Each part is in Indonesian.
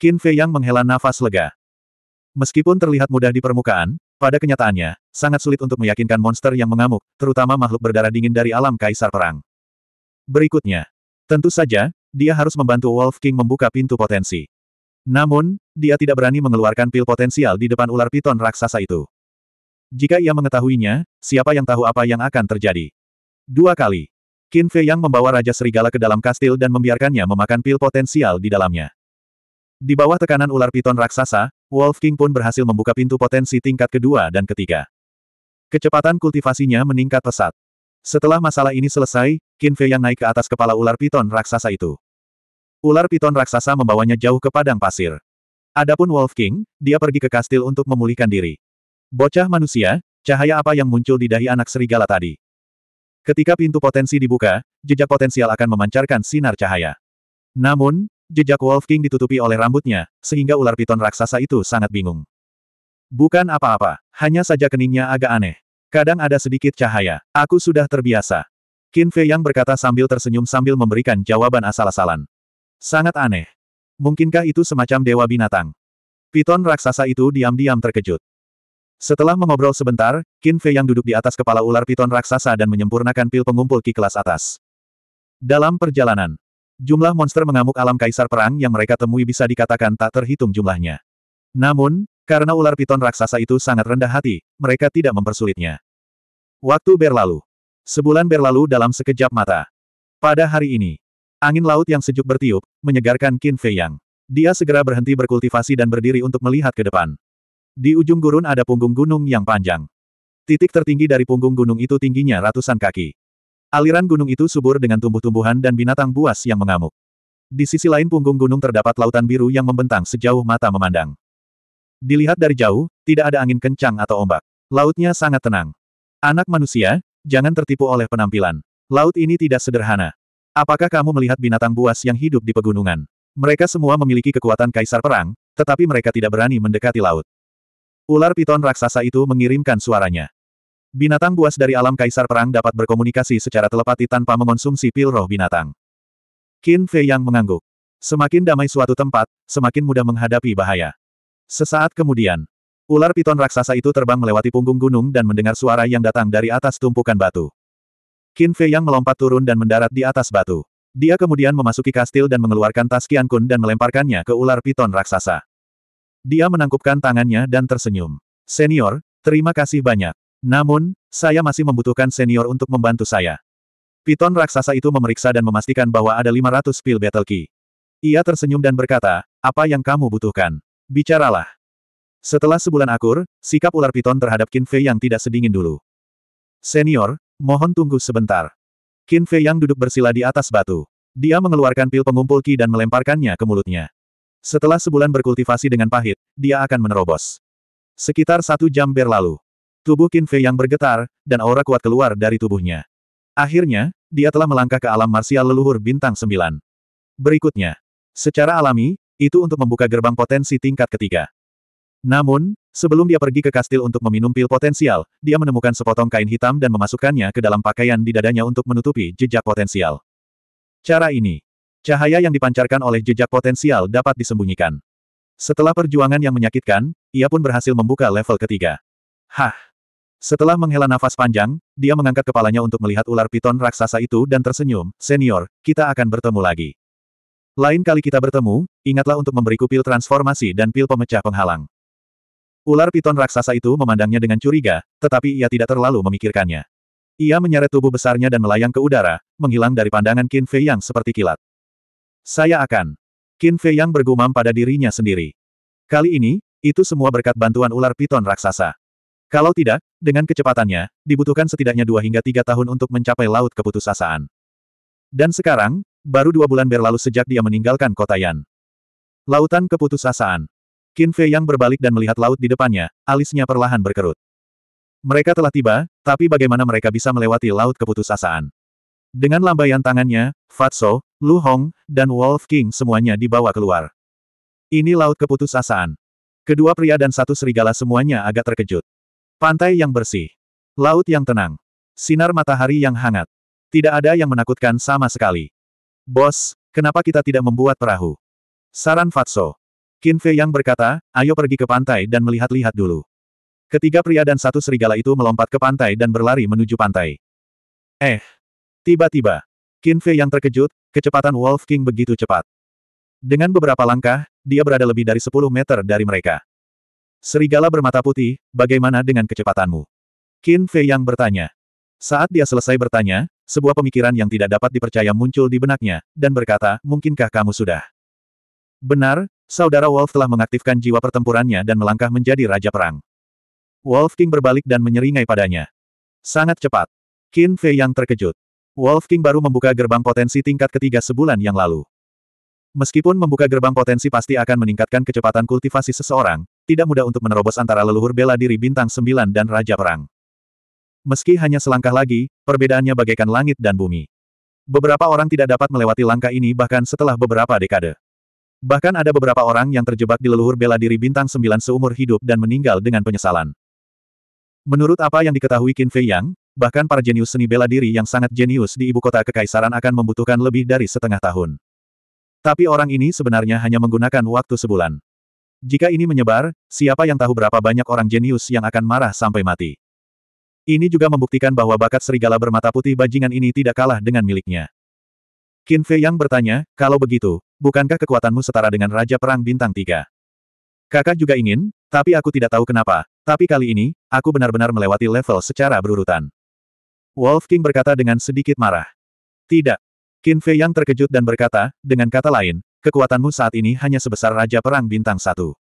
Qin Fei Yang menghela nafas lega. Meskipun terlihat mudah di permukaan, pada kenyataannya, sangat sulit untuk meyakinkan monster yang mengamuk, terutama makhluk berdarah dingin dari alam kaisar perang. Berikutnya. Tentu saja, dia harus membantu Wolf King membuka pintu potensi. Namun, dia tidak berani mengeluarkan pil potensial di depan ular piton raksasa itu. Jika ia mengetahuinya, siapa yang tahu apa yang akan terjadi. Dua kali. Qin Fei Yang membawa Raja Serigala ke dalam kastil dan membiarkannya memakan pil potensial di dalamnya. Di bawah tekanan ular piton raksasa, Wolf King pun berhasil membuka pintu potensi tingkat kedua dan ketiga. Kecepatan kultivasinya meningkat pesat. Setelah masalah ini selesai, Qin Fei yang naik ke atas kepala ular piton raksasa itu. Ular piton raksasa membawanya jauh ke padang pasir. Adapun Wolf King, dia pergi ke kastil untuk memulihkan diri. Bocah manusia, cahaya apa yang muncul di dahi anak serigala tadi? Ketika pintu potensi dibuka, jejak potensial akan memancarkan sinar cahaya. Namun, Jejak Wolf King ditutupi oleh rambutnya, sehingga ular piton raksasa itu sangat bingung. Bukan apa-apa, hanya saja keningnya agak aneh. Kadang ada sedikit cahaya. Aku sudah terbiasa. Qin Fei Yang berkata sambil tersenyum sambil memberikan jawaban asal-asalan. Sangat aneh. Mungkinkah itu semacam dewa binatang? Piton raksasa itu diam-diam terkejut. Setelah mengobrol sebentar, Qin Fei Yang duduk di atas kepala ular piton raksasa dan menyempurnakan pil pengumpul ki kelas atas. Dalam perjalanan, Jumlah monster mengamuk alam kaisar perang yang mereka temui bisa dikatakan tak terhitung jumlahnya. Namun, karena ular piton raksasa itu sangat rendah hati, mereka tidak mempersulitnya. Waktu berlalu. Sebulan berlalu dalam sekejap mata. Pada hari ini, angin laut yang sejuk bertiup, menyegarkan Qin Fei Yang. Dia segera berhenti berkultivasi dan berdiri untuk melihat ke depan. Di ujung gurun ada punggung gunung yang panjang. Titik tertinggi dari punggung gunung itu tingginya ratusan kaki. Aliran gunung itu subur dengan tumbuh-tumbuhan dan binatang buas yang mengamuk. Di sisi lain punggung gunung terdapat lautan biru yang membentang sejauh mata memandang. Dilihat dari jauh, tidak ada angin kencang atau ombak. Lautnya sangat tenang. Anak manusia, jangan tertipu oleh penampilan. Laut ini tidak sederhana. Apakah kamu melihat binatang buas yang hidup di pegunungan? Mereka semua memiliki kekuatan kaisar perang, tetapi mereka tidak berani mendekati laut. Ular piton raksasa itu mengirimkan suaranya. Binatang buas dari alam kaisar perang dapat berkomunikasi secara telepati tanpa mengonsumsi pil roh binatang. Qin Fei yang mengangguk. Semakin damai suatu tempat, semakin mudah menghadapi bahaya. Sesaat kemudian, ular piton raksasa itu terbang melewati punggung gunung dan mendengar suara yang datang dari atas tumpukan batu. Qin Fei yang melompat turun dan mendarat di atas batu. Dia kemudian memasuki kastil dan mengeluarkan tas Qian Kun dan melemparkannya ke ular piton raksasa. Dia menangkupkan tangannya dan tersenyum. Senior, terima kasih banyak. Namun, saya masih membutuhkan senior untuk membantu saya. Piton raksasa itu memeriksa dan memastikan bahwa ada 500 pil battle key. Ia tersenyum dan berkata, apa yang kamu butuhkan? Bicaralah. Setelah sebulan akur, sikap ular piton terhadap Qin Fei yang tidak sedingin dulu. Senior, mohon tunggu sebentar. Qin Fei yang duduk bersila di atas batu. Dia mengeluarkan pil pengumpul ki dan melemparkannya ke mulutnya. Setelah sebulan berkultivasi dengan pahit, dia akan menerobos. Sekitar satu jam berlalu. Tubuh Qin Fei yang bergetar, dan aura kuat keluar dari tubuhnya. Akhirnya, dia telah melangkah ke alam marsial leluhur bintang sembilan. Berikutnya. Secara alami, itu untuk membuka gerbang potensi tingkat ketiga. Namun, sebelum dia pergi ke kastil untuk meminum pil potensial, dia menemukan sepotong kain hitam dan memasukkannya ke dalam pakaian di dadanya untuk menutupi jejak potensial. Cara ini. Cahaya yang dipancarkan oleh jejak potensial dapat disembunyikan. Setelah perjuangan yang menyakitkan, ia pun berhasil membuka level ketiga. Hah! Setelah menghela nafas panjang, dia mengangkat kepalanya untuk melihat ular piton raksasa itu dan tersenyum, Senior, kita akan bertemu lagi. Lain kali kita bertemu, ingatlah untuk memberiku pil transformasi dan pil pemecah penghalang. Ular piton raksasa itu memandangnya dengan curiga, tetapi ia tidak terlalu memikirkannya. Ia menyeret tubuh besarnya dan melayang ke udara, menghilang dari pandangan Qin Fei Yang seperti kilat. Saya akan. Qin Fei Yang bergumam pada dirinya sendiri. Kali ini, itu semua berkat bantuan ular piton raksasa. Kalau tidak, dengan kecepatannya, dibutuhkan setidaknya dua hingga tiga tahun untuk mencapai laut keputusasaan. Dan sekarang, baru dua bulan berlalu sejak dia meninggalkan kota Yan. Lautan keputusasaan. Qin Fei yang berbalik dan melihat laut di depannya, alisnya perlahan berkerut. Mereka telah tiba, tapi bagaimana mereka bisa melewati laut keputusasaan? Dengan lambaian tangannya, Fatso, Lu Hong, dan Wolf King semuanya dibawa keluar. Ini laut keputusasaan. Kedua pria dan satu serigala semuanya agak terkejut. Pantai yang bersih. Laut yang tenang. Sinar matahari yang hangat. Tidak ada yang menakutkan sama sekali. Bos, kenapa kita tidak membuat perahu? Saran Fatso. Qin Fei yang berkata, ayo pergi ke pantai dan melihat-lihat dulu. Ketiga pria dan satu serigala itu melompat ke pantai dan berlari menuju pantai. Eh. Tiba-tiba. Qin Fei yang terkejut, kecepatan Wolf King begitu cepat. Dengan beberapa langkah, dia berada lebih dari 10 meter dari mereka. Serigala bermata putih, bagaimana dengan kecepatanmu? Qin Fei yang bertanya. Saat dia selesai bertanya, sebuah pemikiran yang tidak dapat dipercaya muncul di benaknya, dan berkata, mungkinkah kamu sudah? Benar, saudara Wolf telah mengaktifkan jiwa pertempurannya dan melangkah menjadi Raja Perang. Wolf King berbalik dan menyeringai padanya. Sangat cepat. Qin Fei yang terkejut. Wolf King baru membuka gerbang potensi tingkat ketiga sebulan yang lalu. Meskipun membuka gerbang potensi pasti akan meningkatkan kecepatan kultivasi seseorang, tidak mudah untuk menerobos antara leluhur bela diri bintang sembilan dan Raja Perang. Meski hanya selangkah lagi, perbedaannya bagaikan langit dan bumi. Beberapa orang tidak dapat melewati langkah ini bahkan setelah beberapa dekade. Bahkan ada beberapa orang yang terjebak di leluhur bela diri bintang sembilan seumur hidup dan meninggal dengan penyesalan. Menurut apa yang diketahui Qin Fei Yang, bahkan para jenius seni bela diri yang sangat jenius di ibu kota kekaisaran akan membutuhkan lebih dari setengah tahun. Tapi orang ini sebenarnya hanya menggunakan waktu sebulan. Jika ini menyebar, siapa yang tahu berapa banyak orang jenius yang akan marah sampai mati. Ini juga membuktikan bahwa bakat serigala bermata putih bajingan ini tidak kalah dengan miliknya. Qin Fei yang bertanya, kalau begitu, bukankah kekuatanmu setara dengan Raja Perang Bintang tiga? Kakak juga ingin, tapi aku tidak tahu kenapa, tapi kali ini, aku benar-benar melewati level secara berurutan. Wolf King berkata dengan sedikit marah. Tidak, Qin Fei yang terkejut dan berkata, dengan kata lain, kekuatanmu saat ini hanya sebesar Raja Perang Bintang Satu.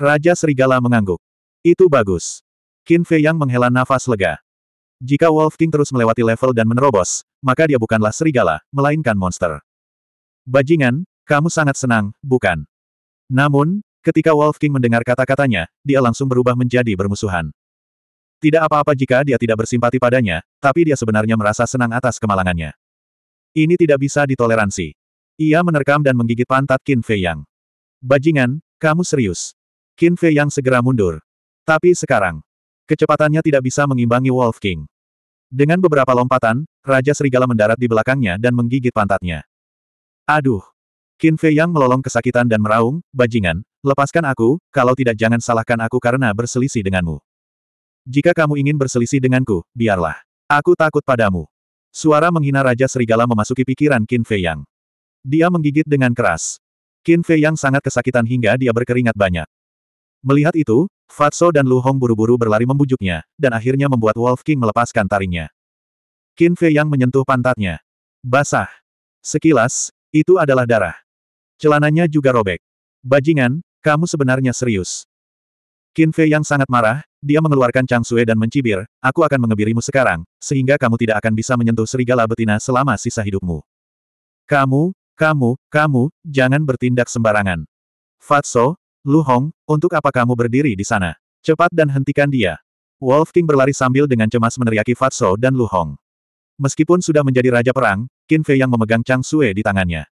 Raja Serigala mengangguk. Itu bagus. Qin Fei yang menghela nafas lega. Jika Wolf King terus melewati level dan menerobos, maka dia bukanlah serigala, melainkan monster. Bajingan, kamu sangat senang, bukan? Namun, ketika Wolf King mendengar kata-katanya, dia langsung berubah menjadi bermusuhan. Tidak apa-apa jika dia tidak bersimpati padanya, tapi dia sebenarnya merasa senang atas kemalangannya. Ini tidak bisa ditoleransi. Ia menerkam dan menggigit pantat Qin Fei Yang. Bajingan, kamu serius. Qin Fei Yang segera mundur. Tapi sekarang, kecepatannya tidak bisa mengimbangi Wolf King. Dengan beberapa lompatan, Raja Serigala mendarat di belakangnya dan menggigit pantatnya. Aduh! Qin Fei Yang melolong kesakitan dan meraung, bajingan, lepaskan aku, kalau tidak jangan salahkan aku karena berselisih denganmu. Jika kamu ingin berselisih denganku, biarlah. Aku takut padamu. Suara menghina Raja Serigala memasuki pikiran Qin Fei Yang. Dia menggigit dengan keras. Qin Fei Yang sangat kesakitan hingga dia berkeringat banyak. Melihat itu, Fatso dan Lu Hong buru-buru berlari membujuknya, dan akhirnya membuat Wolf King melepaskan taringnya. Qin Fei Yang menyentuh pantatnya. Basah. Sekilas, itu adalah darah. Celananya juga robek. Bajingan, kamu sebenarnya serius. Qin Fei yang sangat marah, dia mengeluarkan Chang Sue dan mencibir, aku akan mengebirimu sekarang, sehingga kamu tidak akan bisa menyentuh serigala betina selama sisa hidupmu. Kamu, kamu, kamu, jangan bertindak sembarangan. Fatso, Lu Hong, untuk apa kamu berdiri di sana? Cepat dan hentikan dia. Wolf King berlari sambil dengan cemas meneriaki Fatso dan Lu Hong. Meskipun sudah menjadi raja perang, Qin Fei yang memegang Chang Sue di tangannya.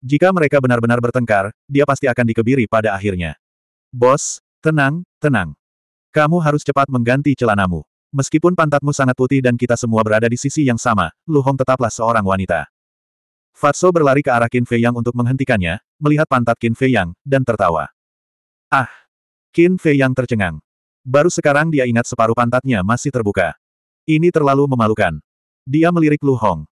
Jika mereka benar-benar bertengkar, dia pasti akan dikebiri pada akhirnya. Bos, Tenang, tenang. Kamu harus cepat mengganti celanamu. Meskipun pantatmu sangat putih dan kita semua berada di sisi yang sama, Lu Hong tetaplah seorang wanita. Fatso berlari ke arah Qin Fei Yang untuk menghentikannya, melihat pantat Qin Fei Yang, dan tertawa. Ah! Qin Fei Yang tercengang. Baru sekarang dia ingat separuh pantatnya masih terbuka. Ini terlalu memalukan. Dia melirik Lu Hong.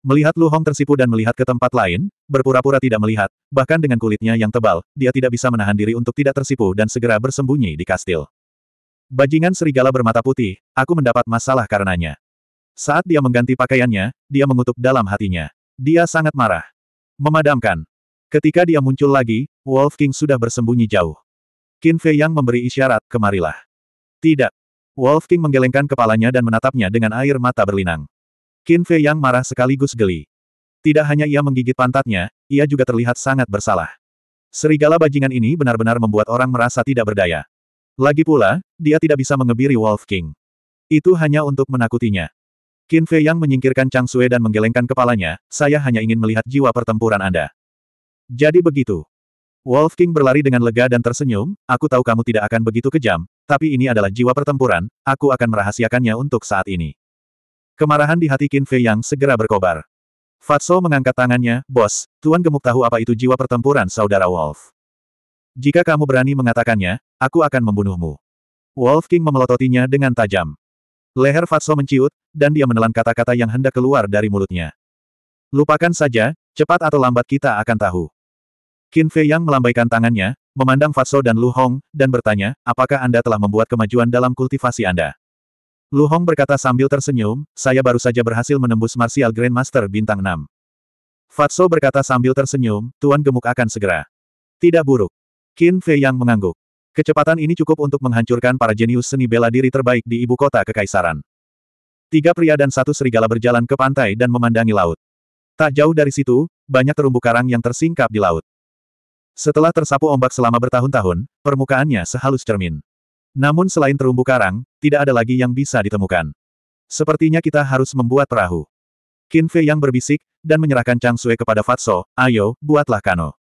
Melihat Lu Hong tersipu dan melihat ke tempat lain, berpura-pura tidak melihat, bahkan dengan kulitnya yang tebal, dia tidak bisa menahan diri untuk tidak tersipu dan segera bersembunyi di kastil. Bajingan serigala bermata putih, aku mendapat masalah karenanya. Saat dia mengganti pakaiannya, dia mengutuk dalam hatinya. Dia sangat marah. Memadamkan. Ketika dia muncul lagi, Wolf King sudah bersembunyi jauh. Qin Fei Yang memberi isyarat, kemarilah. Tidak. Wolf King menggelengkan kepalanya dan menatapnya dengan air mata berlinang. Qin Fei Yang marah sekaligus geli. Tidak hanya ia menggigit pantatnya, ia juga terlihat sangat bersalah. Serigala bajingan ini benar-benar membuat orang merasa tidak berdaya. Lagi pula, dia tidak bisa mengebiri Wolf King. Itu hanya untuk menakutinya. Qin Fei Yang menyingkirkan Chang Sue dan menggelengkan kepalanya, saya hanya ingin melihat jiwa pertempuran Anda. Jadi begitu. Wolf King berlari dengan lega dan tersenyum, aku tahu kamu tidak akan begitu kejam, tapi ini adalah jiwa pertempuran, aku akan merahasiakannya untuk saat ini. Kemarahan di hati Qin Fei yang segera berkobar. Fatso mengangkat tangannya, Bos, Tuan Gemuk tahu apa itu jiwa pertempuran saudara Wolf. Jika kamu berani mengatakannya, aku akan membunuhmu. Wolf King memelototinya dengan tajam. Leher Fatso menciut, dan dia menelan kata-kata yang hendak keluar dari mulutnya. Lupakan saja, cepat atau lambat kita akan tahu. Qin Fei Yang melambaikan tangannya, memandang Fatso dan Lu Hong, dan bertanya, apakah Anda telah membuat kemajuan dalam kultivasi Anda? Lu Hong berkata sambil tersenyum, saya baru saja berhasil menembus Martial Grandmaster bintang 6. Fatso berkata sambil tersenyum, Tuan Gemuk akan segera. Tidak buruk. Qin Fei yang mengangguk. Kecepatan ini cukup untuk menghancurkan para jenius seni bela diri terbaik di ibu kota kekaisaran. Tiga pria dan satu serigala berjalan ke pantai dan memandangi laut. Tak jauh dari situ, banyak terumbu karang yang tersingkap di laut. Setelah tersapu ombak selama bertahun-tahun, permukaannya sehalus cermin. Namun selain terumbu karang, tidak ada lagi yang bisa ditemukan. Sepertinya kita harus membuat perahu. Qin Fei yang berbisik, dan menyerahkan Chang Sui kepada Fatso, ayo, buatlah kano.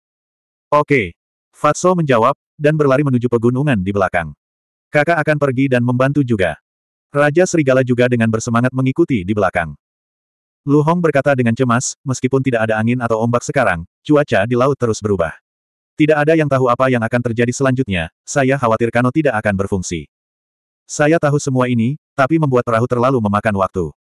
Oke. Fatso menjawab, dan berlari menuju pegunungan di belakang. Kakak akan pergi dan membantu juga. Raja Serigala juga dengan bersemangat mengikuti di belakang. Lu Hong berkata dengan cemas, meskipun tidak ada angin atau ombak sekarang, cuaca di laut terus berubah. Tidak ada yang tahu apa yang akan terjadi selanjutnya, saya khawatir kano tidak akan berfungsi. Saya tahu semua ini, tapi membuat perahu terlalu memakan waktu.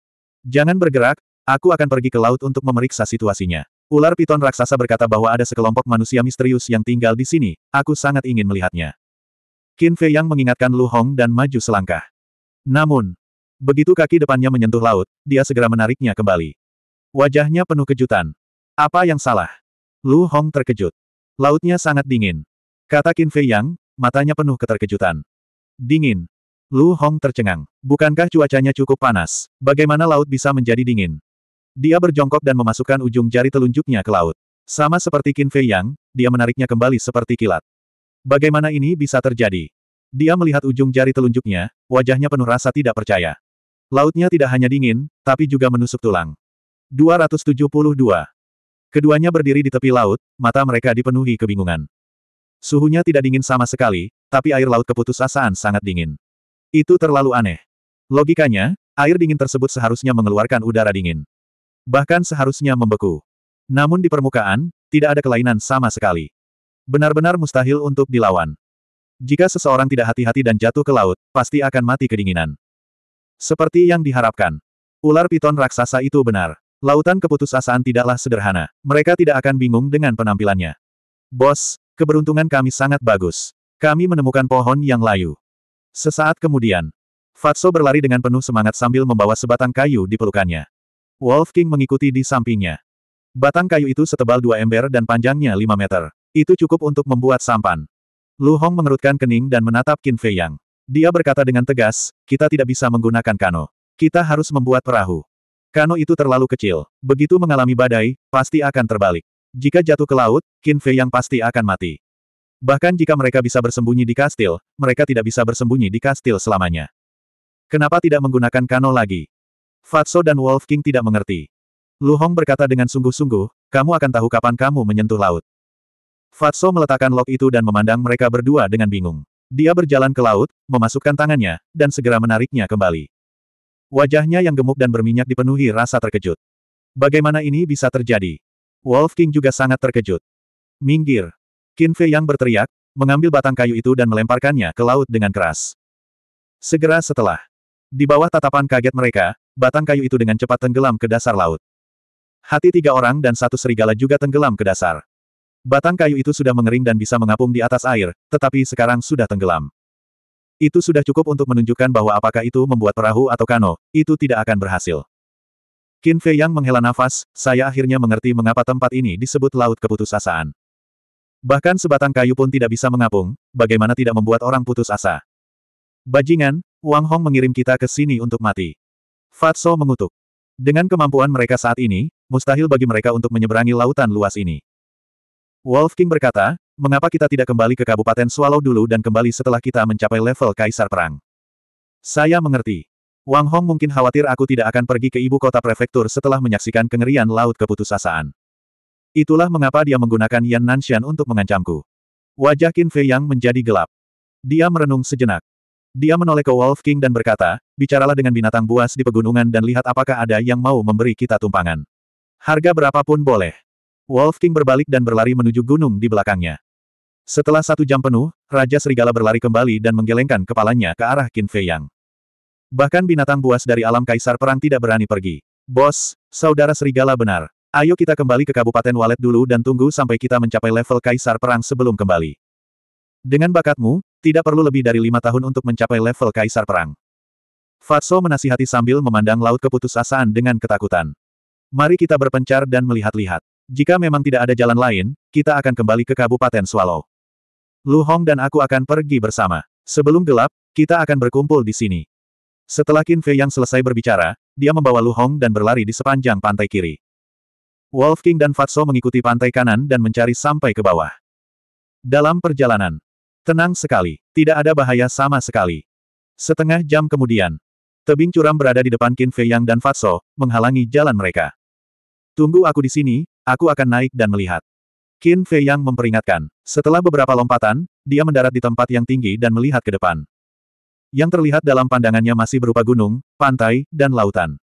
Jangan bergerak, aku akan pergi ke laut untuk memeriksa situasinya. Ular piton raksasa berkata bahwa ada sekelompok manusia misterius yang tinggal di sini, aku sangat ingin melihatnya. Qin Fei yang mengingatkan Lu Hong dan maju selangkah. Namun, begitu kaki depannya menyentuh laut, dia segera menariknya kembali. Wajahnya penuh kejutan. Apa yang salah? Lu Hong terkejut. Lautnya sangat dingin. Kata Qin Fei Yang, matanya penuh keterkejutan. Dingin. Lu Hong tercengang. Bukankah cuacanya cukup panas? Bagaimana laut bisa menjadi dingin? Dia berjongkok dan memasukkan ujung jari telunjuknya ke laut. Sama seperti Qin Fei Yang, dia menariknya kembali seperti kilat. Bagaimana ini bisa terjadi? Dia melihat ujung jari telunjuknya, wajahnya penuh rasa tidak percaya. Lautnya tidak hanya dingin, tapi juga menusuk tulang. 272. Keduanya berdiri di tepi laut, mata mereka dipenuhi kebingungan. Suhunya tidak dingin sama sekali, tapi air laut keputusasaan sangat dingin. Itu terlalu aneh. Logikanya, air dingin tersebut seharusnya mengeluarkan udara dingin. Bahkan seharusnya membeku. Namun di permukaan, tidak ada kelainan sama sekali. Benar-benar mustahil untuk dilawan. Jika seseorang tidak hati-hati dan jatuh ke laut, pasti akan mati kedinginan. Seperti yang diharapkan. Ular piton raksasa itu benar. Lautan keputusasaan tidaklah sederhana. Mereka tidak akan bingung dengan penampilannya. Bos, keberuntungan kami sangat bagus. Kami menemukan pohon yang layu. Sesaat kemudian, Fatso berlari dengan penuh semangat sambil membawa sebatang kayu di pelukannya. Wolf King mengikuti di sampingnya. Batang kayu itu setebal dua ember dan panjangnya lima meter. Itu cukup untuk membuat sampan. Lu Hong mengerutkan kening dan menatap Qin Fei Yang. Dia berkata dengan tegas, kita tidak bisa menggunakan kano. Kita harus membuat perahu. Kano itu terlalu kecil. Begitu mengalami badai, pasti akan terbalik. Jika jatuh ke laut, Qin Fei yang pasti akan mati. Bahkan jika mereka bisa bersembunyi di kastil, mereka tidak bisa bersembunyi di kastil selamanya. Kenapa tidak menggunakan Kano lagi? Fatso dan Wolf King tidak mengerti. Lu Hong berkata dengan sungguh-sungguh, kamu akan tahu kapan kamu menyentuh laut. Fatso meletakkan log itu dan memandang mereka berdua dengan bingung. Dia berjalan ke laut, memasukkan tangannya, dan segera menariknya kembali. Wajahnya yang gemuk dan berminyak dipenuhi rasa terkejut. Bagaimana ini bisa terjadi? Wolf King juga sangat terkejut. Minggir. Qin Fei yang berteriak, mengambil batang kayu itu dan melemparkannya ke laut dengan keras. Segera setelah. Di bawah tatapan kaget mereka, batang kayu itu dengan cepat tenggelam ke dasar laut. Hati tiga orang dan satu serigala juga tenggelam ke dasar. Batang kayu itu sudah mengering dan bisa mengapung di atas air, tetapi sekarang sudah tenggelam. Itu sudah cukup untuk menunjukkan bahwa apakah itu membuat perahu atau kano, itu tidak akan berhasil. Qin Fei Yang menghela nafas, saya akhirnya mengerti mengapa tempat ini disebut Laut Keputusasaan. Bahkan sebatang kayu pun tidak bisa mengapung, bagaimana tidak membuat orang putus asa. Bajingan, Wang Hong mengirim kita ke sini untuk mati. Fatso mengutuk. Dengan kemampuan mereka saat ini, mustahil bagi mereka untuk menyeberangi lautan luas ini. Wolf King berkata, mengapa kita tidak kembali ke Kabupaten Swallow dulu dan kembali setelah kita mencapai level Kaisar Perang? Saya mengerti. Wang Hong mungkin khawatir aku tidak akan pergi ke ibu kota prefektur setelah menyaksikan kengerian Laut Keputusasaan. Itulah mengapa dia menggunakan Yan Nanshan untuk mengancamku. Wajah Qin Fei Yang menjadi gelap. Dia merenung sejenak. Dia menoleh ke Wolf King dan berkata, bicaralah dengan binatang buas di pegunungan dan lihat apakah ada yang mau memberi kita tumpangan. Harga berapapun boleh. Wolf King berbalik dan berlari menuju gunung di belakangnya. Setelah satu jam penuh, Raja Serigala berlari kembali dan menggelengkan kepalanya ke arah Qin Fei Yang. Bahkan binatang buas dari alam kaisar perang tidak berani pergi. Bos, saudara Serigala benar. Ayo kita kembali ke Kabupaten Walet dulu dan tunggu sampai kita mencapai level kaisar perang sebelum kembali. Dengan bakatmu, tidak perlu lebih dari lima tahun untuk mencapai level kaisar perang. Fatso menasihati sambil memandang laut keputusasaan dengan ketakutan. Mari kita berpencar dan melihat-lihat. Jika memang tidak ada jalan lain, kita akan kembali ke Kabupaten Swallow. Lu Hong dan aku akan pergi bersama. Sebelum gelap, kita akan berkumpul di sini. Setelah Qin Fei yang selesai berbicara, dia membawa Lu Hong dan berlari di sepanjang pantai kiri. Wolf King dan Fatso mengikuti pantai kanan dan mencari sampai ke bawah. Dalam perjalanan, tenang sekali, tidak ada bahaya sama sekali. Setengah jam kemudian, tebing curam berada di depan Qin Fei yang dan Fatso, menghalangi jalan mereka. Tunggu aku di sini, aku akan naik dan melihat. Qin Fei Yang memperingatkan. Setelah beberapa lompatan, dia mendarat di tempat yang tinggi dan melihat ke depan. Yang terlihat dalam pandangannya masih berupa gunung, pantai, dan lautan.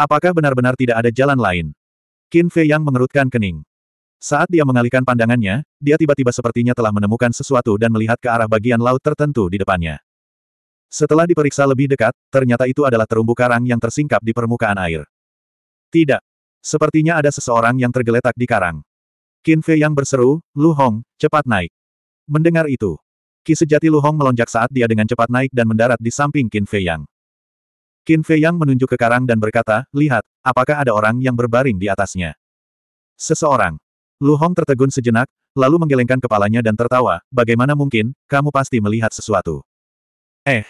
Apakah benar-benar tidak ada jalan lain? Qin Fei Yang mengerutkan kening. Saat dia mengalihkan pandangannya, dia tiba-tiba sepertinya telah menemukan sesuatu dan melihat ke arah bagian laut tertentu di depannya. Setelah diperiksa lebih dekat, ternyata itu adalah terumbu karang yang tersingkap di permukaan air. Tidak. Sepertinya ada seseorang yang tergeletak di karang. Qin Fei yang berseru, Lu Hong, cepat naik. Mendengar itu, Ki sejati Lu Hong melonjak saat dia dengan cepat naik dan mendarat di samping Qin Fei Yang. Qin Fei Yang menunjuk ke karang dan berkata, lihat, apakah ada orang yang berbaring di atasnya. Seseorang. Lu Hong tertegun sejenak, lalu menggelengkan kepalanya dan tertawa, bagaimana mungkin, kamu pasti melihat sesuatu. Eh.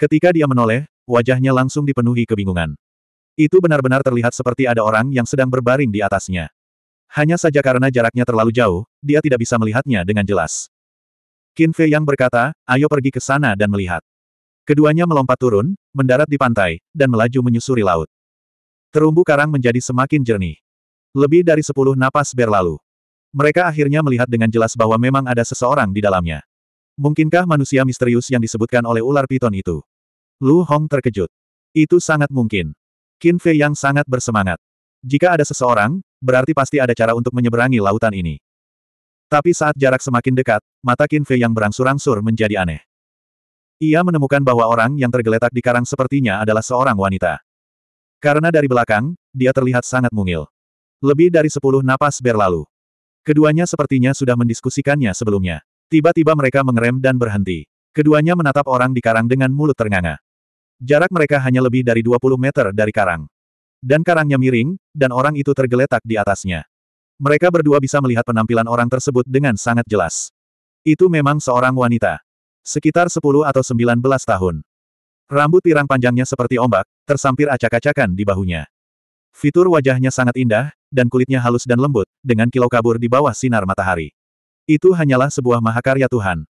Ketika dia menoleh, wajahnya langsung dipenuhi kebingungan. Itu benar-benar terlihat seperti ada orang yang sedang berbaring di atasnya. Hanya saja karena jaraknya terlalu jauh, dia tidak bisa melihatnya dengan jelas. Qin Fei yang berkata, ayo pergi ke sana dan melihat. Keduanya melompat turun, mendarat di pantai, dan melaju menyusuri laut. Terumbu karang menjadi semakin jernih. Lebih dari sepuluh napas berlalu. Mereka akhirnya melihat dengan jelas bahwa memang ada seseorang di dalamnya. Mungkinkah manusia misterius yang disebutkan oleh ular piton itu? Lu Hong terkejut. Itu sangat mungkin. Qin Fei yang sangat bersemangat. Jika ada seseorang, berarti pasti ada cara untuk menyeberangi lautan ini. Tapi saat jarak semakin dekat, mata Qin Fei yang berangsur-angsur menjadi aneh. Ia menemukan bahwa orang yang tergeletak di karang sepertinya adalah seorang wanita. Karena dari belakang, dia terlihat sangat mungil. Lebih dari sepuluh napas berlalu. Keduanya sepertinya sudah mendiskusikannya sebelumnya. Tiba-tiba mereka mengerem dan berhenti. Keduanya menatap orang di karang dengan mulut ternganga. Jarak mereka hanya lebih dari 20 meter dari karang. Dan karangnya miring, dan orang itu tergeletak di atasnya. Mereka berdua bisa melihat penampilan orang tersebut dengan sangat jelas. Itu memang seorang wanita. Sekitar 10 atau 19 tahun. Rambut pirang panjangnya seperti ombak, tersampir acak-acakan di bahunya. Fitur wajahnya sangat indah, dan kulitnya halus dan lembut, dengan kilau kabur di bawah sinar matahari. Itu hanyalah sebuah mahakarya Tuhan.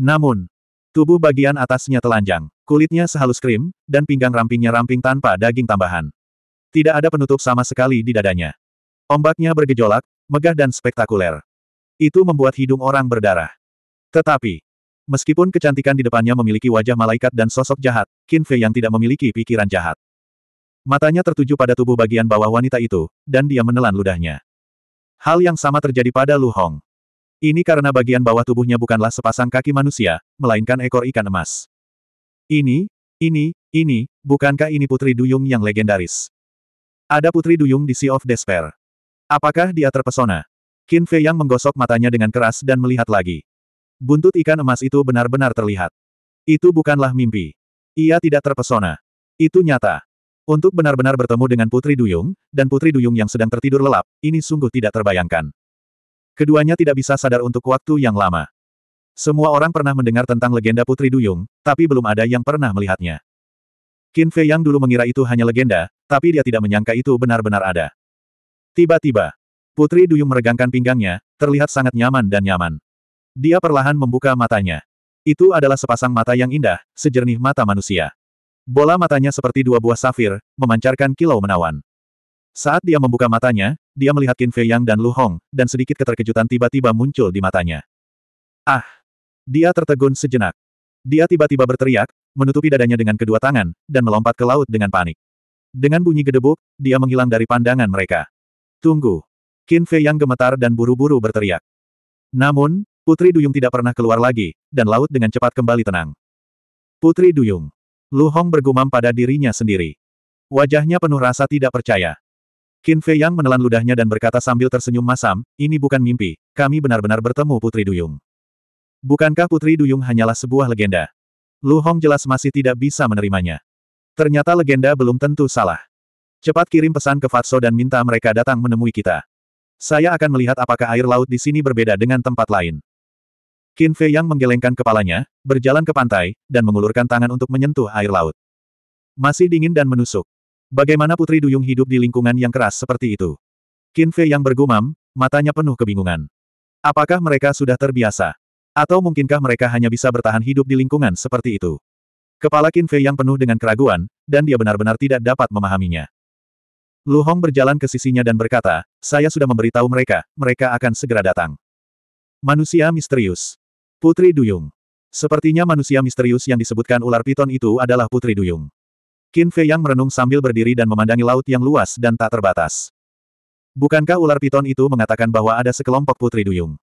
Namun, tubuh bagian atasnya telanjang, kulitnya sehalus krim, dan pinggang rampingnya ramping tanpa daging tambahan. Tidak ada penutup sama sekali di dadanya. Ombaknya bergejolak, megah dan spektakuler. Itu membuat hidung orang berdarah. Tetapi, meskipun kecantikan di depannya memiliki wajah malaikat dan sosok jahat, Qin Fei yang tidak memiliki pikiran jahat. Matanya tertuju pada tubuh bagian bawah wanita itu, dan dia menelan ludahnya. Hal yang sama terjadi pada Lu Hong. Ini karena bagian bawah tubuhnya bukanlah sepasang kaki manusia, melainkan ekor ikan emas. Ini, ini, ini, bukankah ini Putri Duyung yang legendaris? Ada Putri Duyung di Sea of Despair. Apakah dia terpesona? Qin Fei yang menggosok matanya dengan keras dan melihat lagi. Buntut ikan emas itu benar-benar terlihat. Itu bukanlah mimpi. Ia tidak terpesona. Itu nyata. Untuk benar-benar bertemu dengan Putri Duyung, dan Putri Duyung yang sedang tertidur lelap, ini sungguh tidak terbayangkan. Keduanya tidak bisa sadar untuk waktu yang lama. Semua orang pernah mendengar tentang legenda Putri Duyung, tapi belum ada yang pernah melihatnya. Qin Fei yang dulu mengira itu hanya legenda, tapi dia tidak menyangka itu benar-benar ada. Tiba-tiba, Putri Duyung meregangkan pinggangnya, terlihat sangat nyaman dan nyaman. Dia perlahan membuka matanya. Itu adalah sepasang mata yang indah, sejernih mata manusia. Bola matanya seperti dua buah safir, memancarkan kilau menawan. Saat dia membuka matanya, dia melihat Qin Fei Yang dan Lu Hong, dan sedikit keterkejutan tiba-tiba muncul di matanya. Ah! Dia tertegun sejenak. Dia tiba-tiba berteriak, menutupi dadanya dengan kedua tangan, dan melompat ke laut dengan panik. Dengan bunyi gedebuk, dia menghilang dari pandangan mereka. Tunggu. Qin Fei yang gemetar dan buru-buru berteriak. Namun, Putri Duyung tidak pernah keluar lagi, dan laut dengan cepat kembali tenang. Putri Duyung. Lu Hong bergumam pada dirinya sendiri. Wajahnya penuh rasa tidak percaya. Qin Fei Yang menelan ludahnya dan berkata sambil tersenyum masam, ini bukan mimpi, kami benar-benar bertemu Putri Duyung. Bukankah Putri Duyung hanyalah sebuah legenda? Lu Hong jelas masih tidak bisa menerimanya. Ternyata legenda belum tentu salah. Cepat kirim pesan ke Fatso dan minta mereka datang menemui kita. Saya akan melihat apakah air laut di sini berbeda dengan tempat lain. Qin Fei yang menggelengkan kepalanya, berjalan ke pantai, dan mengulurkan tangan untuk menyentuh air laut. Masih dingin dan menusuk. Bagaimana Putri Duyung hidup di lingkungan yang keras seperti itu? Qin Fei yang bergumam, matanya penuh kebingungan. Apakah mereka sudah terbiasa? Atau mungkinkah mereka hanya bisa bertahan hidup di lingkungan seperti itu? Kepala Qin Fei yang penuh dengan keraguan, dan dia benar-benar tidak dapat memahaminya. Lu Hong berjalan ke sisinya dan berkata, saya sudah memberitahu mereka, mereka akan segera datang. Manusia misterius. Putri Duyung. Sepertinya manusia misterius yang disebutkan ular piton itu adalah Putri Duyung. Qin Fei yang merenung sambil berdiri dan memandangi laut yang luas dan tak terbatas. Bukankah ular piton itu mengatakan bahwa ada sekelompok Putri Duyung?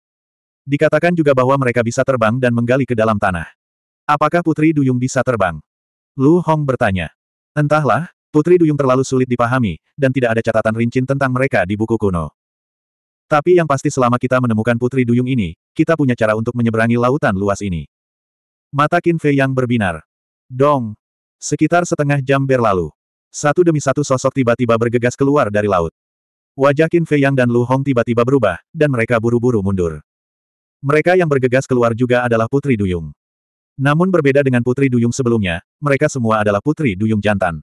Dikatakan juga bahwa mereka bisa terbang dan menggali ke dalam tanah. Apakah Putri Duyung bisa terbang? Lu Hong bertanya. Entahlah, Putri Duyung terlalu sulit dipahami, dan tidak ada catatan rincin tentang mereka di buku kuno. Tapi yang pasti selama kita menemukan Putri Duyung ini, kita punya cara untuk menyeberangi lautan luas ini. Mata Qin Fei yang berbinar. Dong! Sekitar setengah jam berlalu. Satu demi satu sosok tiba-tiba bergegas keluar dari laut. Wajah Qin Fei Yang dan Lu Hong tiba-tiba berubah, dan mereka buru-buru mundur. Mereka yang bergegas keluar juga adalah Putri Duyung. Namun berbeda dengan Putri Duyung sebelumnya, mereka semua adalah Putri Duyung jantan.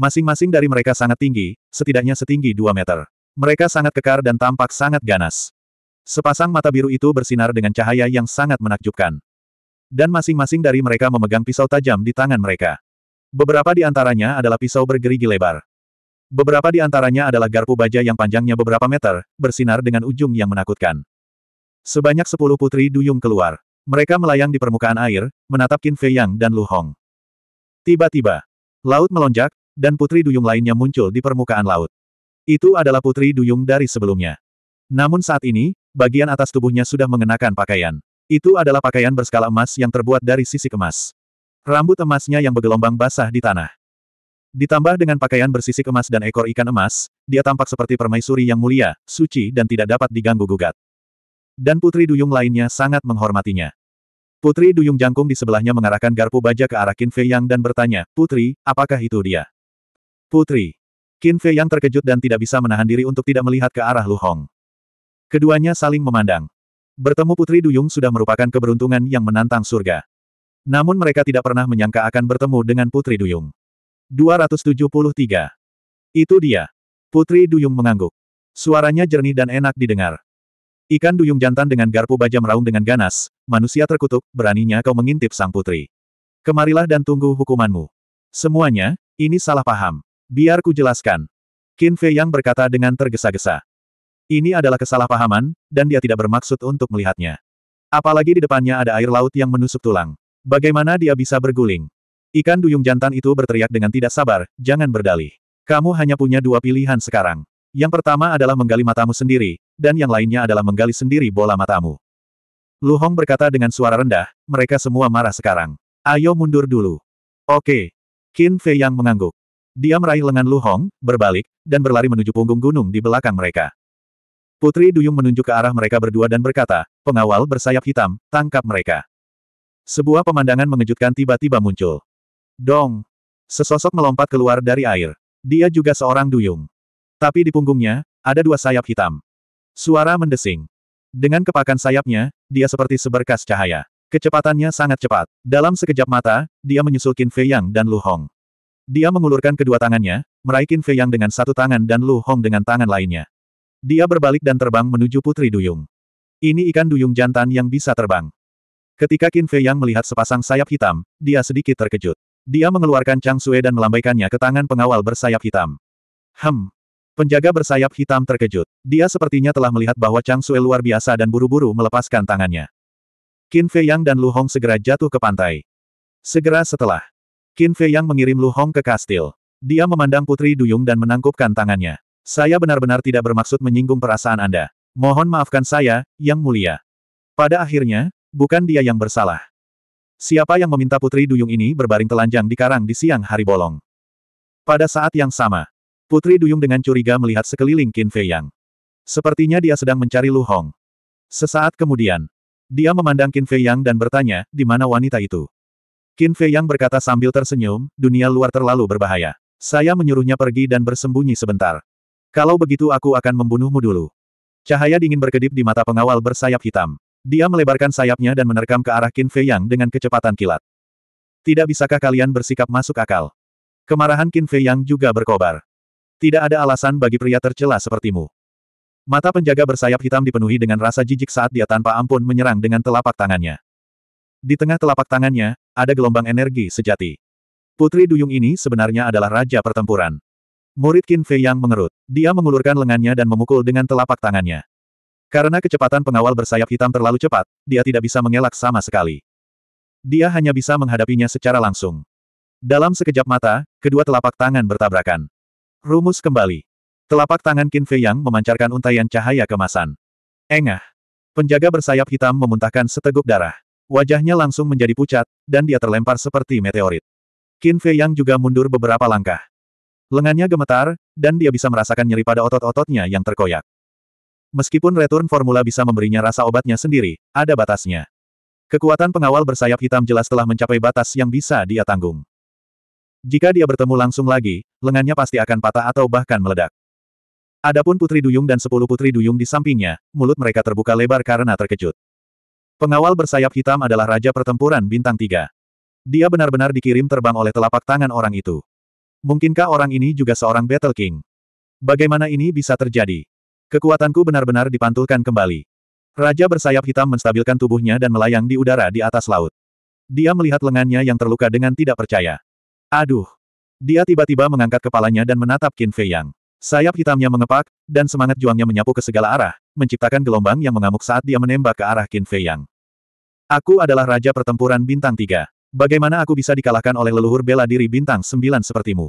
Masing-masing dari mereka sangat tinggi, setidaknya setinggi 2 meter. Mereka sangat kekar dan tampak sangat ganas. Sepasang mata biru itu bersinar dengan cahaya yang sangat menakjubkan. Dan masing-masing dari mereka memegang pisau tajam di tangan mereka. Beberapa di antaranya adalah pisau bergerigi lebar. Beberapa di antaranya adalah garpu baja yang panjangnya beberapa meter, bersinar dengan ujung yang menakutkan. Sebanyak sepuluh putri duyung keluar. Mereka melayang di permukaan air, menatap Qin Fei Yang dan Lu Hong. Tiba-tiba, laut melonjak, dan putri duyung lainnya muncul di permukaan laut. Itu adalah putri duyung dari sebelumnya. Namun saat ini, bagian atas tubuhnya sudah mengenakan pakaian. Itu adalah pakaian berskala emas yang terbuat dari sisi emas. Rambut emasnya yang bergelombang basah di tanah. Ditambah dengan pakaian bersisik emas dan ekor ikan emas, dia tampak seperti permaisuri yang mulia, suci dan tidak dapat diganggu-gugat dan Putri Duyung lainnya sangat menghormatinya. Putri Duyung Jangkung di sebelahnya mengarahkan garpu baja ke arah Qin Fei Yang dan bertanya, Putri, apakah itu dia? Putri. Qin Fei Yang terkejut dan tidak bisa menahan diri untuk tidak melihat ke arah Lu Hong. Keduanya saling memandang. Bertemu Putri Duyung sudah merupakan keberuntungan yang menantang surga. Namun mereka tidak pernah menyangka akan bertemu dengan Putri Duyung. 273. Itu dia. Putri Duyung mengangguk. Suaranya jernih dan enak didengar. Ikan duyung jantan dengan garpu baja meraung dengan ganas, manusia terkutuk, beraninya kau mengintip sang putri. Kemarilah dan tunggu hukumanmu. Semuanya, ini salah paham. Biar ku jelaskan. Qin Fei Yang berkata dengan tergesa-gesa. Ini adalah kesalahpahaman, dan dia tidak bermaksud untuk melihatnya. Apalagi di depannya ada air laut yang menusuk tulang. Bagaimana dia bisa berguling? Ikan duyung jantan itu berteriak dengan tidak sabar, jangan berdalih. Kamu hanya punya dua pilihan sekarang. Yang pertama adalah menggali matamu sendiri, dan yang lainnya adalah menggali sendiri bola matamu. Lu Hong berkata dengan suara rendah, mereka semua marah sekarang. Ayo mundur dulu. Oke. Qin Fei Yang mengangguk. Dia meraih lengan Lu Hong, berbalik, dan berlari menuju punggung gunung di belakang mereka. Putri Duyung menunjuk ke arah mereka berdua dan berkata, pengawal bersayap hitam, tangkap mereka. Sebuah pemandangan mengejutkan tiba-tiba muncul. Dong! Sesosok melompat keluar dari air. Dia juga seorang duyung. Tapi di punggungnya, ada dua sayap hitam. Suara mendesing. Dengan kepakan sayapnya, dia seperti seberkas cahaya. Kecepatannya sangat cepat. Dalam sekejap mata, dia menyusul Qin Fei Yang dan Lu Hong. Dia mengulurkan kedua tangannya, meraih Qin Fei Yang dengan satu tangan dan Lu Hong dengan tangan lainnya. Dia berbalik dan terbang menuju Putri Duyung. Ini ikan duyung jantan yang bisa terbang. Ketika Qin Fei Yang melihat sepasang sayap hitam, dia sedikit terkejut. Dia mengeluarkan Chang Sue dan melambaikannya ke tangan pengawal bersayap hitam. Hem, Penjaga bersayap hitam terkejut. Dia sepertinya telah melihat bahwa Chang Sue luar biasa dan buru-buru melepaskan tangannya. Qin Fei Yang dan Lu Hong segera jatuh ke pantai. Segera setelah, Qin Fei Yang mengirim Lu Hong ke kastil. Dia memandang Putri Duyung dan menangkupkan tangannya. Saya benar-benar tidak bermaksud menyinggung perasaan Anda. Mohon maafkan saya, Yang Mulia. Pada akhirnya, bukan dia yang bersalah. Siapa yang meminta Putri Duyung ini berbaring telanjang di karang di siang hari bolong? Pada saat yang sama, Putri Duyung dengan curiga melihat sekeliling Qin Fei Yang. Sepertinya dia sedang mencari Lu Hong. Sesaat kemudian, dia memandang Qin Fei Yang dan bertanya, di mana wanita itu? Qin Fei Yang berkata sambil tersenyum, dunia luar terlalu berbahaya. Saya menyuruhnya pergi dan bersembunyi sebentar. Kalau begitu aku akan membunuhmu dulu. Cahaya dingin berkedip di mata pengawal bersayap hitam. Dia melebarkan sayapnya dan menerkam ke arah Qin Fei Yang dengan kecepatan kilat. Tidak bisakah kalian bersikap masuk akal? Kemarahan Qin Fei Yang juga berkobar. Tidak ada alasan bagi pria tercela sepertimu. Mata penjaga bersayap hitam dipenuhi dengan rasa jijik saat dia tanpa ampun menyerang dengan telapak tangannya. Di tengah telapak tangannya, ada gelombang energi sejati. Putri Duyung ini sebenarnya adalah raja pertempuran. Murid Qin Fei yang mengerut. Dia mengulurkan lengannya dan memukul dengan telapak tangannya. Karena kecepatan pengawal bersayap hitam terlalu cepat, dia tidak bisa mengelak sama sekali. Dia hanya bisa menghadapinya secara langsung. Dalam sekejap mata, kedua telapak tangan bertabrakan. Rumus kembali. Telapak tangan Qin Fei Yang memancarkan untaian cahaya kemasan. Engah. Penjaga bersayap hitam memuntahkan seteguk darah. Wajahnya langsung menjadi pucat, dan dia terlempar seperti meteorit. Qin Fei Yang juga mundur beberapa langkah. Lengannya gemetar, dan dia bisa merasakan nyeri pada otot-ototnya yang terkoyak. Meskipun return formula bisa memberinya rasa obatnya sendiri, ada batasnya. Kekuatan pengawal bersayap hitam jelas telah mencapai batas yang bisa dia tanggung. Jika dia bertemu langsung lagi, lengannya pasti akan patah atau bahkan meledak. Adapun Putri Duyung dan sepuluh Putri Duyung di sampingnya, mulut mereka terbuka lebar karena terkejut. Pengawal bersayap hitam adalah Raja Pertempuran Bintang tiga. Dia benar-benar dikirim terbang oleh telapak tangan orang itu. Mungkinkah orang ini juga seorang Battle King? Bagaimana ini bisa terjadi? Kekuatanku benar-benar dipantulkan kembali. Raja bersayap hitam menstabilkan tubuhnya dan melayang di udara di atas laut. Dia melihat lengannya yang terluka dengan tidak percaya. Aduh! Dia tiba-tiba mengangkat kepalanya dan menatap Qin Fei Yang. Sayap hitamnya mengepak, dan semangat juangnya menyapu ke segala arah, menciptakan gelombang yang mengamuk saat dia menembak ke arah Qin Fei Yang. Aku adalah Raja Pertempuran Bintang Tiga. Bagaimana aku bisa dikalahkan oleh leluhur bela diri Bintang Sembilan sepertimu?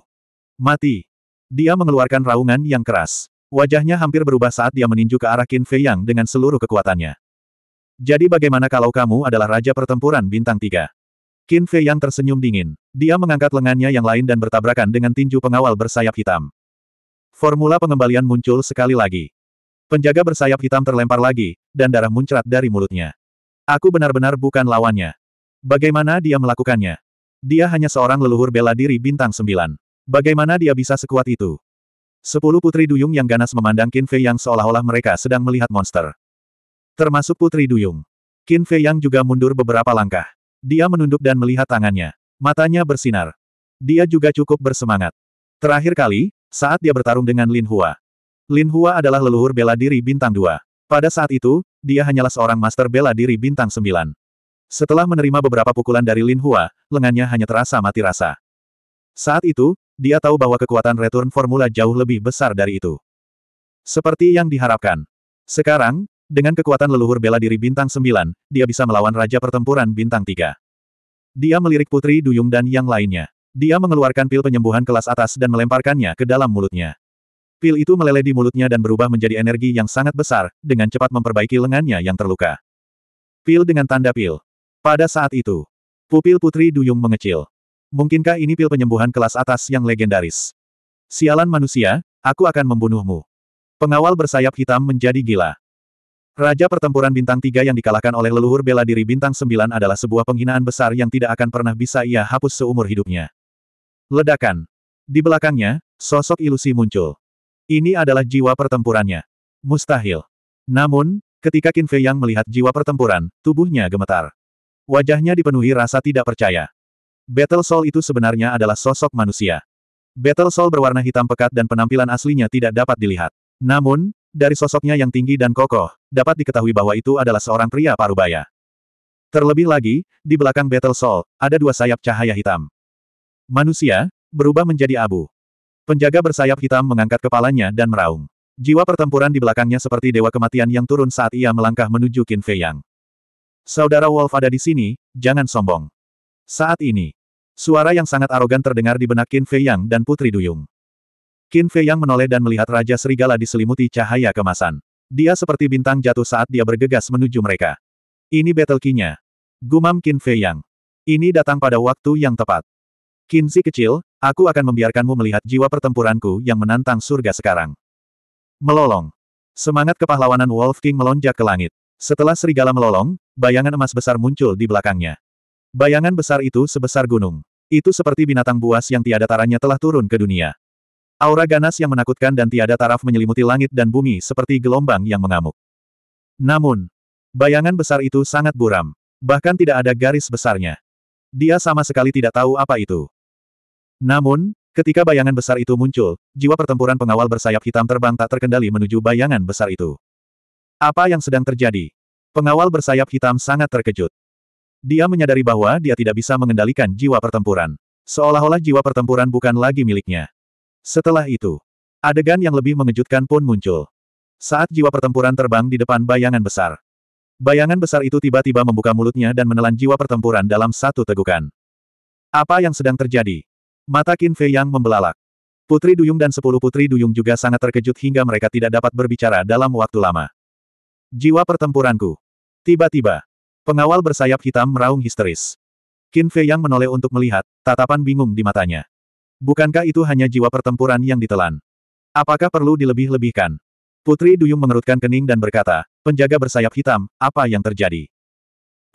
Mati! Dia mengeluarkan raungan yang keras. Wajahnya hampir berubah saat dia meninju ke arah Qin Fei Yang dengan seluruh kekuatannya. Jadi bagaimana kalau kamu adalah Raja Pertempuran Bintang Tiga? Qin Fei yang tersenyum dingin. Dia mengangkat lengannya yang lain dan bertabrakan dengan tinju pengawal bersayap hitam. Formula pengembalian muncul sekali lagi. Penjaga bersayap hitam terlempar lagi, dan darah muncrat dari mulutnya. Aku benar-benar bukan lawannya. Bagaimana dia melakukannya? Dia hanya seorang leluhur bela diri bintang sembilan. Bagaimana dia bisa sekuat itu? Sepuluh putri duyung yang ganas memandang Qin Fei yang seolah-olah mereka sedang melihat monster. Termasuk putri duyung. Qin Fei yang juga mundur beberapa langkah. Dia menunduk dan melihat tangannya. Matanya bersinar. Dia juga cukup bersemangat. Terakhir kali, saat dia bertarung dengan Lin Hua. Lin Hua adalah leluhur bela diri bintang 2. Pada saat itu, dia hanyalah seorang master bela diri bintang 9. Setelah menerima beberapa pukulan dari Lin Hua, lengannya hanya terasa mati rasa. Saat itu, dia tahu bahwa kekuatan return formula jauh lebih besar dari itu. Seperti yang diharapkan. Sekarang, dengan kekuatan leluhur bela diri bintang sembilan, dia bisa melawan Raja Pertempuran bintang tiga. Dia melirik Putri Duyung dan yang lainnya. Dia mengeluarkan pil penyembuhan kelas atas dan melemparkannya ke dalam mulutnya. Pil itu meleleh di mulutnya dan berubah menjadi energi yang sangat besar, dengan cepat memperbaiki lengannya yang terluka. Pil dengan tanda pil. Pada saat itu, pupil Putri Duyung mengecil. Mungkinkah ini pil penyembuhan kelas atas yang legendaris? Sialan manusia, aku akan membunuhmu. Pengawal bersayap hitam menjadi gila. Raja pertempuran bintang tiga yang dikalahkan oleh leluhur bela diri bintang sembilan adalah sebuah penghinaan besar yang tidak akan pernah bisa ia hapus seumur hidupnya. Ledakan. Di belakangnya, sosok ilusi muncul. Ini adalah jiwa pertempurannya. Mustahil. Namun, ketika Qin Fei Yang melihat jiwa pertempuran, tubuhnya gemetar. Wajahnya dipenuhi rasa tidak percaya. Battle Soul itu sebenarnya adalah sosok manusia. Battle Soul berwarna hitam pekat dan penampilan aslinya tidak dapat dilihat. Namun, dari sosoknya yang tinggi dan kokoh, dapat diketahui bahwa itu adalah seorang pria parubaya. Terlebih lagi, di belakang Battle Soul, ada dua sayap cahaya hitam. Manusia, berubah menjadi abu. Penjaga bersayap hitam mengangkat kepalanya dan meraung. Jiwa pertempuran di belakangnya seperti dewa kematian yang turun saat ia melangkah menuju Qin Fei Yang. Saudara Wolf ada di sini, jangan sombong. Saat ini, suara yang sangat arogan terdengar di benak Qin Fei Yang dan Putri Duyung. Qin Fei yang menoleh dan melihat Raja Serigala diselimuti cahaya kemasan. Dia seperti bintang jatuh saat dia bergegas menuju mereka. Ini battle key-nya. Gumam Qin Fei yang. Ini datang pada waktu yang tepat. Si kecil, aku akan membiarkanmu melihat jiwa pertempuranku yang menantang surga sekarang. Melolong. Semangat kepahlawanan Wolf King melonjak ke langit. Setelah serigala melolong, bayangan emas besar muncul di belakangnya. Bayangan besar itu sebesar gunung. Itu seperti binatang buas yang tiada taranya telah turun ke dunia. Aura ganas yang menakutkan dan tiada taraf menyelimuti langit dan bumi seperti gelombang yang mengamuk. Namun, bayangan besar itu sangat buram. Bahkan tidak ada garis besarnya. Dia sama sekali tidak tahu apa itu. Namun, ketika bayangan besar itu muncul, jiwa pertempuran pengawal bersayap hitam terbang tak terkendali menuju bayangan besar itu. Apa yang sedang terjadi? Pengawal bersayap hitam sangat terkejut. Dia menyadari bahwa dia tidak bisa mengendalikan jiwa pertempuran. Seolah-olah jiwa pertempuran bukan lagi miliknya. Setelah itu, adegan yang lebih mengejutkan pun muncul. Saat jiwa pertempuran terbang di depan bayangan besar. Bayangan besar itu tiba-tiba membuka mulutnya dan menelan jiwa pertempuran dalam satu tegukan. Apa yang sedang terjadi? Mata Qin Fei yang membelalak. Putri Duyung dan sepuluh Putri Duyung juga sangat terkejut hingga mereka tidak dapat berbicara dalam waktu lama. Jiwa pertempuranku. Tiba-tiba, pengawal bersayap hitam meraung histeris. Qin Fei yang menoleh untuk melihat, tatapan bingung di matanya. Bukankah itu hanya jiwa pertempuran yang ditelan? Apakah perlu dilebih-lebihkan? Putri Duyung mengerutkan kening dan berkata, penjaga bersayap hitam, apa yang terjadi?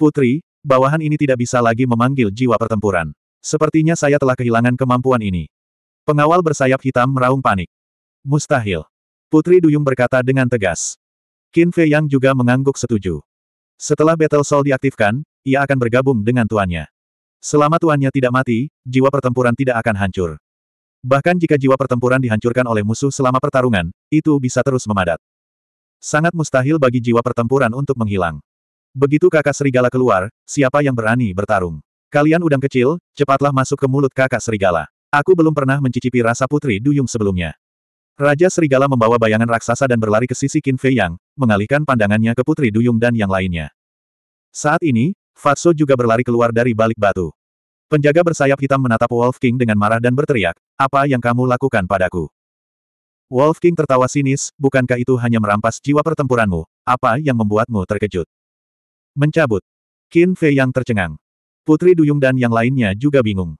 Putri, bawahan ini tidak bisa lagi memanggil jiwa pertempuran. Sepertinya saya telah kehilangan kemampuan ini. Pengawal bersayap hitam meraung panik. Mustahil. Putri Duyung berkata dengan tegas. Qin Fei Yang juga mengangguk setuju. Setelah Battle Soul diaktifkan, ia akan bergabung dengan tuannya. Selama tuannya tidak mati, jiwa pertempuran tidak akan hancur. Bahkan jika jiwa pertempuran dihancurkan oleh musuh selama pertarungan, itu bisa terus memadat. Sangat mustahil bagi jiwa pertempuran untuk menghilang. Begitu kakak serigala keluar, siapa yang berani bertarung? Kalian udang kecil, cepatlah masuk ke mulut kakak serigala. Aku belum pernah mencicipi rasa putri duyung sebelumnya. Raja Serigala membawa bayangan raksasa dan berlari ke sisi Qin Fei Yang, mengalihkan pandangannya ke Putri Duyung dan yang lainnya. Saat ini, Fatso juga berlari keluar dari balik batu. Penjaga bersayap hitam menatap Wolf King dengan marah dan berteriak, apa yang kamu lakukan padaku? Wolf King tertawa sinis, bukankah itu hanya merampas jiwa pertempuranmu, apa yang membuatmu terkejut? Mencabut. Qin Fei yang tercengang. Putri Duyung dan yang lainnya juga bingung.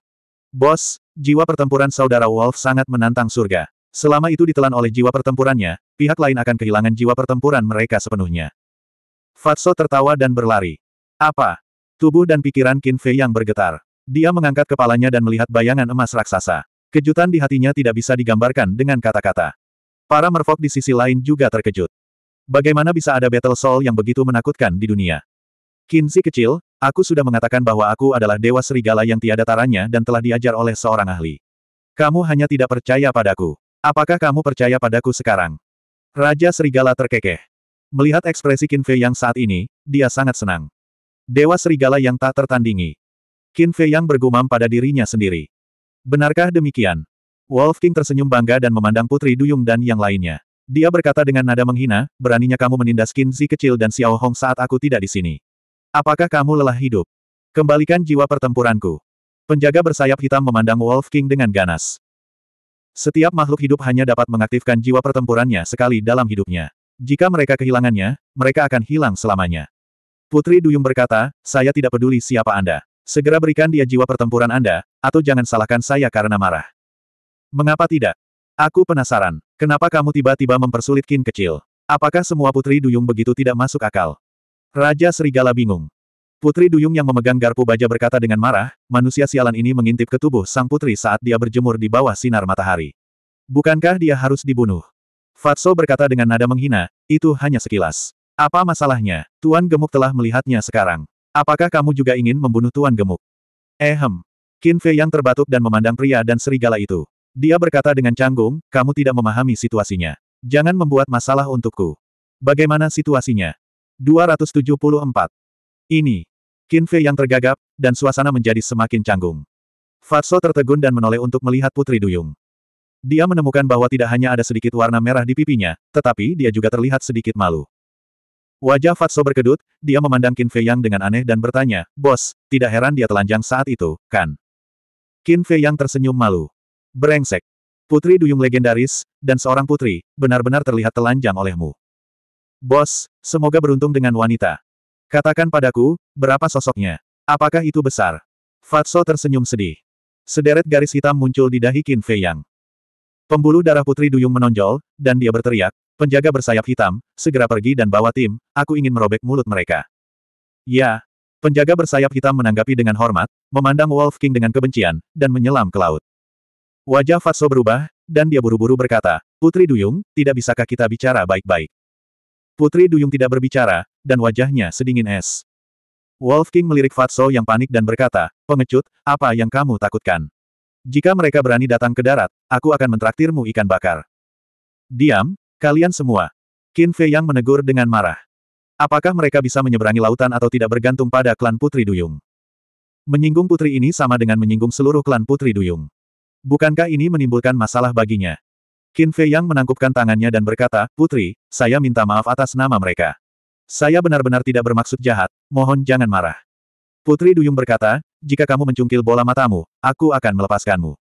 Bos, jiwa pertempuran saudara Wolf sangat menantang surga. Selama itu ditelan oleh jiwa pertempurannya, pihak lain akan kehilangan jiwa pertempuran mereka sepenuhnya. Fatso tertawa dan berlari. Apa? Tubuh dan pikiran Qin Fei yang bergetar. Dia mengangkat kepalanya dan melihat bayangan emas raksasa. Kejutan di hatinya tidak bisa digambarkan dengan kata-kata. Para merfok di sisi lain juga terkejut. Bagaimana bisa ada battle soul yang begitu menakutkan di dunia? Kinzi kecil, aku sudah mengatakan bahwa aku adalah dewa serigala yang tiada taranya dan telah diajar oleh seorang ahli. Kamu hanya tidak percaya padaku. Apakah kamu percaya padaku sekarang? Raja serigala terkekeh. Melihat ekspresi Qin Fei yang saat ini, dia sangat senang. Dewa serigala yang tak tertandingi. Qin Fei yang bergumam pada dirinya sendiri. Benarkah demikian? Wolf King tersenyum bangga dan memandang Putri Duyung dan yang lainnya. Dia berkata dengan nada menghina, beraninya kamu menindas Qin Zi kecil dan Xiao Hong saat aku tidak di sini. Apakah kamu lelah hidup? Kembalikan jiwa pertempuranku. Penjaga bersayap hitam memandang Wolf King dengan ganas. Setiap makhluk hidup hanya dapat mengaktifkan jiwa pertempurannya sekali dalam hidupnya. Jika mereka kehilangannya, mereka akan hilang selamanya. Putri Duyung berkata, saya tidak peduli siapa Anda. Segera berikan dia jiwa pertempuran Anda, atau jangan salahkan saya karena marah. Mengapa tidak? Aku penasaran. Kenapa kamu tiba-tiba mempersulit Kin kecil? Apakah semua Putri Duyung begitu tidak masuk akal? Raja Serigala bingung. Putri Duyung yang memegang garpu baja berkata dengan marah, manusia sialan ini mengintip ke tubuh sang putri saat dia berjemur di bawah sinar matahari. Bukankah dia harus dibunuh? Fatso berkata dengan nada menghina, itu hanya sekilas. Apa masalahnya? Tuan Gemuk telah melihatnya sekarang. Apakah kamu juga ingin membunuh Tuan Gemuk? Ehem. Eh, Qin Fei yang terbatuk dan memandang pria dan serigala itu. Dia berkata dengan canggung, kamu tidak memahami situasinya. Jangan membuat masalah untukku. Bagaimana situasinya? 274. Ini. Qin Fei yang tergagap, dan suasana menjadi semakin canggung. Fatso tertegun dan menoleh untuk melihat Putri Duyung. Dia menemukan bahwa tidak hanya ada sedikit warna merah di pipinya, tetapi dia juga terlihat sedikit malu. Wajah Fatso berkedut, dia memandang Qin Fei Yang dengan aneh dan bertanya, Bos, tidak heran dia telanjang saat itu, kan? Qin Fei Yang tersenyum malu. Brengsek. Putri duyung legendaris, dan seorang putri, benar-benar terlihat telanjang olehmu. Bos, semoga beruntung dengan wanita. Katakan padaku, berapa sosoknya? Apakah itu besar? Fatso tersenyum sedih. Sederet garis hitam muncul di dahi Qin Fei Yang. Pembuluh darah putri duyung menonjol, dan dia berteriak, Penjaga bersayap hitam, segera pergi dan bawa tim, aku ingin merobek mulut mereka. Ya. Penjaga bersayap hitam menanggapi dengan hormat, memandang Wolf King dengan kebencian, dan menyelam ke laut. Wajah Fatso berubah, dan dia buru-buru berkata, Putri Duyung, tidak bisakah kita bicara baik-baik? Putri Duyung tidak berbicara, dan wajahnya sedingin es. Wolf King melirik Fatso yang panik dan berkata, pengecut, apa yang kamu takutkan? Jika mereka berani datang ke darat, aku akan mentraktirmu ikan bakar. Diam, Kalian semua. Qin Fei Yang menegur dengan marah. Apakah mereka bisa menyeberangi lautan atau tidak bergantung pada klan Putri Duyung? Menyinggung putri ini sama dengan menyinggung seluruh klan Putri Duyung. Bukankah ini menimbulkan masalah baginya? Qin Fei Yang menangkupkan tangannya dan berkata, Putri, saya minta maaf atas nama mereka. Saya benar-benar tidak bermaksud jahat, mohon jangan marah. Putri Duyung berkata, jika kamu mencungkil bola matamu, aku akan melepaskanmu.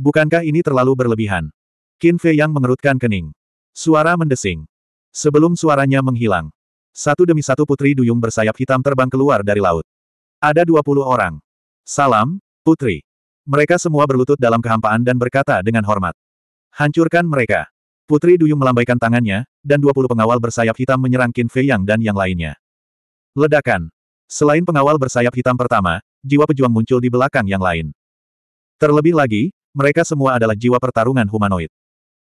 Bukankah ini terlalu berlebihan? Qin Fei Yang mengerutkan kening. Suara mendesing. Sebelum suaranya menghilang. Satu demi satu putri duyung bersayap hitam terbang keluar dari laut. Ada dua puluh orang. Salam, putri. Mereka semua berlutut dalam kehampaan dan berkata dengan hormat. Hancurkan mereka. Putri Duyung melambaikan tangannya, dan dua puluh pengawal bersayap hitam menyerang Qin Fei Yang dan yang lainnya. Ledakan. Selain pengawal bersayap hitam pertama, jiwa pejuang muncul di belakang yang lain. Terlebih lagi, mereka semua adalah jiwa pertarungan humanoid.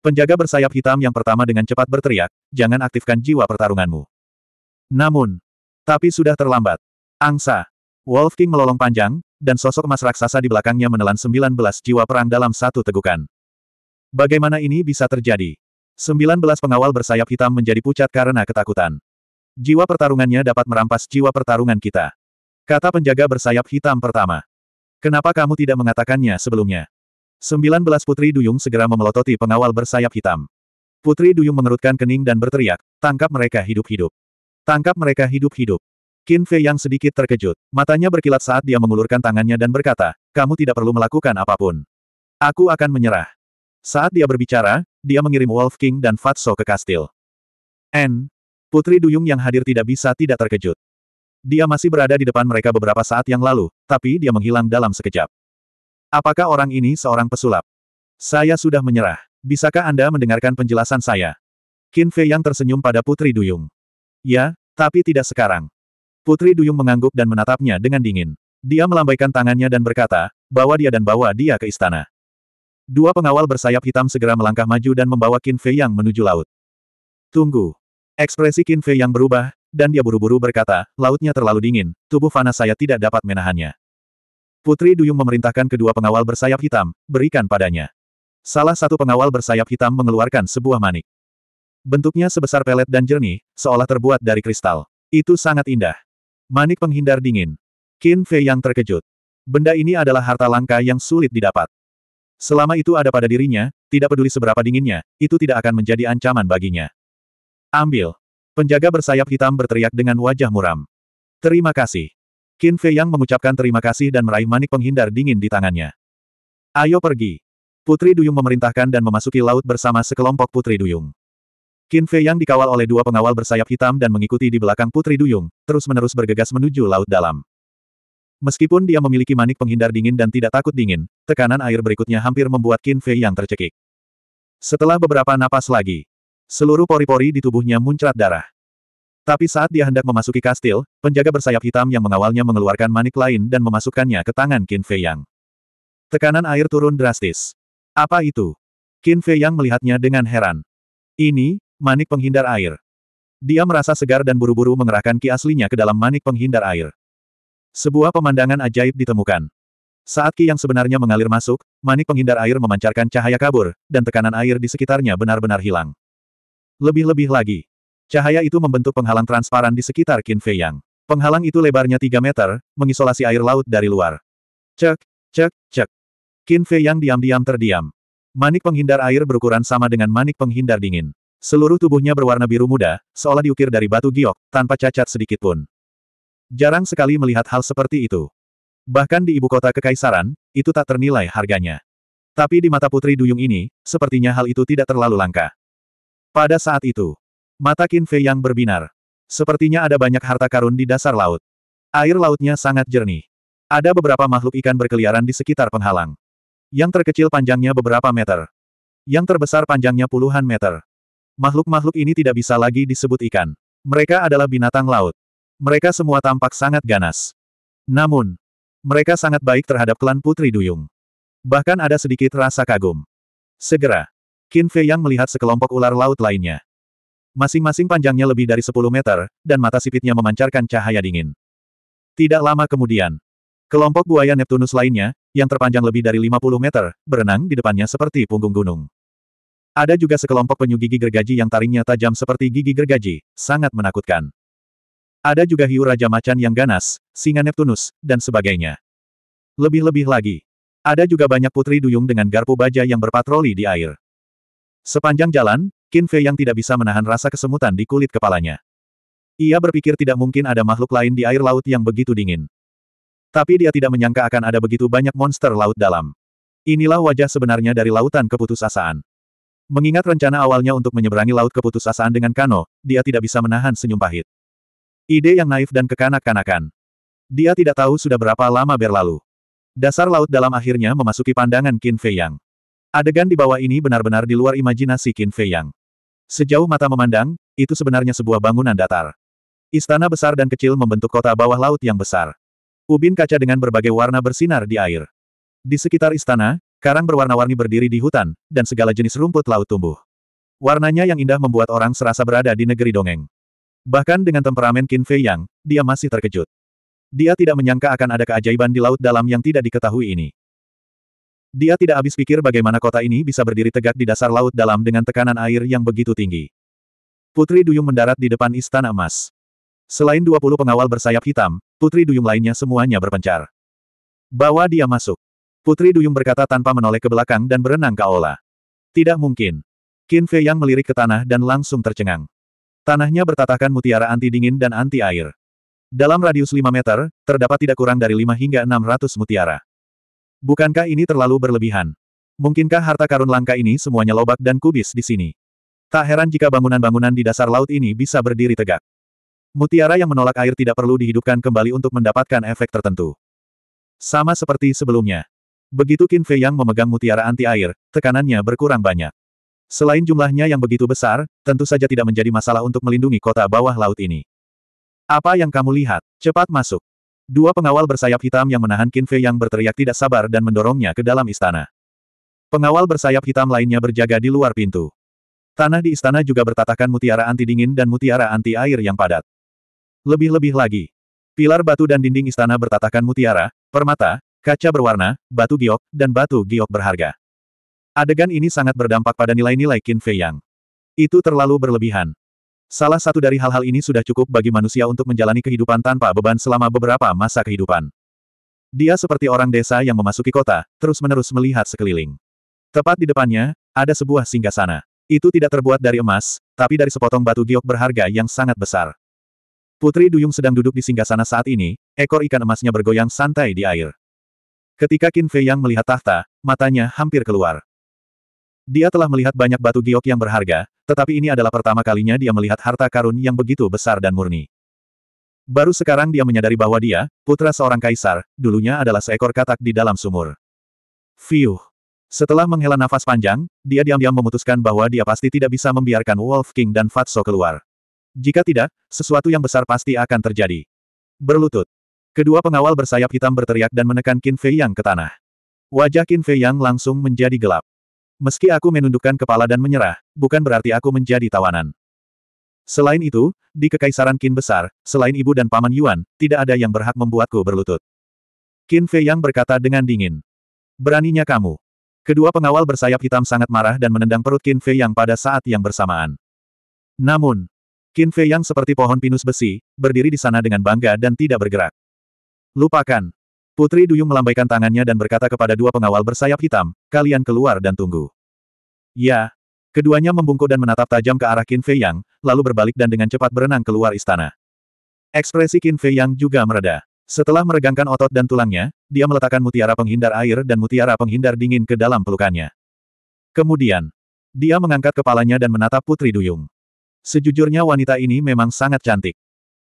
Penjaga bersayap hitam yang pertama dengan cepat berteriak, jangan aktifkan jiwa pertarunganmu. Namun, tapi sudah terlambat. Angsa. Wolf King melolong panjang, dan sosok emas raksasa di belakangnya menelan 19 jiwa perang dalam satu tegukan. Bagaimana ini bisa terjadi? 19 pengawal bersayap hitam menjadi pucat karena ketakutan. Jiwa pertarungannya dapat merampas jiwa pertarungan kita. Kata penjaga bersayap hitam pertama. Kenapa kamu tidak mengatakannya sebelumnya? 19 Putri Duyung segera memelototi pengawal bersayap hitam. Putri Duyung mengerutkan kening dan berteriak, tangkap mereka hidup-hidup. Tangkap mereka hidup-hidup. Qin Fei yang sedikit terkejut, matanya berkilat saat dia mengulurkan tangannya dan berkata, kamu tidak perlu melakukan apapun. Aku akan menyerah. Saat dia berbicara, dia mengirim Wolf King dan Fatso ke kastil. N. Putri Duyung yang hadir tidak bisa tidak terkejut. Dia masih berada di depan mereka beberapa saat yang lalu, tapi dia menghilang dalam sekejap. Apakah orang ini seorang pesulap? Saya sudah menyerah. Bisakah Anda mendengarkan penjelasan saya? Qin Fei yang tersenyum pada Putri Duyung. Ya, tapi tidak sekarang. Putri Duyung mengangguk dan menatapnya dengan dingin. Dia melambaikan tangannya dan berkata, bawa dia dan bawa dia ke istana. Dua pengawal bersayap hitam segera melangkah maju dan membawa Qin Fei Yang menuju laut. Tunggu. Ekspresi Qin Fei Yang berubah, dan dia buru-buru berkata, lautnya terlalu dingin, tubuh fana saya tidak dapat menahannya. Putri Duyung memerintahkan kedua pengawal bersayap hitam, berikan padanya. Salah satu pengawal bersayap hitam mengeluarkan sebuah manik. Bentuknya sebesar pelet dan jernih, seolah terbuat dari kristal. Itu sangat indah. Manik penghindar dingin. Qin Fei yang terkejut. Benda ini adalah harta langka yang sulit didapat. Selama itu ada pada dirinya, tidak peduli seberapa dinginnya, itu tidak akan menjadi ancaman baginya. Ambil. Penjaga bersayap hitam berteriak dengan wajah muram. Terima kasih. Qin Fei Yang mengucapkan terima kasih dan meraih manik penghindar dingin di tangannya. Ayo pergi. Putri Duyung memerintahkan dan memasuki laut bersama sekelompok Putri Duyung. Qin Fei Yang dikawal oleh dua pengawal bersayap hitam dan mengikuti di belakang Putri Duyung, terus-menerus bergegas menuju laut dalam. Meskipun dia memiliki manik penghindar dingin dan tidak takut dingin, tekanan air berikutnya hampir membuat Qin Fei Yang tercekik. Setelah beberapa napas lagi, seluruh pori-pori di tubuhnya muncrat darah. Tapi saat dia hendak memasuki kastil, penjaga bersayap hitam yang mengawalnya mengeluarkan manik lain dan memasukkannya ke tangan Qin Fei Yang. Tekanan air turun drastis. Apa itu? Qin Fei Yang melihatnya dengan heran. Ini, manik penghindar air. Dia merasa segar dan buru-buru mengerahkan ki aslinya ke dalam manik penghindar air. Sebuah pemandangan ajaib ditemukan. Saat ki yang sebenarnya mengalir masuk, manik penghindar air memancarkan cahaya kabur, dan tekanan air di sekitarnya benar-benar hilang. Lebih-lebih lagi, Cahaya itu membentuk penghalang transparan di sekitar Qin Fei Yang. Penghalang itu lebarnya 3 meter, mengisolasi air laut dari luar. Cek, cek, cek. Qin Fei Yang diam-diam terdiam. Manik penghindar air berukuran sama dengan manik penghindar dingin. Seluruh tubuhnya berwarna biru muda, seolah diukir dari batu giok, tanpa cacat sedikit pun. Jarang sekali melihat hal seperti itu. Bahkan di ibu kota kekaisaran, itu tak ternilai harganya. Tapi di mata putri duyung ini, sepertinya hal itu tidak terlalu langka. Pada saat itu, Mata Qin Fei yang berbinar. Sepertinya ada banyak harta karun di dasar laut. Air lautnya sangat jernih. Ada beberapa makhluk ikan berkeliaran di sekitar penghalang. Yang terkecil panjangnya beberapa meter. Yang terbesar panjangnya puluhan meter. Makhluk-makhluk ini tidak bisa lagi disebut ikan. Mereka adalah binatang laut. Mereka semua tampak sangat ganas. Namun, mereka sangat baik terhadap klan Putri Duyung. Bahkan ada sedikit rasa kagum. Segera, Qin Fei Yang melihat sekelompok ular laut lainnya. Masing-masing panjangnya lebih dari 10 meter, dan mata sipitnya memancarkan cahaya dingin. Tidak lama kemudian, kelompok buaya Neptunus lainnya, yang terpanjang lebih dari 50 meter, berenang di depannya seperti punggung gunung. Ada juga sekelompok penyu gigi gergaji yang taringnya tajam seperti gigi gergaji, sangat menakutkan. Ada juga hiu raja macan yang ganas, singa Neptunus, dan sebagainya. Lebih-lebih lagi, ada juga banyak putri duyung dengan garpu baja yang berpatroli di air. Sepanjang jalan, Qin Fei yang tidak bisa menahan rasa kesemutan di kulit kepalanya. Ia berpikir tidak mungkin ada makhluk lain di air laut yang begitu dingin. Tapi dia tidak menyangka akan ada begitu banyak monster laut dalam. Inilah wajah sebenarnya dari lautan keputusasaan. Mengingat rencana awalnya untuk menyeberangi laut keputusasaan dengan kano, dia tidak bisa menahan senyum pahit. Ide yang naif dan kekanak-kanakan. Dia tidak tahu sudah berapa lama berlalu. Dasar laut dalam akhirnya memasuki pandangan Qin Fei Yang. Adegan di bawah ini benar-benar di luar imajinasi Qin Fei Yang. Sejauh mata memandang, itu sebenarnya sebuah bangunan datar. Istana besar dan kecil membentuk kota bawah laut yang besar. Ubin kaca dengan berbagai warna bersinar di air. Di sekitar istana, karang berwarna-warni berdiri di hutan, dan segala jenis rumput laut tumbuh. Warnanya yang indah membuat orang serasa berada di negeri dongeng. Bahkan dengan temperamen Qin Fei Yang, dia masih terkejut. Dia tidak menyangka akan ada keajaiban di laut dalam yang tidak diketahui ini. Dia tidak habis pikir bagaimana kota ini bisa berdiri tegak di dasar laut dalam dengan tekanan air yang begitu tinggi. Putri Duyung mendarat di depan Istana Emas. Selain 20 pengawal bersayap hitam, Putri Duyung lainnya semuanya berpencar. Bawa dia masuk. Putri Duyung berkata tanpa menoleh ke belakang dan berenang ke aula. Tidak mungkin. Qin Fei yang melirik ke tanah dan langsung tercengang. Tanahnya bertatahkan mutiara anti dingin dan anti air. Dalam radius 5 meter, terdapat tidak kurang dari 5 hingga 600 mutiara. Bukankah ini terlalu berlebihan? Mungkinkah harta karun langka ini semuanya lobak dan kubis di sini? Tak heran jika bangunan-bangunan di dasar laut ini bisa berdiri tegak. Mutiara yang menolak air tidak perlu dihidupkan kembali untuk mendapatkan efek tertentu. Sama seperti sebelumnya. Begitu Qin Fei yang memegang mutiara anti-air, tekanannya berkurang banyak. Selain jumlahnya yang begitu besar, tentu saja tidak menjadi masalah untuk melindungi kota bawah laut ini. Apa yang kamu lihat? Cepat masuk. Dua pengawal bersayap hitam yang menahan Qin Fei yang berteriak tidak sabar dan mendorongnya ke dalam istana. Pengawal bersayap hitam lainnya berjaga di luar pintu. Tanah di istana juga bertatakan mutiara anti dingin dan mutiara anti air yang padat. Lebih-lebih lagi, pilar batu dan dinding istana bertatakan mutiara, permata, kaca berwarna, batu giok, dan batu giok berharga. Adegan ini sangat berdampak pada nilai-nilai Qin Fei Yang. Itu terlalu berlebihan. Salah satu dari hal-hal ini sudah cukup bagi manusia untuk menjalani kehidupan tanpa beban selama beberapa masa kehidupan. Dia seperti orang desa yang memasuki kota, terus-menerus melihat sekeliling. Tepat di depannya, ada sebuah singgasana. Itu tidak terbuat dari emas, tapi dari sepotong batu giok berharga yang sangat besar. Putri Duyung sedang duduk di singgasana saat ini, ekor ikan emasnya bergoyang santai di air. Ketika Qin Fei Yang melihat tahta, matanya hampir keluar. Dia telah melihat banyak batu giok yang berharga, tetapi ini adalah pertama kalinya dia melihat harta karun yang begitu besar dan murni. Baru sekarang dia menyadari bahwa dia, putra seorang kaisar, dulunya adalah seekor katak di dalam sumur. Fiuh. Setelah menghela nafas panjang, dia diam-diam memutuskan bahwa dia pasti tidak bisa membiarkan Wolf King dan Fatso keluar. Jika tidak, sesuatu yang besar pasti akan terjadi. Berlutut. Kedua pengawal bersayap hitam berteriak dan menekan Qin Fei Yang ke tanah. Wajah Qin Fei Yang langsung menjadi gelap. Meski aku menundukkan kepala dan menyerah, bukan berarti aku menjadi tawanan. Selain itu, di Kekaisaran Qin Besar, selain ibu dan paman Yuan, tidak ada yang berhak membuatku berlutut. Qin Fei Yang berkata dengan dingin. Beraninya kamu. Kedua pengawal bersayap hitam sangat marah dan menendang perut Qin Fei Yang pada saat yang bersamaan. Namun, Qin Fei Yang seperti pohon pinus besi, berdiri di sana dengan bangga dan tidak bergerak. Lupakan. Putri Duyung melambaikan tangannya dan berkata kepada dua pengawal bersayap hitam, kalian keluar dan tunggu. Ya. Keduanya membungkuk dan menatap tajam ke arah Qin Fei Yang, lalu berbalik dan dengan cepat berenang keluar istana. Ekspresi Qin Fei Yang juga mereda. Setelah meregangkan otot dan tulangnya, dia meletakkan mutiara penghindar air dan mutiara penghindar dingin ke dalam pelukannya. Kemudian, dia mengangkat kepalanya dan menatap Putri Duyung. Sejujurnya wanita ini memang sangat cantik.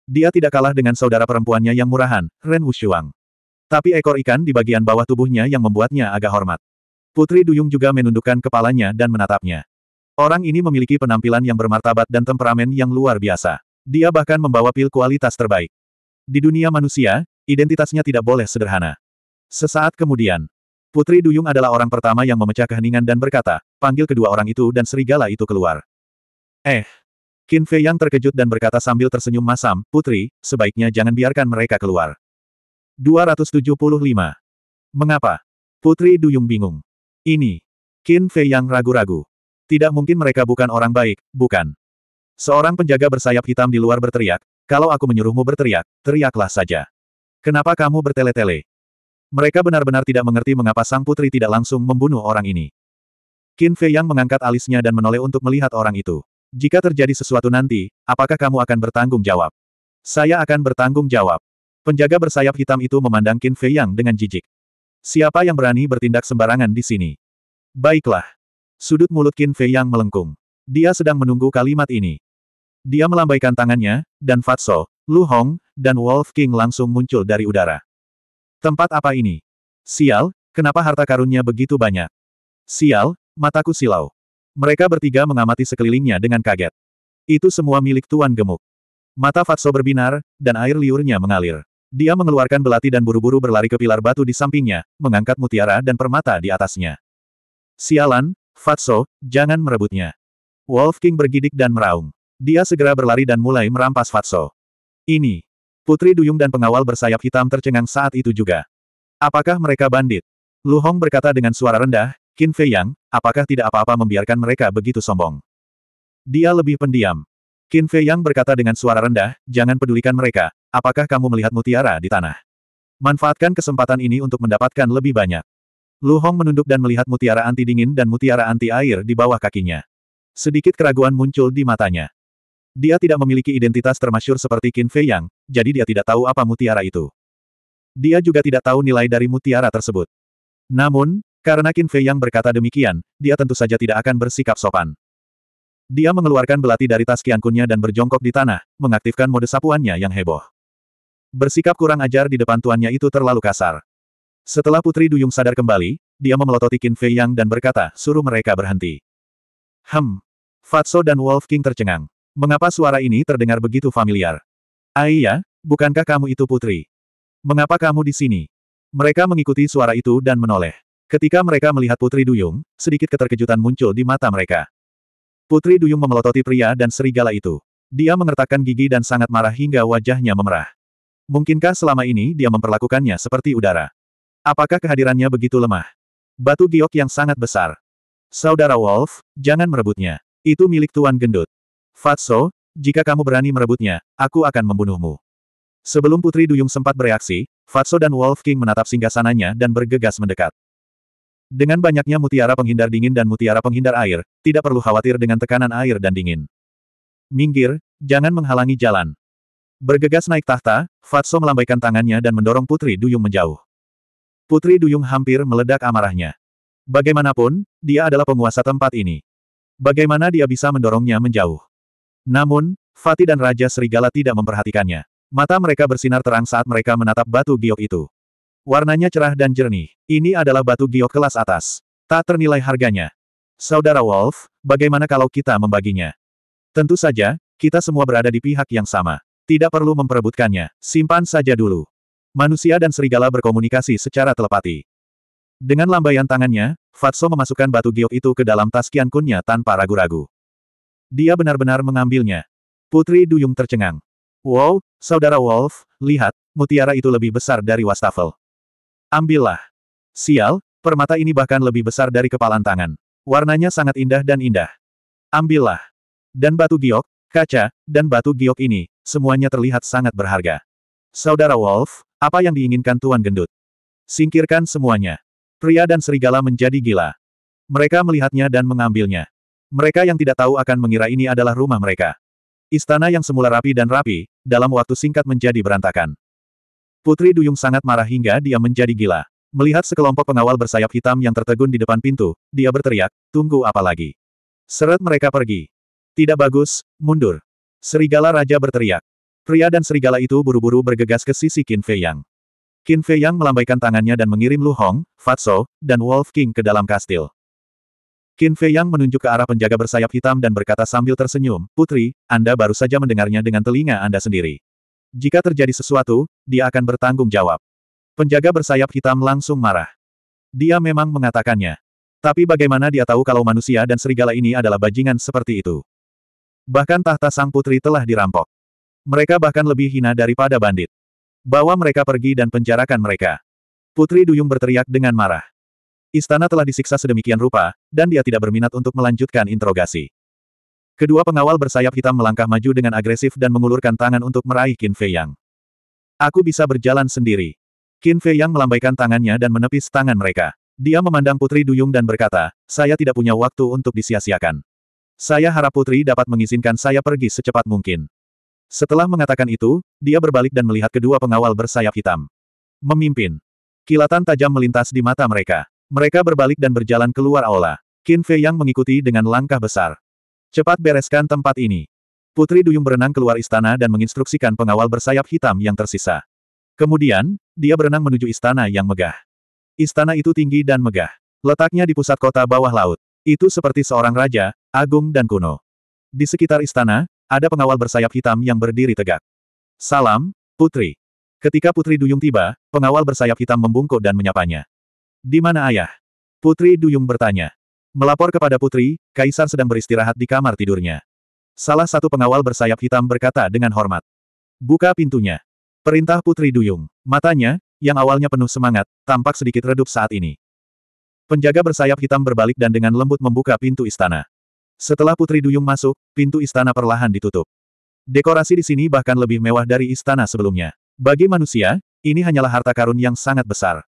Dia tidak kalah dengan saudara perempuannya yang murahan, Ren Wushuang. Tapi ekor ikan di bagian bawah tubuhnya yang membuatnya agak hormat. Putri Duyung juga menundukkan kepalanya dan menatapnya. Orang ini memiliki penampilan yang bermartabat dan temperamen yang luar biasa. Dia bahkan membawa pil kualitas terbaik. Di dunia manusia, identitasnya tidak boleh sederhana. Sesaat kemudian, Putri Duyung adalah orang pertama yang memecah keheningan dan berkata, panggil kedua orang itu dan serigala itu keluar. Eh. Qin Fei yang terkejut dan berkata sambil tersenyum masam, Putri, sebaiknya jangan biarkan mereka keluar. 275. Mengapa? Putri Duyung bingung. Ini. Qin Fei yang ragu-ragu. Tidak mungkin mereka bukan orang baik, bukan. Seorang penjaga bersayap hitam di luar berteriak, kalau aku menyuruhmu berteriak, teriaklah saja. Kenapa kamu bertele-tele? Mereka benar-benar tidak mengerti mengapa sang putri tidak langsung membunuh orang ini. Qin Fei yang mengangkat alisnya dan menoleh untuk melihat orang itu. Jika terjadi sesuatu nanti, apakah kamu akan bertanggung jawab? Saya akan bertanggung jawab. Penjaga bersayap hitam itu memandang Qin Fei Yang dengan jijik. Siapa yang berani bertindak sembarangan di sini? Baiklah. Sudut mulut Qin Fei Yang melengkung. Dia sedang menunggu kalimat ini. Dia melambaikan tangannya, dan Fatso, Lu Hong, dan Wolf King langsung muncul dari udara. Tempat apa ini? Sial, kenapa harta karunnya begitu banyak? Sial, mataku silau. Mereka bertiga mengamati sekelilingnya dengan kaget. Itu semua milik Tuan Gemuk. Mata Fatso berbinar, dan air liurnya mengalir. Dia mengeluarkan belati dan buru-buru berlari ke pilar batu di sampingnya, mengangkat mutiara dan permata di atasnya. Sialan, Fatso, jangan merebutnya. Wolf King bergidik dan meraung. Dia segera berlari dan mulai merampas Fatso. Ini. Putri Duyung dan pengawal bersayap hitam tercengang saat itu juga. Apakah mereka bandit? Lu Hong berkata dengan suara rendah, Qin Fei Yang, apakah tidak apa-apa membiarkan mereka begitu sombong? Dia lebih pendiam. Qin Fei Yang berkata dengan suara rendah, jangan pedulikan mereka, Apakah kamu melihat mutiara di tanah? Manfaatkan kesempatan ini untuk mendapatkan lebih banyak. Lu Hong menunduk dan melihat mutiara anti dingin dan mutiara anti air di bawah kakinya. Sedikit keraguan muncul di matanya. Dia tidak memiliki identitas termasyur seperti Qin Fei Yang, jadi dia tidak tahu apa mutiara itu. Dia juga tidak tahu nilai dari mutiara tersebut. Namun, karena Qin Fei Yang berkata demikian, dia tentu saja tidak akan bersikap sopan. Dia mengeluarkan belati dari tas kiankunnya dan berjongkok di tanah, mengaktifkan mode sapuannya yang heboh. Bersikap kurang ajar di depan tuannya itu terlalu kasar. Setelah Putri Duyung sadar kembali, dia memelototi Qin Fei Yang dan berkata, suruh mereka berhenti. Hem. Fatso dan Wolf King tercengang. Mengapa suara ini terdengar begitu familiar? Aiya, bukankah kamu itu putri? Mengapa kamu di sini? Mereka mengikuti suara itu dan menoleh. Ketika mereka melihat Putri Duyung, sedikit keterkejutan muncul di mata mereka. Putri Duyung memelototi pria dan serigala itu. Dia mengertakkan gigi dan sangat marah hingga wajahnya memerah. Mungkinkah selama ini dia memperlakukannya seperti udara? Apakah kehadirannya begitu lemah? Batu giok yang sangat besar. Saudara Wolf, jangan merebutnya. Itu milik Tuan Gendut. Fatso, jika kamu berani merebutnya, aku akan membunuhmu. Sebelum Putri Duyung sempat bereaksi, Fatso dan Wolf King menatap singgasananya dan bergegas mendekat. Dengan banyaknya mutiara penghindar dingin dan mutiara penghindar air, tidak perlu khawatir dengan tekanan air dan dingin. Minggir, jangan menghalangi jalan. Bergegas naik tahta, Fatso melambaikan tangannya dan mendorong Putri Duyung menjauh. Putri Duyung hampir meledak amarahnya. Bagaimanapun, dia adalah penguasa tempat ini. Bagaimana dia bisa mendorongnya menjauh? Namun, Fatih dan Raja Serigala tidak memperhatikannya. Mata mereka bersinar terang saat mereka menatap batu giok itu. Warnanya cerah dan jernih. Ini adalah batu giok kelas atas. Tak ternilai harganya. Saudara Wolf, bagaimana kalau kita membaginya? Tentu saja, kita semua berada di pihak yang sama. Tidak perlu memperebutkannya, simpan saja dulu. Manusia dan serigala berkomunikasi secara telepati. Dengan lambaian tangannya, Fatso memasukkan batu giok itu ke dalam tas Kian Kunnya tanpa ragu-ragu. Dia benar-benar mengambilnya. Putri Duyung tercengang. Wow, saudara Wolf, lihat, mutiara itu lebih besar dari wastafel. Ambillah. Sial, permata ini bahkan lebih besar dari kepalan tangan. Warnanya sangat indah dan indah. Ambillah. Dan batu giok, kaca, dan batu giok ini, semuanya terlihat sangat berharga. Saudara Wolf, apa yang diinginkan Tuan Gendut? Singkirkan semuanya. Pria dan serigala menjadi gila. Mereka melihatnya dan mengambilnya. Mereka yang tidak tahu akan mengira ini adalah rumah mereka. Istana yang semula rapi dan rapi, dalam waktu singkat menjadi berantakan. Putri Duyung sangat marah hingga dia menjadi gila. Melihat sekelompok pengawal bersayap hitam yang tertegun di depan pintu, dia berteriak, tunggu apa lagi? Seret mereka pergi. Tidak bagus, mundur. Serigala Raja berteriak. Pria dan serigala itu buru-buru bergegas ke sisi Qin Fei Yang. Qin Fei Yang melambaikan tangannya dan mengirim Lu Hong, Fatso, dan Wolf King ke dalam kastil. Qin Fei Yang menunjuk ke arah penjaga bersayap hitam dan berkata sambil tersenyum, Putri, Anda baru saja mendengarnya dengan telinga Anda sendiri. Jika terjadi sesuatu, dia akan bertanggung jawab. Penjaga bersayap hitam langsung marah. Dia memang mengatakannya. Tapi bagaimana dia tahu kalau manusia dan serigala ini adalah bajingan seperti itu? Bahkan tahta sang putri telah dirampok. Mereka bahkan lebih hina daripada bandit. Bawa mereka pergi dan penjarakan mereka. Putri Duyung berteriak dengan marah. Istana telah disiksa sedemikian rupa, dan dia tidak berminat untuk melanjutkan interogasi. Kedua pengawal bersayap hitam melangkah maju dengan agresif dan mengulurkan tangan untuk meraih Qin Fei Yang. Aku bisa berjalan sendiri. Qin Fei Yang melambaikan tangannya dan menepis tangan mereka. Dia memandang Putri Duyung dan berkata, saya tidak punya waktu untuk disia-siakan. Saya harap putri dapat mengizinkan saya pergi secepat mungkin. Setelah mengatakan itu, dia berbalik dan melihat kedua pengawal bersayap hitam. Memimpin. Kilatan tajam melintas di mata mereka. Mereka berbalik dan berjalan keluar aula. Qin Fei Yang mengikuti dengan langkah besar. Cepat bereskan tempat ini. Putri Duyung berenang keluar istana dan menginstruksikan pengawal bersayap hitam yang tersisa. Kemudian, dia berenang menuju istana yang megah. Istana itu tinggi dan megah. Letaknya di pusat kota bawah laut. Itu seperti seorang raja, agung dan kuno. Di sekitar istana, ada pengawal bersayap hitam yang berdiri tegak. Salam, Putri. Ketika Putri Duyung tiba, pengawal bersayap hitam membungkuk dan menyapanya. Di mana ayah? Putri Duyung bertanya. Melapor kepada Putri, Kaisar sedang beristirahat di kamar tidurnya. Salah satu pengawal bersayap hitam berkata dengan hormat. Buka pintunya. Perintah Putri Duyung. Matanya, yang awalnya penuh semangat, tampak sedikit redup saat ini. Penjaga bersayap hitam berbalik dan dengan lembut membuka pintu istana. Setelah Putri Duyung masuk, pintu istana perlahan ditutup. Dekorasi di sini bahkan lebih mewah dari istana sebelumnya. Bagi manusia, ini hanyalah harta karun yang sangat besar.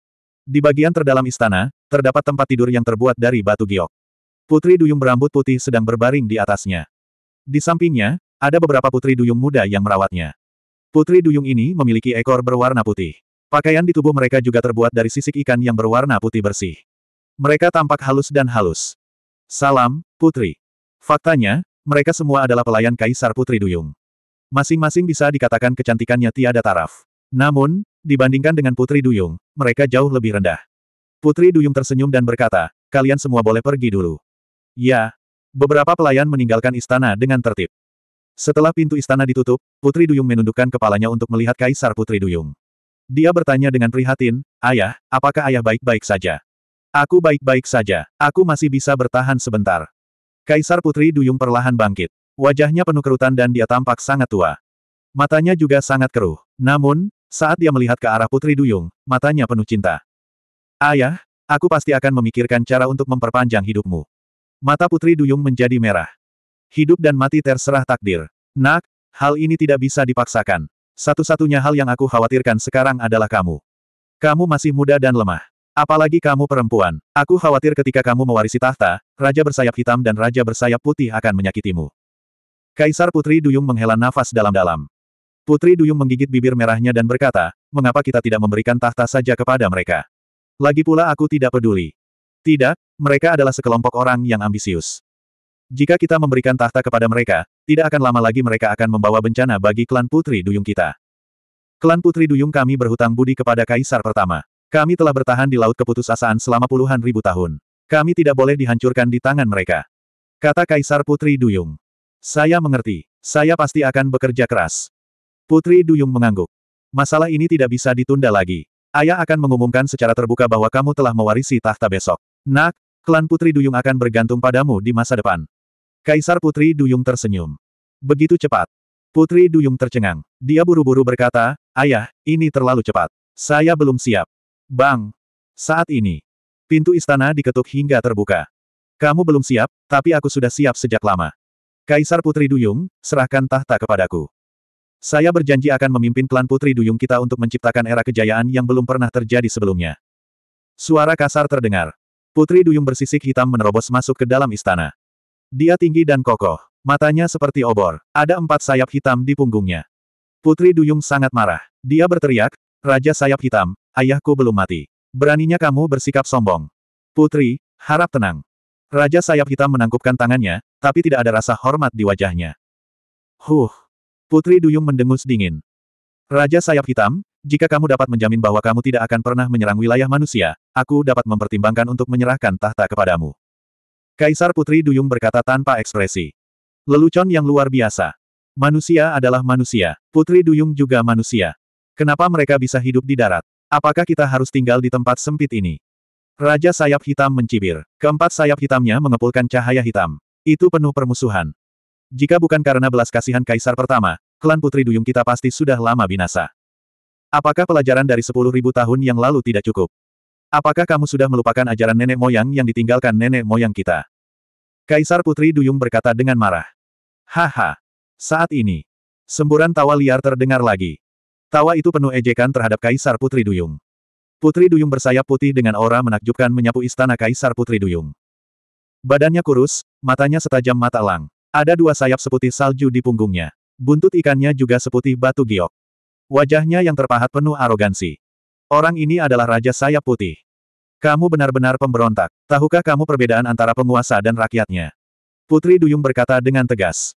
Di bagian terdalam istana, terdapat tempat tidur yang terbuat dari batu giok. Putri Duyung berambut putih sedang berbaring di atasnya. Di sampingnya, ada beberapa putri duyung muda yang merawatnya. Putri duyung ini memiliki ekor berwarna putih. Pakaian di tubuh mereka juga terbuat dari sisik ikan yang berwarna putih bersih. Mereka tampak halus dan halus. Salam, Putri. Faktanya, mereka semua adalah pelayan Kaisar Putri Duyung. Masing-masing bisa dikatakan kecantikannya tiada taraf. Namun, dibandingkan dengan Putri Duyung, mereka jauh lebih rendah. Putri Duyung tersenyum dan berkata, kalian semua boleh pergi dulu. Ya. Beberapa pelayan meninggalkan istana dengan tertib. Setelah pintu istana ditutup, Putri Duyung menundukkan kepalanya untuk melihat Kaisar Putri Duyung. Dia bertanya dengan prihatin, Ayah, apakah ayah baik-baik saja? Aku baik-baik saja. Aku masih bisa bertahan sebentar. Kaisar Putri Duyung perlahan bangkit. Wajahnya penuh kerutan dan dia tampak sangat tua. Matanya juga sangat keruh. Namun, saat dia melihat ke arah Putri Duyung, matanya penuh cinta. Ayah, aku pasti akan memikirkan cara untuk memperpanjang hidupmu. Mata Putri Duyung menjadi merah. Hidup dan mati terserah takdir. Nak, hal ini tidak bisa dipaksakan. Satu-satunya hal yang aku khawatirkan sekarang adalah kamu. Kamu masih muda dan lemah. Apalagi kamu perempuan. Aku khawatir ketika kamu mewarisi tahta, Raja Bersayap Hitam dan Raja Bersayap Putih akan menyakitimu. Kaisar Putri Duyung menghela nafas dalam-dalam. Putri Duyung menggigit bibir merahnya dan berkata, mengapa kita tidak memberikan tahta saja kepada mereka? Lagi pula aku tidak peduli. Tidak, mereka adalah sekelompok orang yang ambisius. Jika kita memberikan tahta kepada mereka, tidak akan lama lagi mereka akan membawa bencana bagi klan Putri Duyung kita. Klan Putri Duyung kami berhutang budi kepada Kaisar pertama. Kami telah bertahan di Laut Keputusasaan selama puluhan ribu tahun. Kami tidak boleh dihancurkan di tangan mereka. Kata Kaisar Putri Duyung. Saya mengerti. Saya pasti akan bekerja keras. Putri Duyung mengangguk. Masalah ini tidak bisa ditunda lagi. Ayah akan mengumumkan secara terbuka bahwa kamu telah mewarisi tahta besok. Nak, klan Putri Duyung akan bergantung padamu di masa depan. Kaisar Putri Duyung tersenyum. Begitu cepat. Putri Duyung tercengang. Dia buru-buru berkata, Ayah, ini terlalu cepat. Saya belum siap. Bang! Saat ini, pintu istana diketuk hingga terbuka. Kamu belum siap, tapi aku sudah siap sejak lama. Kaisar Putri Duyung, serahkan tahta kepadaku. Saya berjanji akan memimpin klan Putri Duyung kita untuk menciptakan era kejayaan yang belum pernah terjadi sebelumnya. Suara kasar terdengar. Putri Duyung bersisik hitam menerobos masuk ke dalam istana. Dia tinggi dan kokoh. Matanya seperti obor. Ada empat sayap hitam di punggungnya. Putri Duyung sangat marah. Dia berteriak, Raja Sayap Hitam, Ayahku belum mati. Beraninya kamu bersikap sombong. Putri, harap tenang. Raja sayap hitam menangkupkan tangannya, tapi tidak ada rasa hormat di wajahnya. Huh. Putri Duyung mendengus dingin. Raja sayap hitam, jika kamu dapat menjamin bahwa kamu tidak akan pernah menyerang wilayah manusia, aku dapat mempertimbangkan untuk menyerahkan tahta kepadamu. Kaisar Putri Duyung berkata tanpa ekspresi. Lelucon yang luar biasa. Manusia adalah manusia. Putri Duyung juga manusia. Kenapa mereka bisa hidup di darat? Apakah kita harus tinggal di tempat sempit ini? Raja sayap hitam mencibir. Keempat sayap hitamnya mengepulkan cahaya hitam. Itu penuh permusuhan. Jika bukan karena belas kasihan kaisar pertama, klan putri duyung kita pasti sudah lama binasa. Apakah pelajaran dari sepuluh ribu tahun yang lalu tidak cukup? Apakah kamu sudah melupakan ajaran nenek moyang yang ditinggalkan nenek moyang kita? Kaisar Putri Duyung berkata dengan marah. Haha. Saat ini. Semburan tawa liar terdengar lagi. Tawa itu penuh ejekan terhadap Kaisar Putri Duyung. Putri Duyung bersayap putih dengan aura menakjubkan menyapu istana Kaisar Putri Duyung. Badannya kurus, matanya setajam mata elang. Ada dua sayap seputih salju di punggungnya. Buntut ikannya juga seputih batu giok. Wajahnya yang terpahat penuh arogansi. Orang ini adalah Raja Sayap Putih. Kamu benar-benar pemberontak. Tahukah kamu perbedaan antara penguasa dan rakyatnya? Putri Duyung berkata dengan tegas.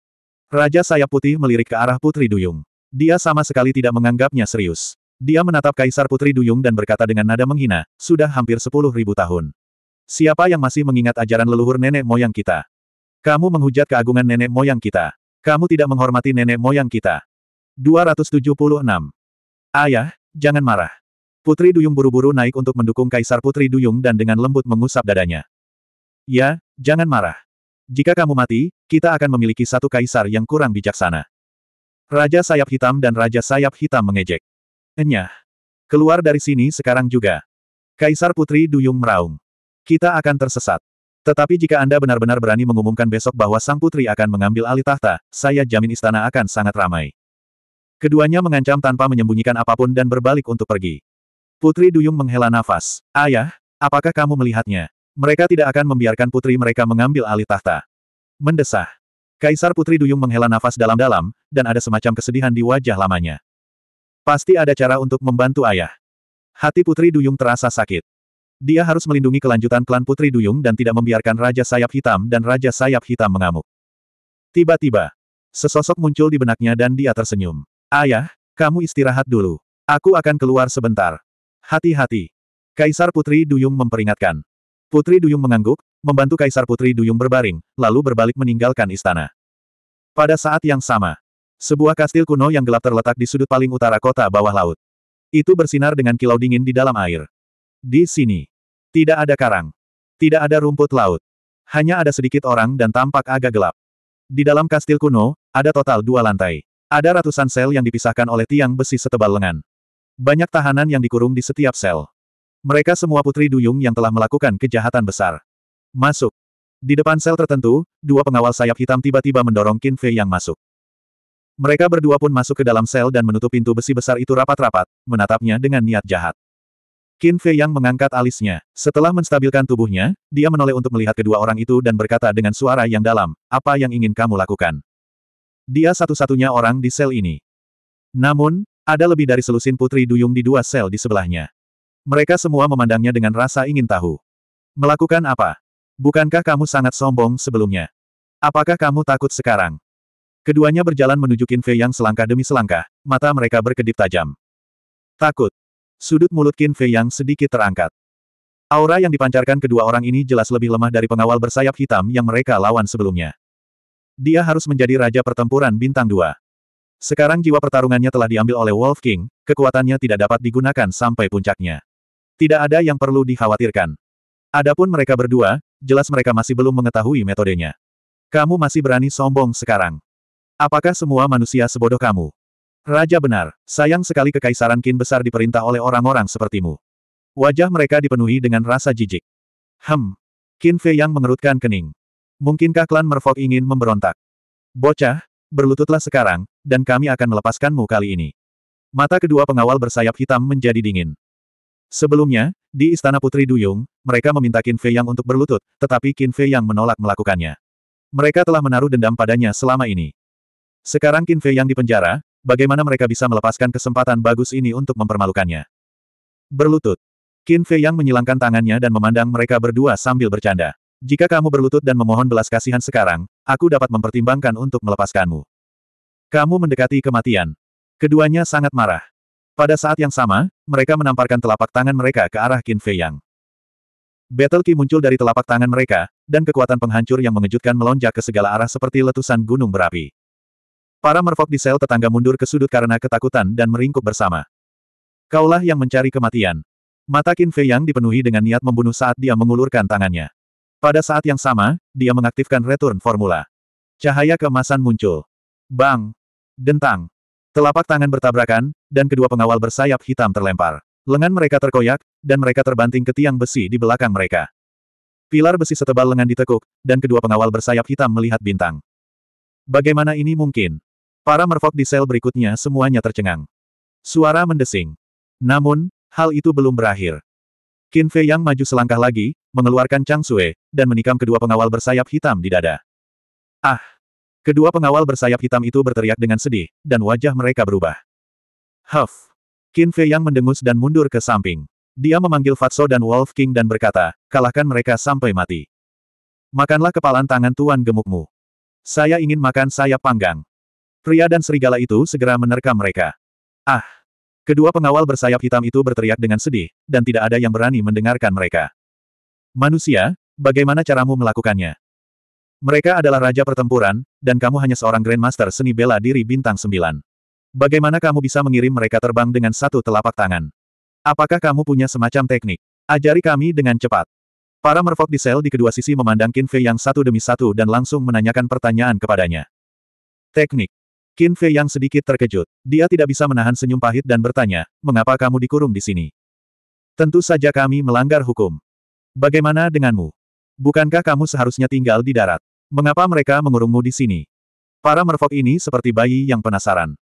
Raja Sayap Putih melirik ke arah Putri Duyung. Dia sama sekali tidak menganggapnya serius. Dia menatap Kaisar Putri Duyung dan berkata dengan nada menghina, sudah hampir sepuluh ribu tahun. Siapa yang masih mengingat ajaran leluhur nenek moyang kita? Kamu menghujat keagungan nenek moyang kita. Kamu tidak menghormati nenek moyang kita. 276. Ayah, jangan marah. Putri Duyung buru-buru naik untuk mendukung Kaisar Putri Duyung dan dengan lembut mengusap dadanya. Ya, jangan marah. Jika kamu mati, kita akan memiliki satu kaisar yang kurang bijaksana. Raja sayap hitam dan Raja sayap hitam mengejek. Enyah. Keluar dari sini sekarang juga. Kaisar Putri Duyung meraung. Kita akan tersesat. Tetapi jika Anda benar-benar berani mengumumkan besok bahwa Sang Putri akan mengambil alih tahta, saya jamin istana akan sangat ramai. Keduanya mengancam tanpa menyembunyikan apapun dan berbalik untuk pergi. Putri Duyung menghela nafas. Ayah, apakah kamu melihatnya? Mereka tidak akan membiarkan putri mereka mengambil alih tahta. Mendesah. Kaisar Putri Duyung menghela nafas dalam-dalam, dan ada semacam kesedihan di wajah lamanya. Pasti ada cara untuk membantu ayah. Hati Putri Duyung terasa sakit. Dia harus melindungi kelanjutan klan Putri Duyung dan tidak membiarkan Raja Sayap Hitam dan Raja Sayap Hitam mengamuk. Tiba-tiba, sesosok muncul di benaknya dan dia tersenyum. Ayah, kamu istirahat dulu. Aku akan keluar sebentar. Hati-hati. Kaisar Putri Duyung memperingatkan. Putri Duyung mengangguk, membantu Kaisar Putri Duyung berbaring, lalu berbalik meninggalkan istana. Pada saat yang sama, sebuah kastil kuno yang gelap terletak di sudut paling utara kota bawah laut. Itu bersinar dengan kilau dingin di dalam air. Di sini, tidak ada karang. Tidak ada rumput laut. Hanya ada sedikit orang dan tampak agak gelap. Di dalam kastil kuno, ada total dua lantai. Ada ratusan sel yang dipisahkan oleh tiang besi setebal lengan. Banyak tahanan yang dikurung di setiap sel. Mereka semua putri duyung yang telah melakukan kejahatan besar. Masuk. Di depan sel tertentu, dua pengawal sayap hitam tiba-tiba mendorong Qin Fei yang masuk. Mereka berdua pun masuk ke dalam sel dan menutup pintu besi besar itu rapat-rapat, menatapnya dengan niat jahat. Qin Fei yang mengangkat alisnya. Setelah menstabilkan tubuhnya, dia menoleh untuk melihat kedua orang itu dan berkata dengan suara yang dalam, apa yang ingin kamu lakukan? Dia satu-satunya orang di sel ini. Namun, ada lebih dari selusin putri duyung di dua sel di sebelahnya. Mereka semua memandangnya dengan rasa ingin tahu. Melakukan apa? Bukankah kamu sangat sombong sebelumnya? Apakah kamu takut sekarang? Keduanya berjalan menuju Fei yang selangkah demi selangkah, mata mereka berkedip tajam. Takut. Sudut mulut Fei yang sedikit terangkat. Aura yang dipancarkan kedua orang ini jelas lebih lemah dari pengawal bersayap hitam yang mereka lawan sebelumnya. Dia harus menjadi raja pertempuran bintang dua. Sekarang jiwa pertarungannya telah diambil oleh Wolf King, kekuatannya tidak dapat digunakan sampai puncaknya. Tidak ada yang perlu dikhawatirkan. Adapun mereka berdua, jelas mereka masih belum mengetahui metodenya. Kamu masih berani sombong sekarang. Apakah semua manusia sebodoh kamu? Raja benar, sayang sekali kekaisaran Kin besar diperintah oleh orang-orang sepertimu. Wajah mereka dipenuhi dengan rasa jijik. Hem. Qin Fei yang mengerutkan kening. Mungkinkah klan Merfok ingin memberontak? Bocah, berlututlah sekarang, dan kami akan melepaskanmu kali ini. Mata kedua pengawal bersayap hitam menjadi dingin. Sebelumnya, di Istana Putri Duyung, mereka meminta Qin Fei Yang untuk berlutut, tetapi Qin Fei Yang menolak melakukannya. Mereka telah menaruh dendam padanya selama ini. Sekarang Qin Fei Yang dipenjara, bagaimana mereka bisa melepaskan kesempatan bagus ini untuk mempermalukannya? Berlutut. Qin Fei Yang menyilangkan tangannya dan memandang mereka berdua sambil bercanda. Jika kamu berlutut dan memohon belas kasihan sekarang, aku dapat mempertimbangkan untuk melepaskanmu. Kamu mendekati kematian. Keduanya sangat marah. Pada saat yang sama, mereka menamparkan telapak tangan mereka ke arah Qin Fei Yang. Battle Qi muncul dari telapak tangan mereka, dan kekuatan penghancur yang mengejutkan melonjak ke segala arah seperti letusan gunung berapi. Para merfok di sel tetangga mundur ke sudut karena ketakutan dan meringkuk bersama. Kaulah yang mencari kematian. Mata Qin Fei Yang dipenuhi dengan niat membunuh saat dia mengulurkan tangannya. Pada saat yang sama, dia mengaktifkan return formula. Cahaya keemasan muncul. Bang! Dentang! Telapak tangan bertabrakan, dan kedua pengawal bersayap hitam terlempar. Lengan mereka terkoyak, dan mereka terbanting ke tiang besi di belakang mereka. Pilar besi setebal lengan ditekuk, dan kedua pengawal bersayap hitam melihat bintang. Bagaimana ini mungkin? Para merfok di sel berikutnya semuanya tercengang. Suara mendesing. Namun, hal itu belum berakhir. Qin Fei yang maju selangkah lagi, mengeluarkan Chang Sue, dan menikam kedua pengawal bersayap hitam di dada. Ah! Kedua pengawal bersayap hitam itu berteriak dengan sedih, dan wajah mereka berubah. Huff! Qin Fei yang mendengus dan mundur ke samping. Dia memanggil Fatso dan Wolf King dan berkata, kalahkan mereka sampai mati. Makanlah kepalan tangan tuan gemukmu. Saya ingin makan sayap panggang. Pria dan serigala itu segera menerkam mereka. Ah! Kedua pengawal bersayap hitam itu berteriak dengan sedih, dan tidak ada yang berani mendengarkan mereka. Manusia, bagaimana caramu melakukannya? Mereka adalah raja pertempuran, dan kamu hanya seorang Grandmaster seni bela diri bintang 9. Bagaimana kamu bisa mengirim mereka terbang dengan satu telapak tangan? Apakah kamu punya semacam teknik? Ajari kami dengan cepat. Para merfok di sel di kedua sisi memandang Qin Fei yang satu demi satu dan langsung menanyakan pertanyaan kepadanya. Teknik. Qin Fei yang sedikit terkejut. Dia tidak bisa menahan senyum pahit dan bertanya, mengapa kamu dikurung di sini? Tentu saja kami melanggar hukum. Bagaimana denganmu? Bukankah kamu seharusnya tinggal di darat? Mengapa mereka mengurungmu di sini? Para merfok ini seperti bayi yang penasaran.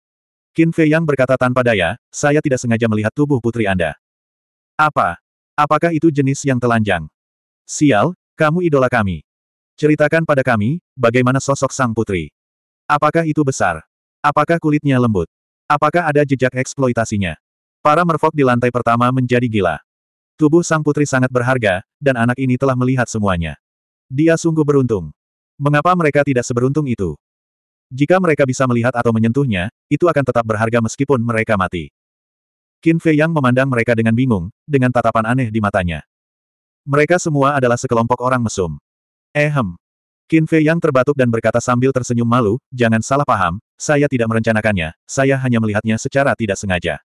Qin Fei Yang berkata tanpa daya, saya tidak sengaja melihat tubuh putri Anda. Apa? Apakah itu jenis yang telanjang? Sial, kamu idola kami. Ceritakan pada kami, bagaimana sosok sang putri. Apakah itu besar? Apakah kulitnya lembut? Apakah ada jejak eksploitasinya? Para merfok di lantai pertama menjadi gila. Tubuh sang putri sangat berharga, dan anak ini telah melihat semuanya. Dia sungguh beruntung. Mengapa mereka tidak seberuntung itu? Jika mereka bisa melihat atau menyentuhnya, itu akan tetap berharga meskipun mereka mati. Qin Fei Yang memandang mereka dengan bingung, dengan tatapan aneh di matanya. Mereka semua adalah sekelompok orang mesum. Ehem. Eh, Qin Fei Yang terbatuk dan berkata sambil tersenyum malu, jangan salah paham, saya tidak merencanakannya, saya hanya melihatnya secara tidak sengaja.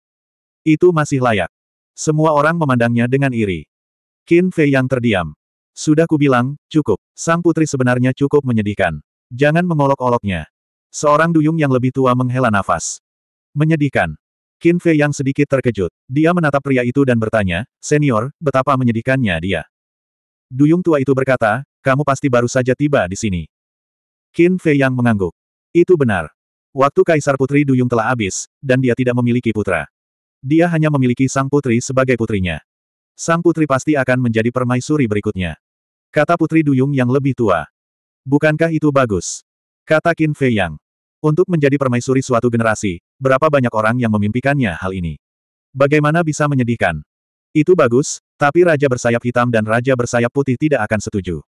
Itu masih layak. Semua orang memandangnya dengan iri. Qin Fei Yang terdiam. Sudah kubilang, cukup. Sang putri sebenarnya cukup menyedihkan. Jangan mengolok-oloknya. Seorang duyung yang lebih tua menghela nafas. Menyedihkan. Qin Fei yang sedikit terkejut. Dia menatap pria itu dan bertanya, Senior, betapa menyedihkannya dia. Duyung tua itu berkata, kamu pasti baru saja tiba di sini. Qin Fei yang mengangguk. Itu benar. Waktu Kaisar Putri Duyung telah habis, dan dia tidak memiliki putra. Dia hanya memiliki sang putri sebagai putrinya. Sang putri pasti akan menjadi permaisuri berikutnya. Kata Putri Duyung yang lebih tua. Bukankah itu bagus? Kata Qin Fei Yang. Untuk menjadi permaisuri suatu generasi, berapa banyak orang yang memimpikannya hal ini? Bagaimana bisa menyedihkan? Itu bagus, tapi Raja Bersayap Hitam dan Raja Bersayap Putih tidak akan setuju.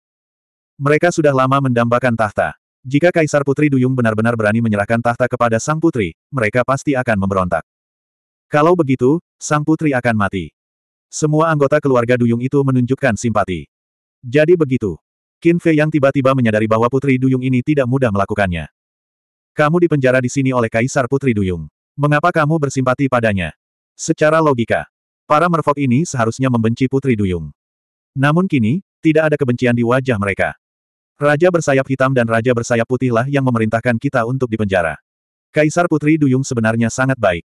Mereka sudah lama mendambakan tahta. Jika Kaisar Putri Duyung benar-benar berani menyerahkan tahta kepada Sang Putri, mereka pasti akan memberontak. Kalau begitu, Sang Putri akan mati. Semua anggota keluarga Duyung itu menunjukkan simpati. Jadi begitu. Qin Fei yang tiba-tiba menyadari bahwa Putri Duyung ini tidak mudah melakukannya. Kamu dipenjara di sini oleh Kaisar Putri Duyung. Mengapa kamu bersimpati padanya? Secara logika, para merfok ini seharusnya membenci Putri Duyung. Namun kini, tidak ada kebencian di wajah mereka. Raja bersayap hitam dan raja bersayap putihlah yang memerintahkan kita untuk dipenjara. Kaisar Putri Duyung sebenarnya sangat baik.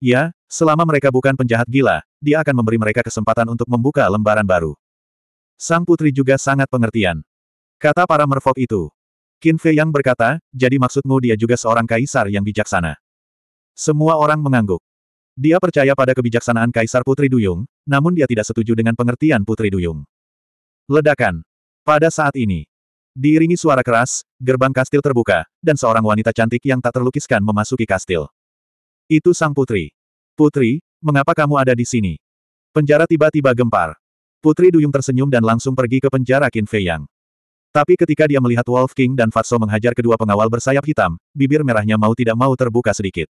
Ya, selama mereka bukan penjahat gila, dia akan memberi mereka kesempatan untuk membuka lembaran baru. Sang putri juga sangat pengertian. Kata para merfok itu. Qin Fei yang berkata, jadi maksudmu dia juga seorang kaisar yang bijaksana. Semua orang mengangguk. Dia percaya pada kebijaksanaan Kaisar Putri Duyung, namun dia tidak setuju dengan pengertian Putri Duyung. Ledakan. Pada saat ini. Diiringi suara keras, gerbang kastil terbuka, dan seorang wanita cantik yang tak terlukiskan memasuki kastil. Itu sang putri. Putri, mengapa kamu ada di sini? Penjara tiba-tiba gempar. Putri Duyung tersenyum dan langsung pergi ke penjara Qin Fei Yang. Tapi ketika dia melihat Wolf King dan Fatso menghajar kedua pengawal bersayap hitam, bibir merahnya mau tidak mau terbuka sedikit.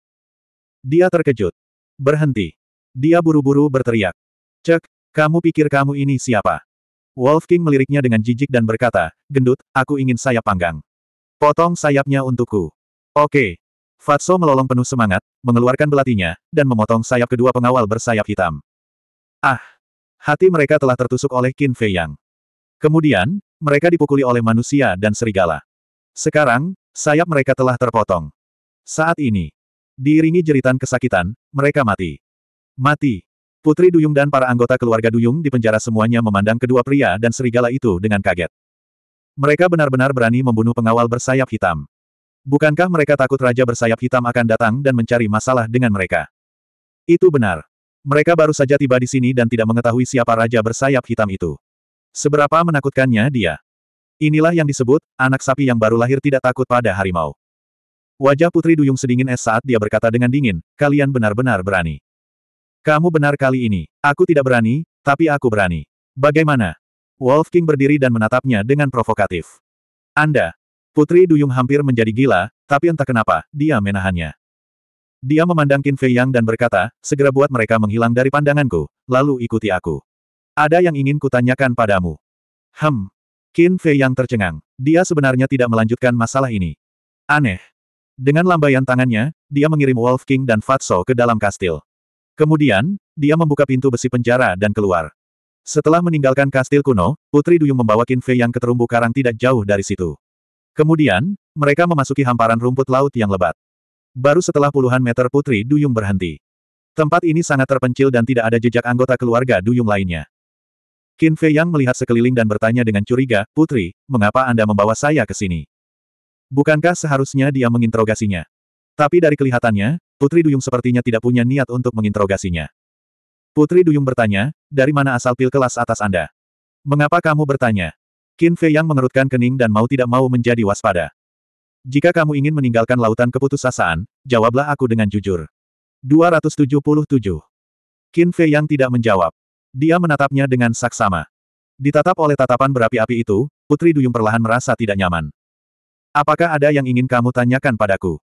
Dia terkejut. Berhenti. Dia buru-buru berteriak. Cek, kamu pikir kamu ini siapa? Wolf King meliriknya dengan jijik dan berkata, gendut, aku ingin sayap panggang. Potong sayapnya untukku. Oke. Fatso melolong penuh semangat, mengeluarkan belatinya, dan memotong sayap kedua pengawal bersayap hitam. Ah! Hati mereka telah tertusuk oleh Qin Fei Yang. Kemudian, mereka dipukuli oleh manusia dan serigala. Sekarang, sayap mereka telah terpotong. Saat ini, diiringi jeritan kesakitan, mereka mati. Mati. Putri Duyung dan para anggota keluarga Duyung di penjara semuanya memandang kedua pria dan serigala itu dengan kaget. Mereka benar-benar berani membunuh pengawal bersayap hitam. Bukankah mereka takut raja bersayap hitam akan datang dan mencari masalah dengan mereka? Itu benar. Mereka baru saja tiba di sini dan tidak mengetahui siapa raja bersayap hitam itu. Seberapa menakutkannya dia. Inilah yang disebut, anak sapi yang baru lahir tidak takut pada harimau. Wajah Putri Duyung sedingin es saat dia berkata dengan dingin, kalian benar-benar berani. Kamu benar kali ini, aku tidak berani, tapi aku berani. Bagaimana? Wolf King berdiri dan menatapnya dengan provokatif. Anda. Putri Duyung hampir menjadi gila, tapi entah kenapa, dia menahannya. Dia memandang Qin Fei Yang dan berkata, segera buat mereka menghilang dari pandanganku, lalu ikuti aku. Ada yang ingin kutanyakan padamu. Hem. Qin Fei Yang tercengang. Dia sebenarnya tidak melanjutkan masalah ini. Aneh. Dengan lambaian tangannya, dia mengirim Wolf King dan Fatso ke dalam kastil. Kemudian, dia membuka pintu besi penjara dan keluar. Setelah meninggalkan kastil kuno, Putri Duyung membawa Qin Fei Yang ke terumbu karang tidak jauh dari situ. Kemudian, mereka memasuki hamparan rumput laut yang lebat. Baru setelah puluhan meter Putri Duyung berhenti. Tempat ini sangat terpencil dan tidak ada jejak anggota keluarga Duyung lainnya. Qin Fei Yang melihat sekeliling dan bertanya dengan curiga, Putri, mengapa Anda membawa saya ke sini? Bukankah seharusnya dia menginterogasinya? Tapi dari kelihatannya, Putri Duyung sepertinya tidak punya niat untuk menginterogasinya. Putri Duyung bertanya, dari mana asal pil kelas atas Anda? Mengapa kamu bertanya? Qin Fei Yang mengerutkan kening dan mau tidak mau menjadi waspada. Jika kamu ingin meninggalkan lautan keputusasaan, jawablah aku dengan jujur. 277. Qin Fei yang tidak menjawab. Dia menatapnya dengan saksama. Ditatap oleh tatapan berapi-api itu, Putri Duyung perlahan merasa tidak nyaman. Apakah ada yang ingin kamu tanyakan padaku?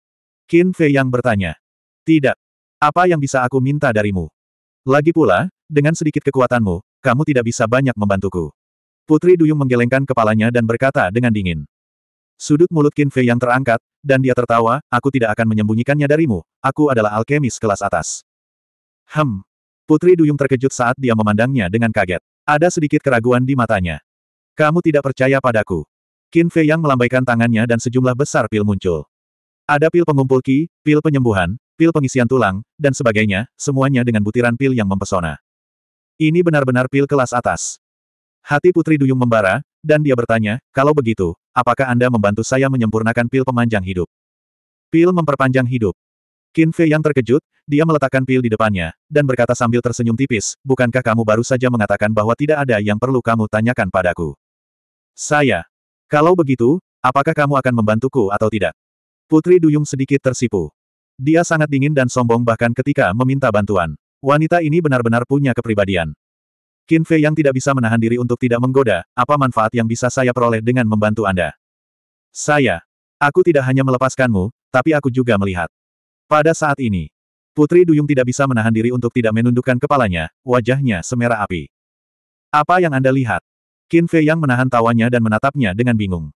Qin Fei yang bertanya. Tidak. Apa yang bisa aku minta darimu? Lagi pula, dengan sedikit kekuatanmu, kamu tidak bisa banyak membantuku. Putri Duyung menggelengkan kepalanya dan berkata dengan dingin. Sudut mulut Qin Fei yang terangkat, dan dia tertawa, aku tidak akan menyembunyikannya darimu, aku adalah alkemis kelas atas. Hem. Putri Duyung terkejut saat dia memandangnya dengan kaget. Ada sedikit keraguan di matanya. Kamu tidak percaya padaku. Qin Fei yang melambaikan tangannya dan sejumlah besar pil muncul. Ada pil pengumpul ki, pil penyembuhan, pil pengisian tulang, dan sebagainya, semuanya dengan butiran pil yang mempesona. Ini benar-benar pil kelas atas. Hati Putri Duyung membara, dan dia bertanya, kalau begitu, apakah Anda membantu saya menyempurnakan pil pemanjang hidup? Pil memperpanjang hidup. Qin Fei yang terkejut, dia meletakkan pil di depannya, dan berkata sambil tersenyum tipis, bukankah kamu baru saja mengatakan bahwa tidak ada yang perlu kamu tanyakan padaku? Saya. Kalau begitu, apakah kamu akan membantuku atau tidak? Putri Duyung sedikit tersipu. Dia sangat dingin dan sombong bahkan ketika meminta bantuan. Wanita ini benar-benar punya kepribadian. Qin Fei yang tidak bisa menahan diri untuk tidak menggoda, apa manfaat yang bisa saya peroleh dengan membantu Anda? Saya. Aku tidak hanya melepaskanmu, tapi aku juga melihat. Pada saat ini, Putri Duyung tidak bisa menahan diri untuk tidak menundukkan kepalanya, wajahnya semerah api. Apa yang Anda lihat? Qin Fei yang menahan tawanya dan menatapnya dengan bingung.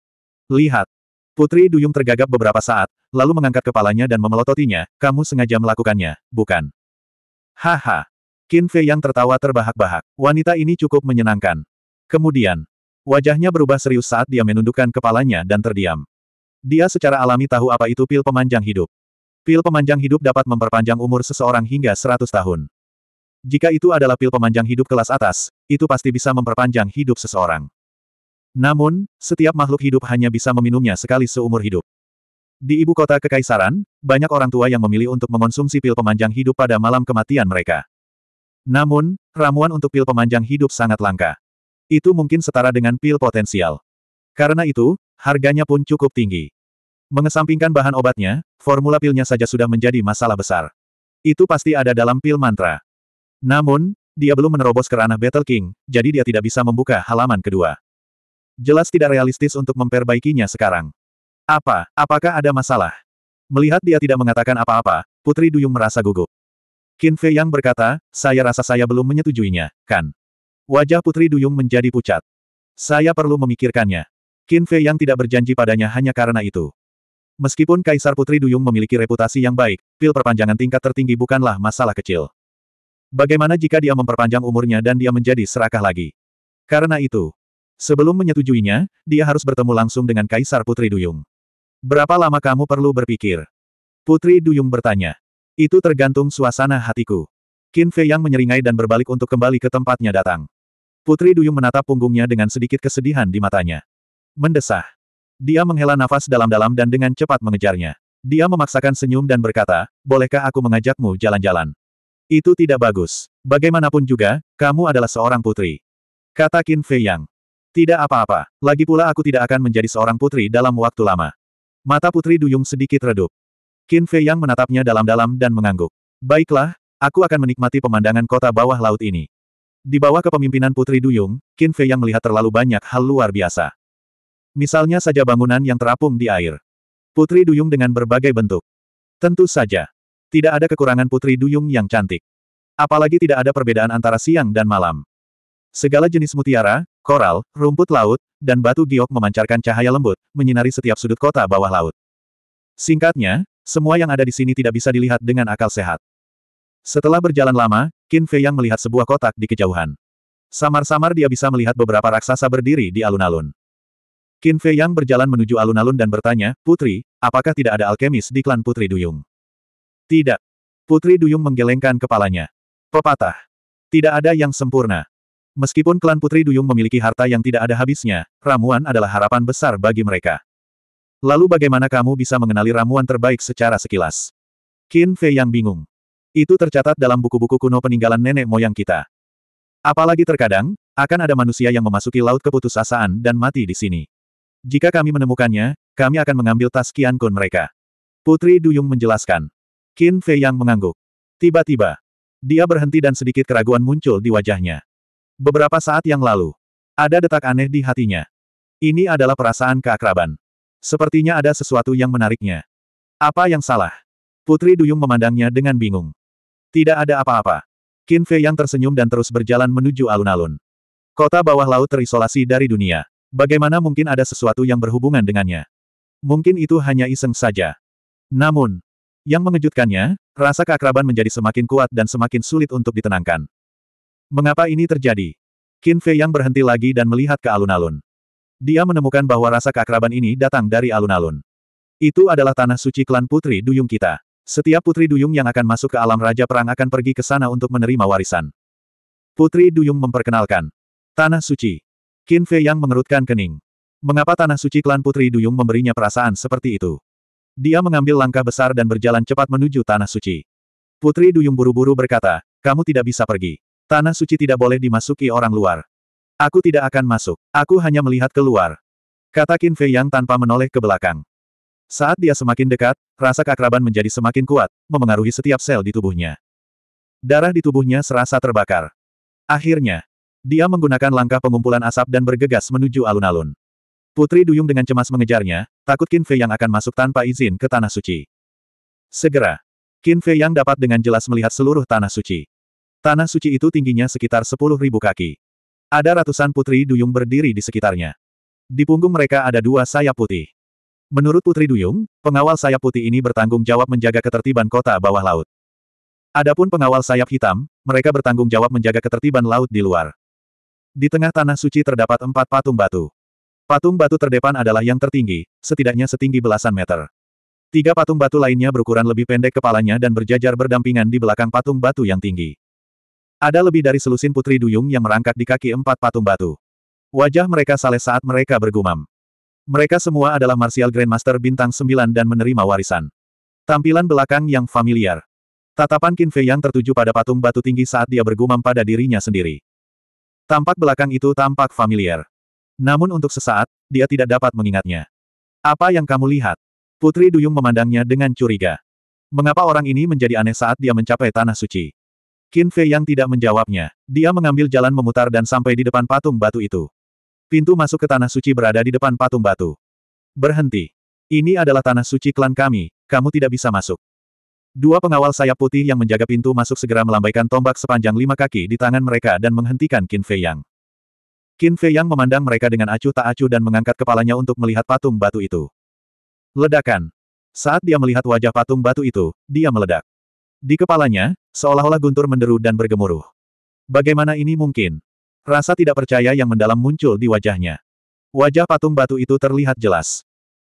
Lihat. Putri Duyung tergagap beberapa saat, lalu mengangkat kepalanya dan memelototinya, kamu sengaja melakukannya, bukan? Haha. Qin Fei yang tertawa terbahak-bahak. Wanita ini cukup menyenangkan. Kemudian, wajahnya berubah serius saat dia menundukkan kepalanya dan terdiam. Dia secara alami tahu apa itu pil pemanjang hidup. Pil pemanjang hidup dapat memperpanjang umur seseorang hingga 100 tahun. Jika itu adalah pil pemanjang hidup kelas atas, itu pasti bisa memperpanjang hidup seseorang. Namun, setiap makhluk hidup hanya bisa meminumnya sekali seumur hidup. Di ibu kota kekaisaran, banyak orang tua yang memilih untuk mengonsumsi pil pemanjang hidup pada malam kematian mereka. Namun, ramuan untuk pil pemanjang hidup sangat langka. Itu mungkin setara dengan pil potensial. Karena itu, harganya pun cukup tinggi. Mengesampingkan bahan obatnya, formula pilnya saja sudah menjadi masalah besar. Itu pasti ada dalam pil mantra. Namun, dia belum menerobos ke ranah Battle King, jadi dia tidak bisa membuka halaman kedua. Jelas tidak realistis untuk memperbaikinya sekarang. Apa, apakah ada masalah? Melihat dia tidak mengatakan apa-apa, Putri Duyung merasa gugup. Qin Fei Yang berkata, saya rasa saya belum menyetujuinya, kan? Wajah Putri Duyung menjadi pucat. Saya perlu memikirkannya. Qin Fei Yang tidak berjanji padanya hanya karena itu. Meskipun Kaisar Putri Duyung memiliki reputasi yang baik, pil perpanjangan tingkat tertinggi bukanlah masalah kecil. Bagaimana jika dia memperpanjang umurnya dan dia menjadi serakah lagi? Karena itu, sebelum menyetujuinya, dia harus bertemu langsung dengan Kaisar Putri Duyung. Berapa lama kamu perlu berpikir? Putri Duyung bertanya. Itu tergantung suasana hatiku. Qin Fei yang menyeringai dan berbalik untuk kembali ke tempatnya datang. Putri Duyung menatap punggungnya dengan sedikit kesedihan di matanya. Mendesah. Dia menghela nafas dalam-dalam dan dengan cepat mengejarnya. Dia memaksakan senyum dan berkata, bolehkah aku mengajakmu jalan-jalan? Itu tidak bagus. Bagaimanapun juga, kamu adalah seorang putri. Kata Qin Fei Yang. Tidak apa-apa, lagi pula aku tidak akan menjadi seorang putri dalam waktu lama. Mata Putri Duyung sedikit redup. Qin Fei Yang menatapnya dalam-dalam dan mengangguk. Baiklah, aku akan menikmati pemandangan kota bawah laut ini. Di bawah kepemimpinan Putri Duyung, Qin Fei Yang melihat terlalu banyak hal luar biasa. Misalnya saja bangunan yang terapung di air. Putri Duyung dengan berbagai bentuk. Tentu saja. Tidak ada kekurangan Putri Duyung yang cantik. Apalagi tidak ada perbedaan antara siang dan malam. Segala jenis mutiara, koral, rumput laut, dan batu giok memancarkan cahaya lembut, menyinari setiap sudut kota bawah laut. Singkatnya, semua yang ada di sini tidak bisa dilihat dengan akal sehat. Setelah berjalan lama, Qin Fei Yang melihat sebuah kotak di kejauhan. Samar-samar dia bisa melihat beberapa raksasa berdiri di alun-alun. Qin Fei Yang berjalan menuju alun-alun dan bertanya, Putri, apakah tidak ada alkemis di klan Putri Duyung? Tidak. Putri Duyung menggelengkan kepalanya. Pepatah. Tidak ada yang sempurna. Meskipun klan Putri Duyung memiliki harta yang tidak ada habisnya, ramuan adalah harapan besar bagi mereka. Lalu bagaimana kamu bisa mengenali ramuan terbaik secara sekilas? Qin Fei yang bingung. Itu tercatat dalam buku-buku kuno peninggalan nenek moyang kita. Apalagi terkadang, akan ada manusia yang memasuki laut keputusasaan dan mati di sini. Jika kami menemukannya, kami akan mengambil tas kian Kun mereka. Putri Duyung menjelaskan. Qin Fei yang mengangguk. Tiba-tiba, dia berhenti dan sedikit keraguan muncul di wajahnya. Beberapa saat yang lalu, ada detak aneh di hatinya. Ini adalah perasaan keakraban. Sepertinya ada sesuatu yang menariknya. Apa yang salah? Putri Duyung memandangnya dengan bingung. Tidak ada apa-apa. Qin Fei yang tersenyum dan terus berjalan menuju alun-alun. Kota bawah laut terisolasi dari dunia. Bagaimana mungkin ada sesuatu yang berhubungan dengannya? Mungkin itu hanya iseng saja. Namun, yang mengejutkannya, rasa keakraban menjadi semakin kuat dan semakin sulit untuk ditenangkan. Mengapa ini terjadi? Qin Fei yang berhenti lagi dan melihat ke alun-alun. Dia menemukan bahwa rasa keakraban ini datang dari alun-alun. Itu adalah tanah suci klan Putri Duyung kita. Setiap Putri Duyung yang akan masuk ke alam Raja Perang akan pergi ke sana untuk menerima warisan. Putri Duyung memperkenalkan. Tanah suci. Qin Fei yang mengerutkan kening. Mengapa tanah suci klan Putri Duyung memberinya perasaan seperti itu? Dia mengambil langkah besar dan berjalan cepat menuju tanah suci. Putri Duyung buru-buru berkata, kamu tidak bisa pergi. Tanah suci tidak boleh dimasuki orang luar. Aku tidak akan masuk. Aku hanya melihat keluar. Kata Qin Fei Yang tanpa menoleh ke belakang. Saat dia semakin dekat, rasa keakraban menjadi semakin kuat, memengaruhi setiap sel di tubuhnya. Darah di tubuhnya serasa terbakar. Akhirnya, dia menggunakan langkah pengumpulan asap dan bergegas menuju alun-alun. Putri Duyung dengan cemas mengejarnya, takut Qin Fei Yang akan masuk tanpa izin ke Tanah Suci. Segera, Qin Fei Yang dapat dengan jelas melihat seluruh Tanah Suci. Tanah Suci itu tingginya sekitar 10.000 kaki. Ada ratusan putri duyung berdiri di sekitarnya. Di punggung mereka ada dua sayap putih. Menurut Putri Duyung, pengawal sayap putih ini bertanggung jawab menjaga ketertiban kota bawah laut. Adapun pengawal sayap hitam, mereka bertanggung jawab menjaga ketertiban laut di luar. Di tengah tanah suci terdapat empat patung batu. Patung batu terdepan adalah yang tertinggi, setidaknya setinggi belasan meter. Tiga patung batu lainnya berukuran lebih pendek kepalanya dan berjajar berdampingan di belakang patung batu yang tinggi. Ada lebih dari selusin putri duyung yang merangkak di kaki empat patung batu. Wajah mereka saleh saat mereka bergumam. Mereka semua adalah Martial Grandmaster bintang sembilan dan menerima warisan. Tampilan belakang yang familiar. Tatapan Qin Fei yang tertuju pada patung batu tinggi saat dia bergumam pada dirinya sendiri. Tampak belakang itu tampak familiar. Namun untuk sesaat, dia tidak dapat mengingatnya. Apa yang kamu lihat? Putri Duyung memandangnya dengan curiga. Mengapa orang ini menjadi aneh saat dia mencapai tanah suci? Qin Fei yang tidak menjawabnya. Dia mengambil jalan memutar dan sampai di depan patung batu itu. Pintu masuk ke Tanah Suci berada di depan patung batu. Berhenti. Ini adalah Tanah Suci klan kami, kamu tidak bisa masuk. Dua pengawal sayap putih yang menjaga pintu masuk segera melambaikan tombak sepanjang lima kaki di tangan mereka dan menghentikan Qin Fei Yang. Qin Fei Yang memandang mereka dengan acuh tak acuh dan mengangkat kepalanya untuk melihat patung batu itu. Ledakan. Saat dia melihat wajah patung batu itu, dia meledak. Di kepalanya, Seolah-olah guntur menderu dan bergemuruh. Bagaimana ini mungkin? Rasa tidak percaya yang mendalam muncul di wajahnya. Wajah patung batu itu terlihat jelas.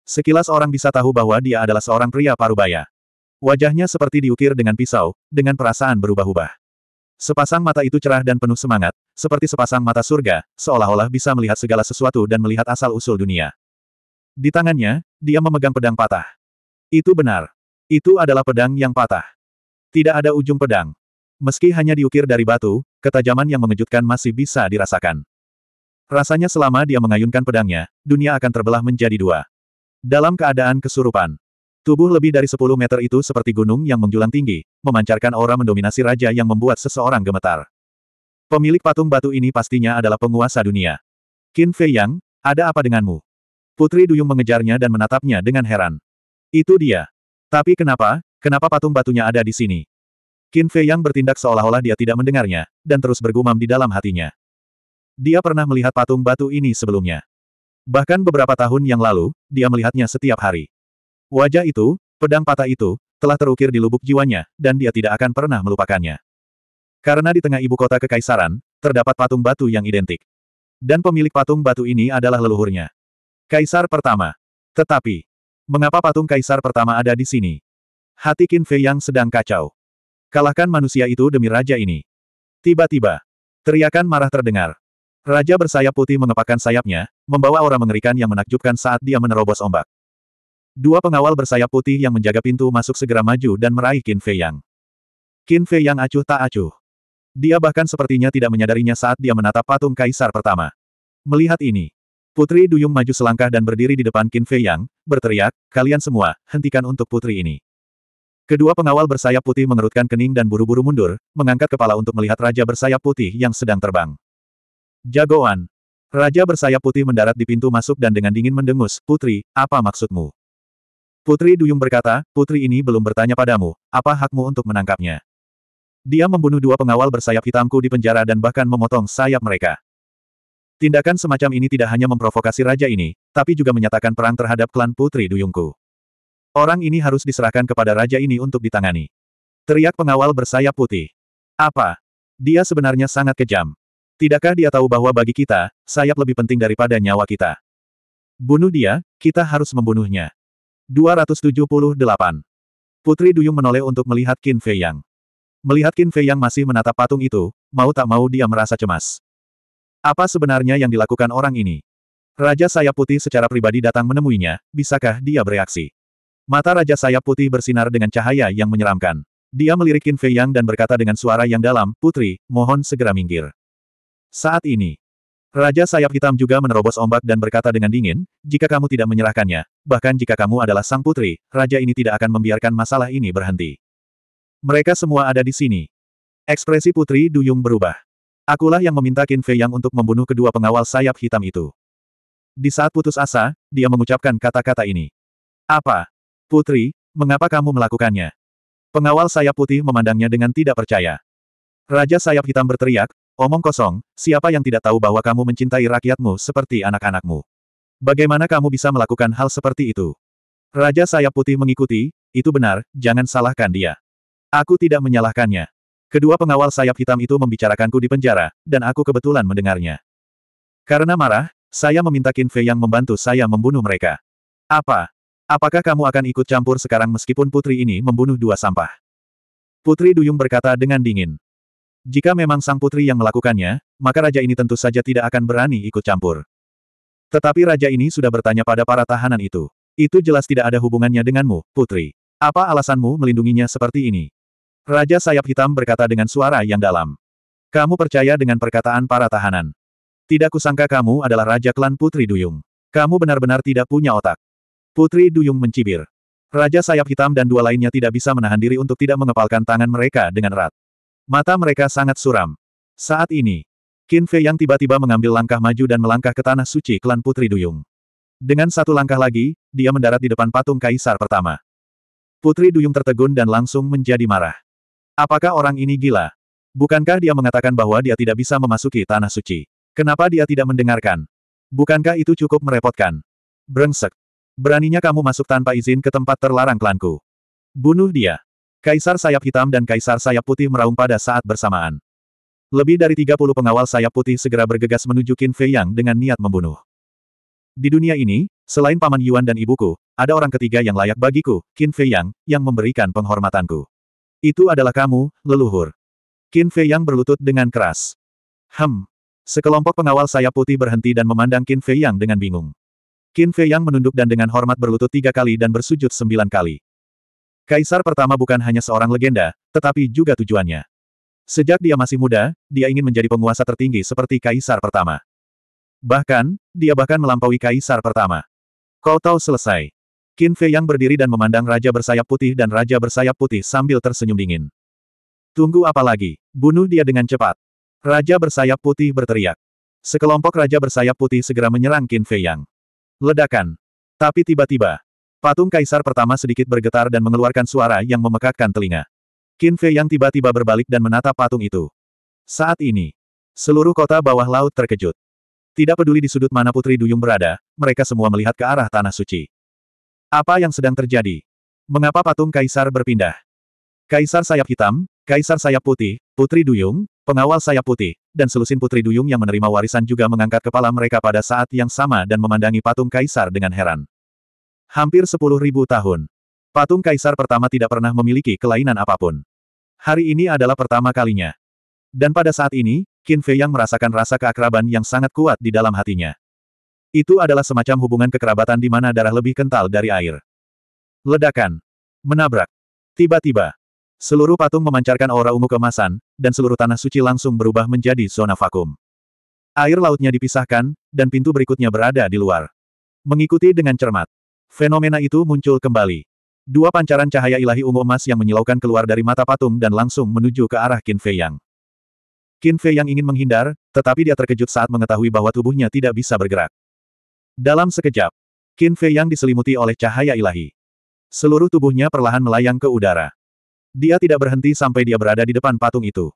Sekilas orang bisa tahu bahwa dia adalah seorang pria parubaya. Wajahnya seperti diukir dengan pisau, dengan perasaan berubah-ubah. Sepasang mata itu cerah dan penuh semangat, seperti sepasang mata surga, seolah-olah bisa melihat segala sesuatu dan melihat asal-usul dunia. Di tangannya, dia memegang pedang patah. Itu benar. Itu adalah pedang yang patah. Tidak ada ujung pedang. Meski hanya diukir dari batu, ketajaman yang mengejutkan masih bisa dirasakan. Rasanya selama dia mengayunkan pedangnya, dunia akan terbelah menjadi dua. Dalam keadaan kesurupan, tubuh lebih dari 10 meter itu seperti gunung yang menjulang tinggi, memancarkan aura mendominasi raja yang membuat seseorang gemetar. Pemilik patung batu ini pastinya adalah penguasa dunia. Qin Fei Yang, ada apa denganmu? Putri Duyung mengejarnya dan menatapnya dengan heran. Itu dia. Tapi kenapa, Kenapa patung batunya ada di sini? Qin Fei yang bertindak seolah-olah dia tidak mendengarnya, dan terus bergumam di dalam hatinya. Dia pernah melihat patung batu ini sebelumnya. Bahkan beberapa tahun yang lalu, dia melihatnya setiap hari. Wajah itu, pedang patah itu, telah terukir di lubuk jiwanya, dan dia tidak akan pernah melupakannya. Karena di tengah ibu kota kekaisaran, terdapat patung batu yang identik. Dan pemilik patung batu ini adalah leluhurnya. Kaisar pertama. Tetapi, mengapa patung kaisar pertama ada di sini? Hati Qin Fei yang sedang kacau. Kalahkan manusia itu demi raja ini. Tiba-tiba, teriakan marah terdengar. Raja bersayap putih mengepakkan sayapnya, membawa aura mengerikan yang menakjubkan saat dia menerobos ombak. Dua pengawal bersayap putih yang menjaga pintu masuk segera maju dan meraih Qin Fei Yang. Qin Fei Yang acuh tak acuh. Dia bahkan sepertinya tidak menyadarinya saat dia menatap patung kaisar pertama. Melihat ini, Putri Duyung maju selangkah dan berdiri di depan Qin Fei Yang, berteriak, kalian semua, hentikan untuk putri ini. Kedua pengawal bersayap putih mengerutkan kening dan buru-buru mundur, mengangkat kepala untuk melihat raja bersayap putih yang sedang terbang. Jagoan. Raja bersayap putih mendarat di pintu masuk dan dengan dingin mendengus, Putri, apa maksudmu? Putri Duyung berkata, Putri ini belum bertanya padamu, apa hakmu untuk menangkapnya? Dia membunuh dua pengawal bersayap hitamku di penjara dan bahkan memotong sayap mereka. Tindakan semacam ini tidak hanya memprovokasi raja ini, tapi juga menyatakan perang terhadap klan Putri Duyungku. Orang ini harus diserahkan kepada raja ini untuk ditangani. Teriak pengawal bersayap putih. Apa? Dia sebenarnya sangat kejam. Tidakkah dia tahu bahwa bagi kita, sayap lebih penting daripada nyawa kita? Bunuh dia, kita harus membunuhnya. 278. Putri Duyung menoleh untuk melihat Qin Fei Yang. Melihat Qin Fei Yang masih menatap patung itu, mau tak mau dia merasa cemas. Apa sebenarnya yang dilakukan orang ini? Raja Sayap Putih secara pribadi datang menemuinya, bisakah dia bereaksi? Mata Raja Sayap Putih bersinar dengan cahaya yang menyeramkan. Dia melirik Qin Fei Yang dan berkata dengan suara yang dalam, Putri, mohon segera minggir. Saat ini, Raja Sayap Hitam juga menerobos ombak dan berkata dengan dingin, jika kamu tidak menyerahkannya, bahkan jika kamu adalah sang putri, Raja ini tidak akan membiarkan masalah ini berhenti. Mereka semua ada di sini. Ekspresi Putri Duyung berubah. Akulah yang meminta Qin Fei Yang untuk membunuh kedua pengawal sayap hitam itu. Di saat putus asa, dia mengucapkan kata-kata ini. Apa? Putri, mengapa kamu melakukannya? Pengawal sayap putih memandangnya dengan tidak percaya. Raja sayap hitam berteriak, omong kosong, siapa yang tidak tahu bahwa kamu mencintai rakyatmu seperti anak-anakmu? Bagaimana kamu bisa melakukan hal seperti itu? Raja sayap putih mengikuti, itu benar, jangan salahkan dia. Aku tidak menyalahkannya. Kedua pengawal sayap hitam itu membicarakanku di penjara, dan aku kebetulan mendengarnya. Karena marah, saya meminta Kinfe yang membantu saya membunuh mereka. Apa? Apakah kamu akan ikut campur sekarang meskipun putri ini membunuh dua sampah? Putri Duyung berkata dengan dingin. Jika memang sang putri yang melakukannya, maka raja ini tentu saja tidak akan berani ikut campur. Tetapi raja ini sudah bertanya pada para tahanan itu. Itu jelas tidak ada hubungannya denganmu, putri. Apa alasanmu melindunginya seperti ini? Raja sayap hitam berkata dengan suara yang dalam. Kamu percaya dengan perkataan para tahanan. Tidak kusangka kamu adalah raja klan Putri Duyung. Kamu benar-benar tidak punya otak. Putri Duyung mencibir. Raja sayap hitam dan dua lainnya tidak bisa menahan diri untuk tidak mengepalkan tangan mereka dengan erat. Mata mereka sangat suram. Saat ini, Qin Fei yang tiba-tiba mengambil langkah maju dan melangkah ke tanah suci klan Putri Duyung. Dengan satu langkah lagi, dia mendarat di depan patung kaisar pertama. Putri Duyung tertegun dan langsung menjadi marah. Apakah orang ini gila? Bukankah dia mengatakan bahwa dia tidak bisa memasuki tanah suci? Kenapa dia tidak mendengarkan? Bukankah itu cukup merepotkan? Brengsek. Beraninya kamu masuk tanpa izin ke tempat terlarang klanku. Bunuh dia. Kaisar sayap hitam dan kaisar sayap putih meraung pada saat bersamaan. Lebih dari 30 pengawal sayap putih segera bergegas menuju Qin Fei Yang dengan niat membunuh. Di dunia ini, selain Paman Yuan dan ibuku, ada orang ketiga yang layak bagiku, Qin Fei Yang, yang memberikan penghormatanku. Itu adalah kamu, leluhur. Qin Fei Yang berlutut dengan keras. Hem. Sekelompok pengawal sayap putih berhenti dan memandang Qin Fei Yang dengan bingung. Qin Fei Yang menunduk dan dengan hormat berlutut tiga kali dan bersujud sembilan kali. Kaisar pertama bukan hanya seorang legenda, tetapi juga tujuannya. Sejak dia masih muda, dia ingin menjadi penguasa tertinggi seperti kaisar pertama. Bahkan, dia bahkan melampaui kaisar pertama. Kau tahu selesai. Qin Fei Yang berdiri dan memandang raja bersayap putih dan raja bersayap putih sambil tersenyum dingin. Tunggu apa lagi? Bunuh dia dengan cepat. Raja bersayap putih berteriak. Sekelompok raja bersayap putih segera menyerang Qin Fei Yang. Ledakan. Tapi tiba-tiba, patung kaisar pertama sedikit bergetar dan mengeluarkan suara yang memekakkan telinga. Qin Fei yang tiba-tiba berbalik dan menatap patung itu. Saat ini, seluruh kota bawah laut terkejut. Tidak peduli di sudut mana Putri Duyung berada, mereka semua melihat ke arah Tanah Suci. Apa yang sedang terjadi? Mengapa patung kaisar berpindah? Kaisar sayap hitam, kaisar sayap putih, Putri Duyung, pengawal sayap putih, dan selusin Putri Duyung yang menerima warisan juga mengangkat kepala mereka pada saat yang sama dan memandangi patung kaisar dengan heran. Hampir sepuluh ribu tahun. Patung kaisar pertama tidak pernah memiliki kelainan apapun. Hari ini adalah pertama kalinya. Dan pada saat ini, Qin Fei yang merasakan rasa keakraban yang sangat kuat di dalam hatinya. Itu adalah semacam hubungan kekerabatan di mana darah lebih kental dari air. Ledakan. Menabrak. Tiba-tiba, Seluruh patung memancarkan aura ungu kemasan, dan seluruh tanah suci langsung berubah menjadi zona vakum. Air lautnya dipisahkan, dan pintu berikutnya berada di luar. Mengikuti dengan cermat. Fenomena itu muncul kembali. Dua pancaran cahaya ilahi ungu emas yang menyilaukan keluar dari mata patung dan langsung menuju ke arah Qin Fei Yang. Qin Fei Yang ingin menghindar, tetapi dia terkejut saat mengetahui bahwa tubuhnya tidak bisa bergerak. Dalam sekejap, Qin Fei Yang diselimuti oleh cahaya ilahi. Seluruh tubuhnya perlahan melayang ke udara. Dia tidak berhenti sampai dia berada di depan patung itu.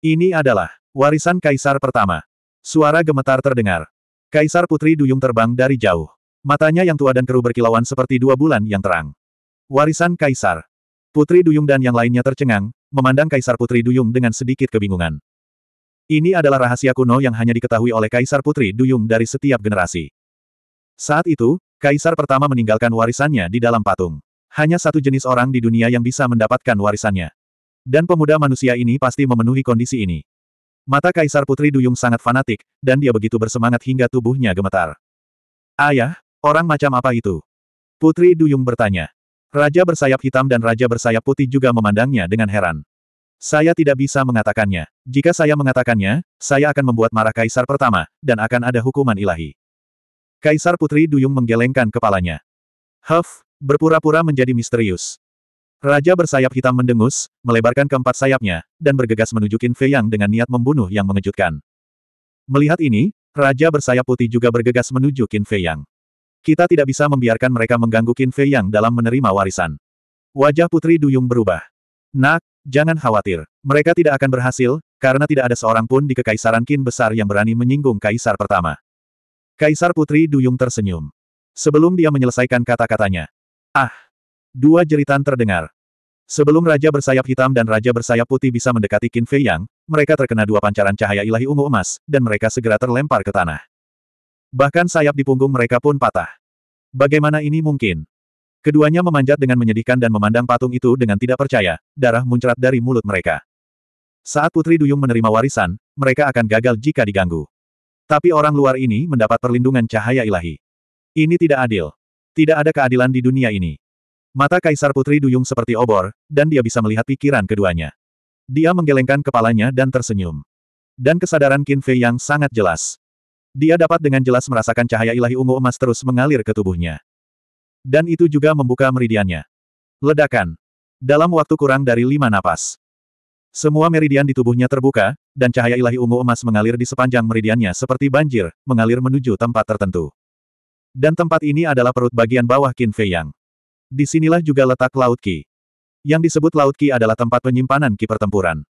Ini adalah warisan kaisar pertama. Suara gemetar terdengar. Kaisar Putri Duyung terbang dari jauh. Matanya yang tua dan keruh berkilauan seperti dua bulan yang terang. Warisan Kaisar. Putri Duyung dan yang lainnya tercengang, memandang Kaisar Putri Duyung dengan sedikit kebingungan. Ini adalah rahasia kuno yang hanya diketahui oleh Kaisar Putri Duyung dari setiap generasi. Saat itu, Kaisar pertama meninggalkan warisannya di dalam patung. Hanya satu jenis orang di dunia yang bisa mendapatkan warisannya. Dan pemuda manusia ini pasti memenuhi kondisi ini. Mata Kaisar Putri Duyung sangat fanatik, dan dia begitu bersemangat hingga tubuhnya gemetar. Ayah, orang macam apa itu? Putri Duyung bertanya. Raja bersayap hitam dan raja bersayap putih juga memandangnya dengan heran. Saya tidak bisa mengatakannya. Jika saya mengatakannya, saya akan membuat marah kaisar pertama, dan akan ada hukuman ilahi. Kaisar Putri Duyung menggelengkan kepalanya. Huff, Berpura-pura menjadi misterius. Raja bersayap hitam mendengus, melebarkan keempat sayapnya, dan bergegas menuju Qin Fei Yang dengan niat membunuh yang mengejutkan. Melihat ini, Raja bersayap putih juga bergegas menuju Qin Fei Yang. Kita tidak bisa membiarkan mereka mengganggu Qin Fei Yang dalam menerima warisan. Wajah Putri Duyung berubah. Nak, jangan khawatir. Mereka tidak akan berhasil, karena tidak ada seorang pun di Kekaisaran Qin besar yang berani menyinggung Kaisar pertama. Kaisar Putri Duyung tersenyum. Sebelum dia menyelesaikan kata-katanya, Ah! Dua jeritan terdengar. Sebelum Raja Bersayap Hitam dan Raja Bersayap Putih bisa mendekati Qin Fei Yang, mereka terkena dua pancaran cahaya ilahi ungu emas, dan mereka segera terlempar ke tanah. Bahkan sayap di punggung mereka pun patah. Bagaimana ini mungkin? Keduanya memanjat dengan menyedihkan dan memandang patung itu dengan tidak percaya, darah muncrat dari mulut mereka. Saat Putri Duyung menerima warisan, mereka akan gagal jika diganggu. Tapi orang luar ini mendapat perlindungan cahaya ilahi. Ini tidak adil. Tidak ada keadilan di dunia ini. Mata Kaisar Putri Duyung seperti obor, dan dia bisa melihat pikiran keduanya. Dia menggelengkan kepalanya dan tersenyum. Dan kesadaran Qin Fei yang sangat jelas. Dia dapat dengan jelas merasakan cahaya ilahi ungu emas terus mengalir ke tubuhnya. Dan itu juga membuka meridiannya. Ledakan. Dalam waktu kurang dari lima napas. Semua meridian di tubuhnya terbuka, dan cahaya ilahi ungu emas mengalir di sepanjang meridiannya seperti banjir, mengalir menuju tempat tertentu. Dan tempat ini adalah perut bagian bawah Qin Fei Yang. Disinilah juga letak Laut Qi. Yang disebut Laut Qi adalah tempat penyimpanan Qi pertempuran.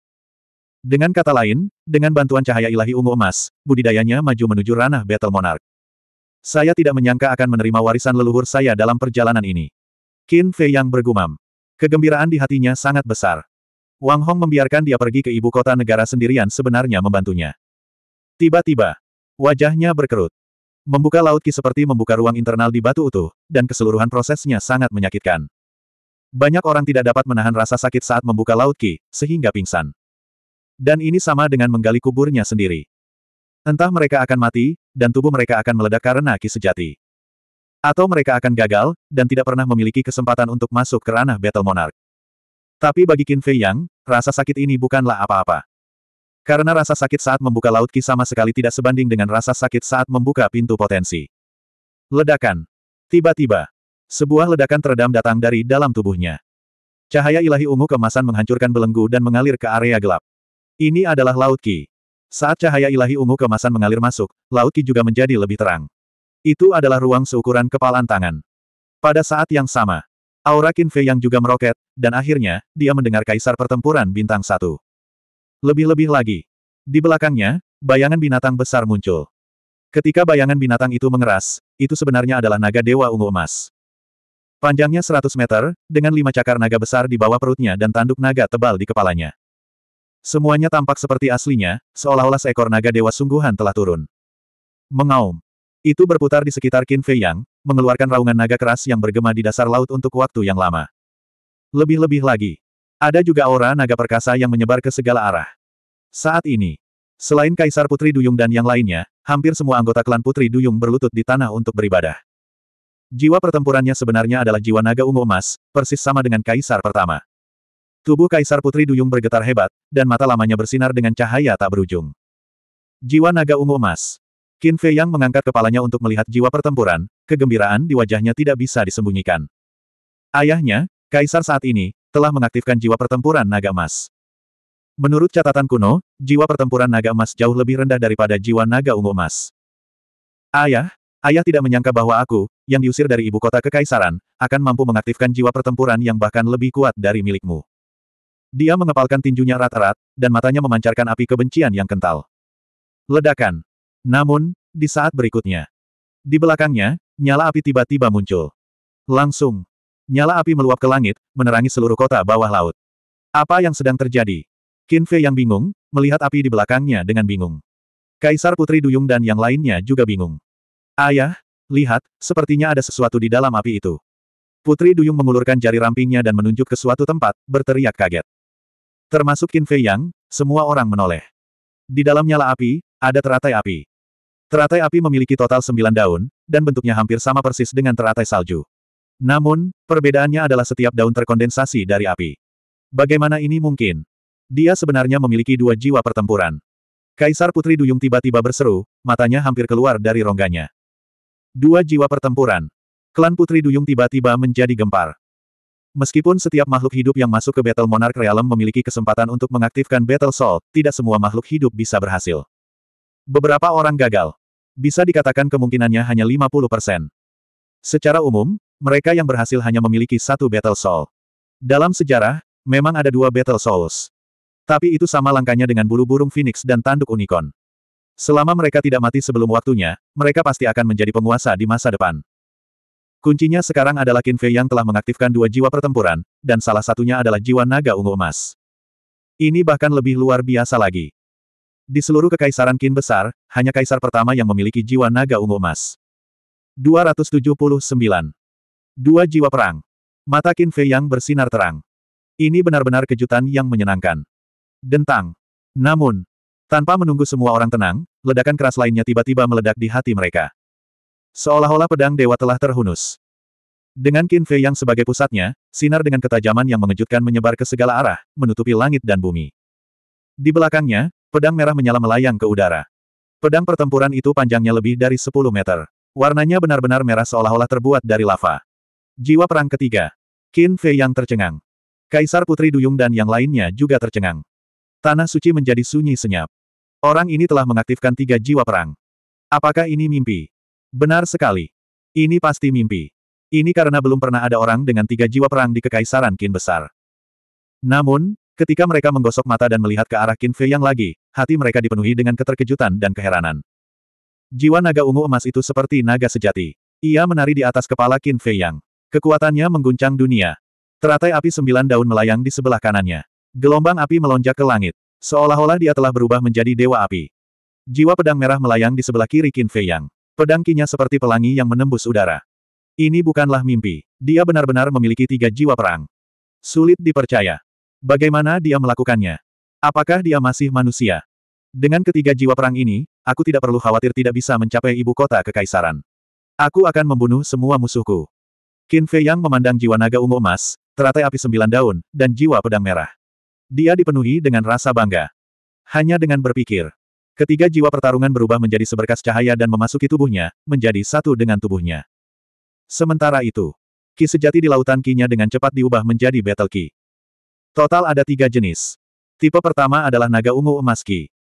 Dengan kata lain, dengan bantuan cahaya ilahi ungu emas, budidayanya maju menuju ranah Battle Monarch. Saya tidak menyangka akan menerima warisan leluhur saya dalam perjalanan ini. Qin Fei Yang bergumam. Kegembiraan di hatinya sangat besar. Wang Hong membiarkan dia pergi ke ibu kota negara sendirian sebenarnya membantunya. Tiba-tiba, wajahnya berkerut. Membuka laut ki seperti membuka ruang internal di batu utuh, dan keseluruhan prosesnya sangat menyakitkan. Banyak orang tidak dapat menahan rasa sakit saat membuka laut ki, sehingga pingsan. Dan ini sama dengan menggali kuburnya sendiri. Entah mereka akan mati, dan tubuh mereka akan meledak karena ki sejati. Atau mereka akan gagal, dan tidak pernah memiliki kesempatan untuk masuk ke ranah Battle Monarch. Tapi bagi Qin Fei Yang, rasa sakit ini bukanlah apa-apa. Karena rasa sakit saat membuka laut Ki sama sekali tidak sebanding dengan rasa sakit saat membuka pintu potensi. Ledakan. Tiba-tiba. Sebuah ledakan teredam datang dari dalam tubuhnya. Cahaya ilahi ungu kemasan menghancurkan belenggu dan mengalir ke area gelap. Ini adalah Laut Ki. Saat cahaya ilahi ungu kemasan mengalir masuk, Laut Ki juga menjadi lebih terang. Itu adalah ruang seukuran kepalan tangan. Pada saat yang sama, aura Qin yang juga meroket, dan akhirnya, dia mendengar kaisar pertempuran bintang satu. Lebih-lebih lagi. Di belakangnya, bayangan binatang besar muncul. Ketika bayangan binatang itu mengeras, itu sebenarnya adalah naga dewa ungu emas. Panjangnya 100 meter, dengan lima cakar naga besar di bawah perutnya dan tanduk naga tebal di kepalanya. Semuanya tampak seperti aslinya, seolah-olah seekor naga dewa sungguhan telah turun. Mengaum. Itu berputar di sekitar Qin Fei Yang, mengeluarkan raungan naga keras yang bergema di dasar laut untuk waktu yang lama. Lebih-lebih lagi, ada juga aura naga perkasa yang menyebar ke segala arah. Saat ini, selain Kaisar Putri Duyung dan yang lainnya, hampir semua anggota klan Putri Duyung berlutut di tanah untuk beribadah. Jiwa pertempurannya sebenarnya adalah jiwa naga ungu emas, persis sama dengan Kaisar pertama. Tubuh Kaisar Putri Duyung bergetar hebat, dan mata lamanya bersinar dengan cahaya tak berujung. Jiwa naga ungu emas. Qin Fei Yang mengangkat kepalanya untuk melihat jiwa pertempuran, kegembiraan di wajahnya tidak bisa disembunyikan. Ayahnya, Kaisar saat ini, telah mengaktifkan jiwa pertempuran naga emas. Menurut catatan kuno, jiwa pertempuran naga emas jauh lebih rendah daripada jiwa naga ungu emas. Ayah, ayah tidak menyangka bahwa aku, yang diusir dari ibu kota kekaisaran, akan mampu mengaktifkan jiwa pertempuran yang bahkan lebih kuat dari milikmu. Dia mengepalkan tinjunya rata-rata, dan matanya memancarkan api kebencian yang kental. Ledakan. Namun, di saat berikutnya. Di belakangnya, nyala api tiba-tiba muncul. Langsung, Nyala api meluap ke langit, menerangi seluruh kota bawah laut. Apa yang sedang terjadi? Qin Fei yang bingung, melihat api di belakangnya dengan bingung. Kaisar Putri Duyung dan yang lainnya juga bingung. Ayah, lihat, sepertinya ada sesuatu di dalam api itu. Putri Duyung mengulurkan jari rampingnya dan menunjuk ke suatu tempat, berteriak kaget. Termasuk Qin Fei Yang, semua orang menoleh. Di dalam nyala api, ada teratai api. Teratai api memiliki total sembilan daun, dan bentuknya hampir sama persis dengan teratai salju. Namun, perbedaannya adalah setiap daun terkondensasi dari api. Bagaimana ini mungkin? Dia sebenarnya memiliki dua jiwa pertempuran. Kaisar Putri Duyung tiba-tiba berseru, matanya hampir keluar dari rongganya. Dua jiwa pertempuran. Klan Putri Duyung tiba-tiba menjadi gempar. Meskipun setiap makhluk hidup yang masuk ke Battle Monarch Realm memiliki kesempatan untuk mengaktifkan Battle Soul, tidak semua makhluk hidup bisa berhasil. Beberapa orang gagal. Bisa dikatakan kemungkinannya hanya 50%. Secara umum, mereka yang berhasil hanya memiliki satu Battle Soul. Dalam sejarah, memang ada dua Battle Souls. Tapi itu sama langkahnya dengan bulu burung Phoenix dan tanduk unicorn. Selama mereka tidak mati sebelum waktunya, mereka pasti akan menjadi penguasa di masa depan. Kuncinya sekarang adalah Fei yang telah mengaktifkan dua jiwa pertempuran, dan salah satunya adalah jiwa naga ungu emas. Ini bahkan lebih luar biasa lagi. Di seluruh kekaisaran Qin besar, hanya kaisar pertama yang memiliki jiwa naga ungu emas. 279 Dua jiwa perang. Mata Qin Fei yang bersinar terang. Ini benar-benar kejutan yang menyenangkan. Dentang. Namun, tanpa menunggu semua orang tenang, ledakan keras lainnya tiba-tiba meledak di hati mereka. Seolah-olah pedang dewa telah terhunus. Dengan Qin Fei yang sebagai pusatnya, sinar dengan ketajaman yang mengejutkan menyebar ke segala arah, menutupi langit dan bumi. Di belakangnya, pedang merah menyala melayang ke udara. Pedang pertempuran itu panjangnya lebih dari 10 meter. Warnanya benar-benar merah seolah-olah terbuat dari lava. Jiwa Perang Ketiga. Qin Fei yang tercengang. Kaisar Putri Duyung dan yang lainnya juga tercengang. Tanah suci menjadi sunyi senyap. Orang ini telah mengaktifkan tiga jiwa perang. Apakah ini mimpi? Benar sekali. Ini pasti mimpi. Ini karena belum pernah ada orang dengan tiga jiwa perang di Kekaisaran Qin Besar. Namun, ketika mereka menggosok mata dan melihat ke arah Qin Fei yang lagi, hati mereka dipenuhi dengan keterkejutan dan keheranan. Jiwa naga ungu emas itu seperti naga sejati. Ia menari di atas kepala Qin Fei Yang. Kekuatannya mengguncang dunia. Teratai api sembilan daun melayang di sebelah kanannya. Gelombang api melonjak ke langit. Seolah-olah dia telah berubah menjadi dewa api. Jiwa pedang merah melayang di sebelah kiri Qin Fei Yang. Pedang seperti pelangi yang menembus udara. Ini bukanlah mimpi. Dia benar-benar memiliki tiga jiwa perang. Sulit dipercaya. Bagaimana dia melakukannya? Apakah dia masih manusia? Dengan ketiga jiwa perang ini, aku tidak perlu khawatir tidak bisa mencapai ibu kota kekaisaran. Aku akan membunuh semua musuhku. Qin Fei Yang memandang jiwa naga ungu emas, teratai api sembilan daun, dan jiwa pedang merah. Dia dipenuhi dengan rasa bangga. Hanya dengan berpikir. Ketiga jiwa pertarungan berubah menjadi seberkas cahaya dan memasuki tubuhnya, menjadi satu dengan tubuhnya. Sementara itu, Ki sejati di lautan Ki-nya dengan cepat diubah menjadi Battle Ki. Total ada tiga jenis. Tipe pertama adalah naga ungu emas Ki.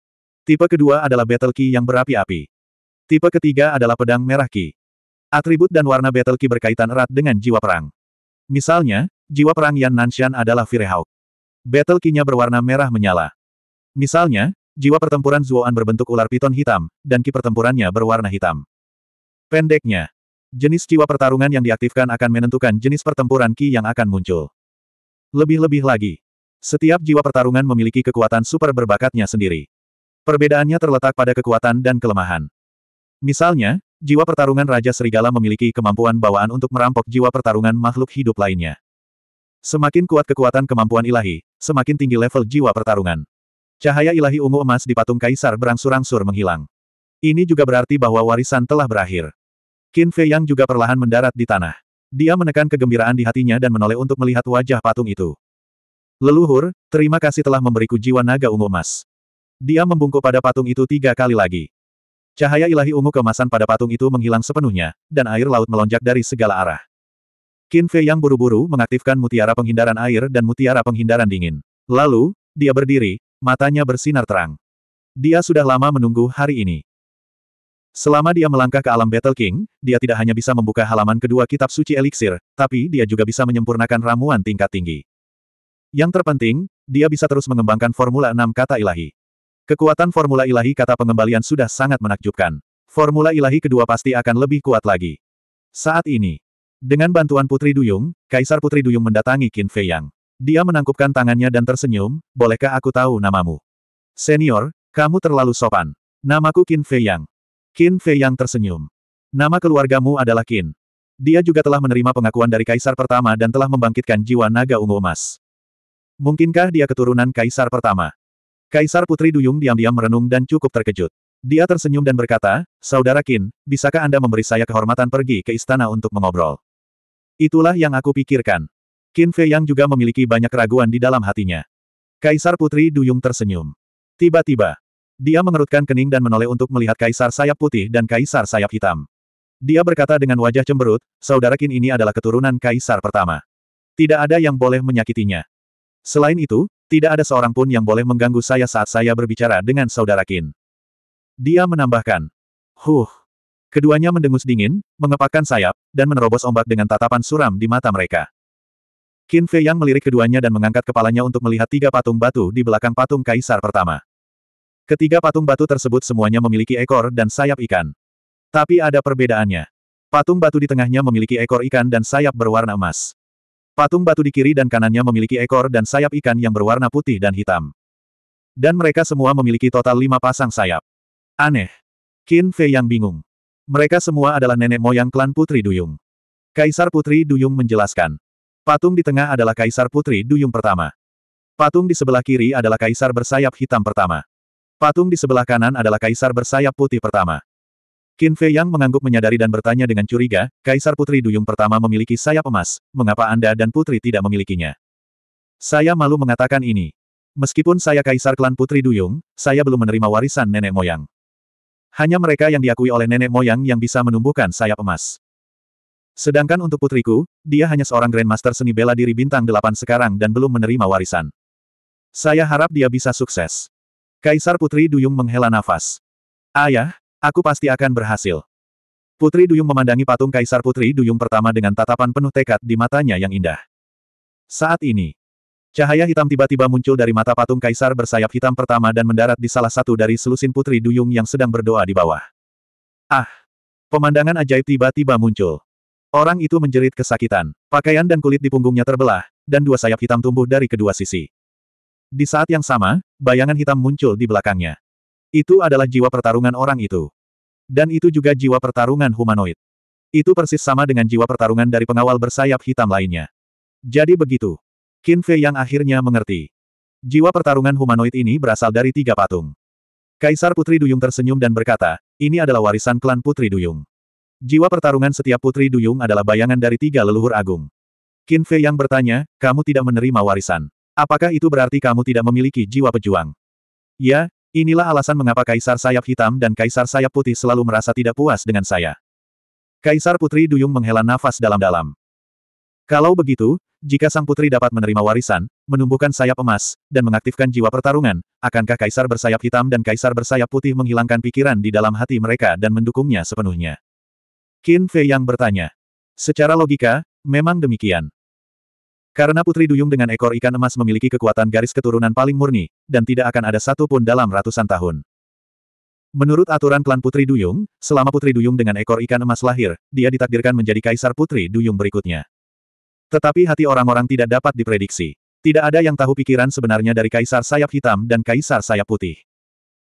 Tipe kedua adalah Battle Ki yang berapi-api. Tipe ketiga adalah pedang merah Ki. Atribut dan warna battle key berkaitan erat dengan jiwa perang. Misalnya, jiwa perang Yan Nanshan adalah Firehawk. Battle key-nya berwarna merah menyala. Misalnya, jiwa pertempuran Zuoan berbentuk ular piton hitam, dan ki pertempurannya berwarna hitam. Pendeknya, jenis jiwa pertarungan yang diaktifkan akan menentukan jenis pertempuran ki yang akan muncul. Lebih-lebih lagi, setiap jiwa pertarungan memiliki kekuatan super berbakatnya sendiri. Perbedaannya terletak pada kekuatan dan kelemahan. Misalnya, Jiwa pertarungan Raja Serigala memiliki kemampuan bawaan untuk merampok jiwa pertarungan makhluk hidup lainnya. Semakin kuat kekuatan kemampuan ilahi, semakin tinggi level jiwa pertarungan. Cahaya ilahi ungu emas di patung kaisar berangsur-angsur menghilang. Ini juga berarti bahwa warisan telah berakhir. Qin Fei Yang juga perlahan mendarat di tanah. Dia menekan kegembiraan di hatinya dan menoleh untuk melihat wajah patung itu. Leluhur, terima kasih telah memberiku jiwa naga ungu emas. Dia membungkuk pada patung itu tiga kali lagi. Cahaya ilahi ungu kemasan pada patung itu menghilang sepenuhnya, dan air laut melonjak dari segala arah. Qin Fei yang buru-buru mengaktifkan mutiara penghindaran air dan mutiara penghindaran dingin. Lalu, dia berdiri, matanya bersinar terang. Dia sudah lama menunggu hari ini. Selama dia melangkah ke alam Battle King, dia tidak hanya bisa membuka halaman kedua kitab suci eliksir, tapi dia juga bisa menyempurnakan ramuan tingkat tinggi. Yang terpenting, dia bisa terus mengembangkan formula enam kata ilahi. Kekuatan formula ilahi kata pengembalian sudah sangat menakjubkan. Formula ilahi kedua pasti akan lebih kuat lagi. Saat ini, dengan bantuan Putri Duyung, Kaisar Putri Duyung mendatangi Qin Fei Yang. Dia menangkupkan tangannya dan tersenyum, bolehkah aku tahu namamu? Senior, kamu terlalu sopan. Namaku Qin Fei Yang. Qin Fei Yang tersenyum. Nama keluargamu adalah Qin. Dia juga telah menerima pengakuan dari Kaisar pertama dan telah membangkitkan jiwa naga ungu emas. Mungkinkah dia keturunan Kaisar pertama? Kaisar Putri Duyung diam-diam merenung dan cukup terkejut. Dia tersenyum dan berkata, Saudara Qin, bisakah Anda memberi saya kehormatan pergi ke istana untuk mengobrol? Itulah yang aku pikirkan. Qin Fei Yang juga memiliki banyak keraguan di dalam hatinya. Kaisar Putri Duyung tersenyum. Tiba-tiba, dia mengerutkan kening dan menoleh untuk melihat Kaisar Sayap Putih dan Kaisar Sayap Hitam. Dia berkata dengan wajah cemberut, Saudara Qin ini adalah keturunan Kaisar pertama. Tidak ada yang boleh menyakitinya. Selain itu, tidak ada seorang pun yang boleh mengganggu saya saat saya berbicara dengan saudara Qin. Dia menambahkan. Huh. Keduanya mendengus dingin, mengepakkan sayap, dan menerobos ombak dengan tatapan suram di mata mereka. Qin Fei Yang melirik keduanya dan mengangkat kepalanya untuk melihat tiga patung batu di belakang patung kaisar pertama. Ketiga patung batu tersebut semuanya memiliki ekor dan sayap ikan. Tapi ada perbedaannya. Patung batu di tengahnya memiliki ekor ikan dan sayap berwarna emas. Patung batu di kiri dan kanannya memiliki ekor dan sayap ikan yang berwarna putih dan hitam. Dan mereka semua memiliki total lima pasang sayap. Aneh. Qin Fei yang bingung. Mereka semua adalah nenek moyang klan Putri Duyung. Kaisar Putri Duyung menjelaskan. Patung di tengah adalah Kaisar Putri Duyung pertama. Patung di sebelah kiri adalah Kaisar bersayap hitam pertama. Patung di sebelah kanan adalah Kaisar bersayap putih pertama. Qin Fei Yang mengangguk menyadari dan bertanya dengan curiga, Kaisar Putri Duyung pertama memiliki sayap emas, mengapa Anda dan Putri tidak memilikinya? Saya malu mengatakan ini. Meskipun saya Kaisar Klan Putri Duyung, saya belum menerima warisan nenek moyang. Hanya mereka yang diakui oleh nenek moyang yang bisa menumbuhkan sayap emas. Sedangkan untuk putriku, dia hanya seorang Grandmaster seni bela diri bintang delapan sekarang dan belum menerima warisan. Saya harap dia bisa sukses. Kaisar Putri Duyung menghela nafas. Ayah, Aku pasti akan berhasil. Putri Duyung memandangi patung Kaisar Putri Duyung pertama dengan tatapan penuh tekad di matanya yang indah. Saat ini, cahaya hitam tiba-tiba muncul dari mata patung Kaisar bersayap hitam pertama dan mendarat di salah satu dari selusin Putri Duyung yang sedang berdoa di bawah. Ah! Pemandangan ajaib tiba-tiba muncul. Orang itu menjerit kesakitan. Pakaian dan kulit di punggungnya terbelah, dan dua sayap hitam tumbuh dari kedua sisi. Di saat yang sama, bayangan hitam muncul di belakangnya. Itu adalah jiwa pertarungan orang itu. Dan itu juga jiwa pertarungan humanoid. Itu persis sama dengan jiwa pertarungan dari pengawal bersayap hitam lainnya. Jadi begitu. Qin Fei yang akhirnya mengerti. Jiwa pertarungan humanoid ini berasal dari tiga patung. Kaisar Putri Duyung tersenyum dan berkata, ini adalah warisan klan Putri Duyung. Jiwa pertarungan setiap Putri Duyung adalah bayangan dari tiga leluhur agung. Qin Fei yang bertanya, kamu tidak menerima warisan. Apakah itu berarti kamu tidak memiliki jiwa pejuang? Ya, Inilah alasan mengapa Kaisar Sayap Hitam dan Kaisar Sayap Putih selalu merasa tidak puas dengan saya. Kaisar Putri Duyung menghela nafas dalam-dalam. Kalau begitu, jika sang putri dapat menerima warisan, menumbuhkan sayap emas, dan mengaktifkan jiwa pertarungan, akankah Kaisar bersayap hitam dan Kaisar bersayap putih menghilangkan pikiran di dalam hati mereka dan mendukungnya sepenuhnya? Qin Fei yang bertanya. Secara logika, memang demikian. Karena Putri Duyung dengan ekor ikan emas memiliki kekuatan garis keturunan paling murni, dan tidak akan ada satu pun dalam ratusan tahun. Menurut aturan klan Putri Duyung, selama Putri Duyung dengan ekor ikan emas lahir, dia ditakdirkan menjadi kaisar Putri Duyung berikutnya. Tetapi hati orang-orang tidak dapat diprediksi. Tidak ada yang tahu pikiran sebenarnya dari kaisar sayap hitam dan kaisar sayap putih.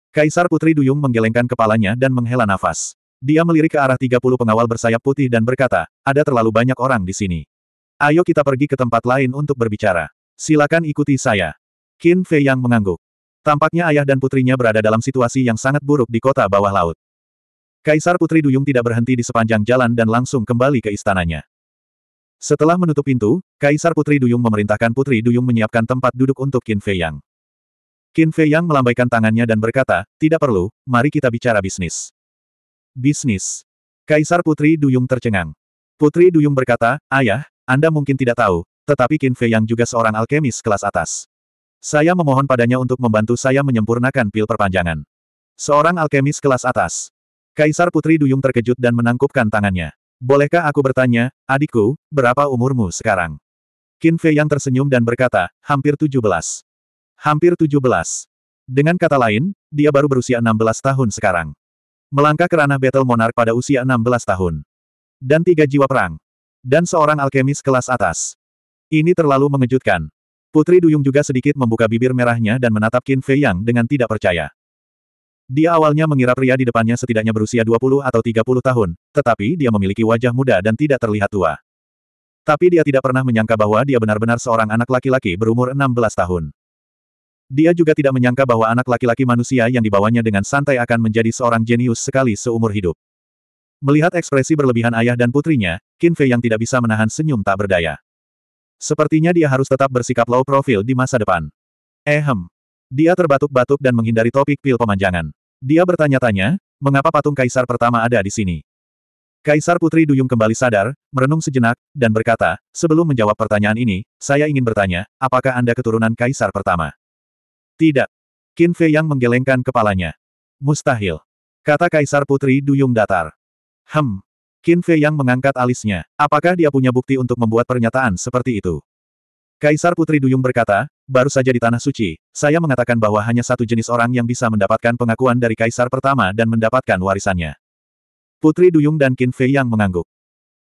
Kaisar Putri Duyung menggelengkan kepalanya dan menghela nafas. Dia melirik ke arah 30 pengawal bersayap putih dan berkata, ada terlalu banyak orang di sini. Ayo kita pergi ke tempat lain untuk berbicara. Silakan ikuti saya. Qin Fei yang mengangguk. Tampaknya ayah dan putrinya berada dalam situasi yang sangat buruk di kota bawah laut. Kaisar Putri Duyung tidak berhenti di sepanjang jalan dan langsung kembali ke istananya. Setelah menutup pintu, Kaisar Putri Duyung memerintahkan Putri Duyung menyiapkan tempat duduk untuk Qin Fei Yang. Qin Fei Yang melambaikan tangannya dan berkata, tidak perlu, mari kita bicara bisnis. Bisnis. Kaisar Putri Duyung tercengang. Putri Duyung berkata, Ayah, anda mungkin tidak tahu, tetapi Qin Fei yang juga seorang alkemis kelas atas. Saya memohon padanya untuk membantu saya menyempurnakan pil perpanjangan. Seorang alkemis kelas atas. Kaisar Putri Duyung terkejut dan menangkupkan tangannya. Bolehkah aku bertanya, adikku, berapa umurmu sekarang? Qin Fei yang tersenyum dan berkata, hampir 17. Hampir 17. Dengan kata lain, dia baru berusia 16 tahun sekarang. Melangkah ke ranah Battle Monarch pada usia 16 tahun. Dan tiga jiwa perang. Dan seorang alkemis kelas atas. Ini terlalu mengejutkan. Putri Duyung juga sedikit membuka bibir merahnya dan menatap Qin Fei Yang dengan tidak percaya. Dia awalnya mengira pria di depannya setidaknya berusia 20 atau 30 tahun, tetapi dia memiliki wajah muda dan tidak terlihat tua. Tapi dia tidak pernah menyangka bahwa dia benar-benar seorang anak laki-laki berumur 16 tahun. Dia juga tidak menyangka bahwa anak laki-laki manusia yang dibawanya dengan santai akan menjadi seorang jenius sekali seumur hidup. Melihat ekspresi berlebihan ayah dan putrinya, Qin Fei yang tidak bisa menahan senyum tak berdaya. Sepertinya dia harus tetap bersikap low profile di masa depan. Ehem. Eh, dia terbatuk-batuk dan menghindari topik pil pemanjangan. Dia bertanya-tanya, mengapa patung kaisar pertama ada di sini? Kaisar Putri Duyung kembali sadar, merenung sejenak, dan berkata, sebelum menjawab pertanyaan ini, saya ingin bertanya, apakah Anda keturunan kaisar pertama? Tidak. Qin Fei yang menggelengkan kepalanya. Mustahil. Kata Kaisar Putri Duyung datar. Hem. Qin Fei yang mengangkat alisnya. Apakah dia punya bukti untuk membuat pernyataan seperti itu? Kaisar Putri Duyung berkata, baru saja di Tanah Suci, saya mengatakan bahwa hanya satu jenis orang yang bisa mendapatkan pengakuan dari Kaisar pertama dan mendapatkan warisannya. Putri Duyung dan Qin Fei yang mengangguk.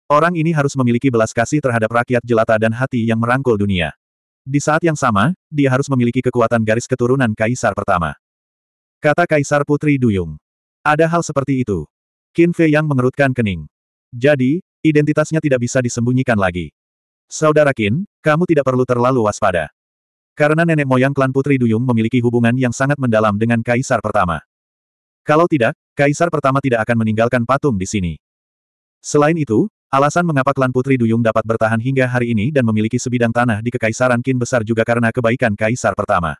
Orang ini harus memiliki belas kasih terhadap rakyat jelata dan hati yang merangkul dunia. Di saat yang sama, dia harus memiliki kekuatan garis keturunan Kaisar pertama. Kata Kaisar Putri Duyung. Ada hal seperti itu. Qin Fei yang mengerutkan kening. Jadi, identitasnya tidak bisa disembunyikan lagi. Saudara Qin, kamu tidak perlu terlalu waspada. Karena nenek moyang klan Putri Duyung memiliki hubungan yang sangat mendalam dengan Kaisar Pertama. Kalau tidak, Kaisar Pertama tidak akan meninggalkan patung di sini. Selain itu, alasan mengapa klan Putri Duyung dapat bertahan hingga hari ini dan memiliki sebidang tanah di Kekaisaran Qin besar juga karena kebaikan Kaisar Pertama.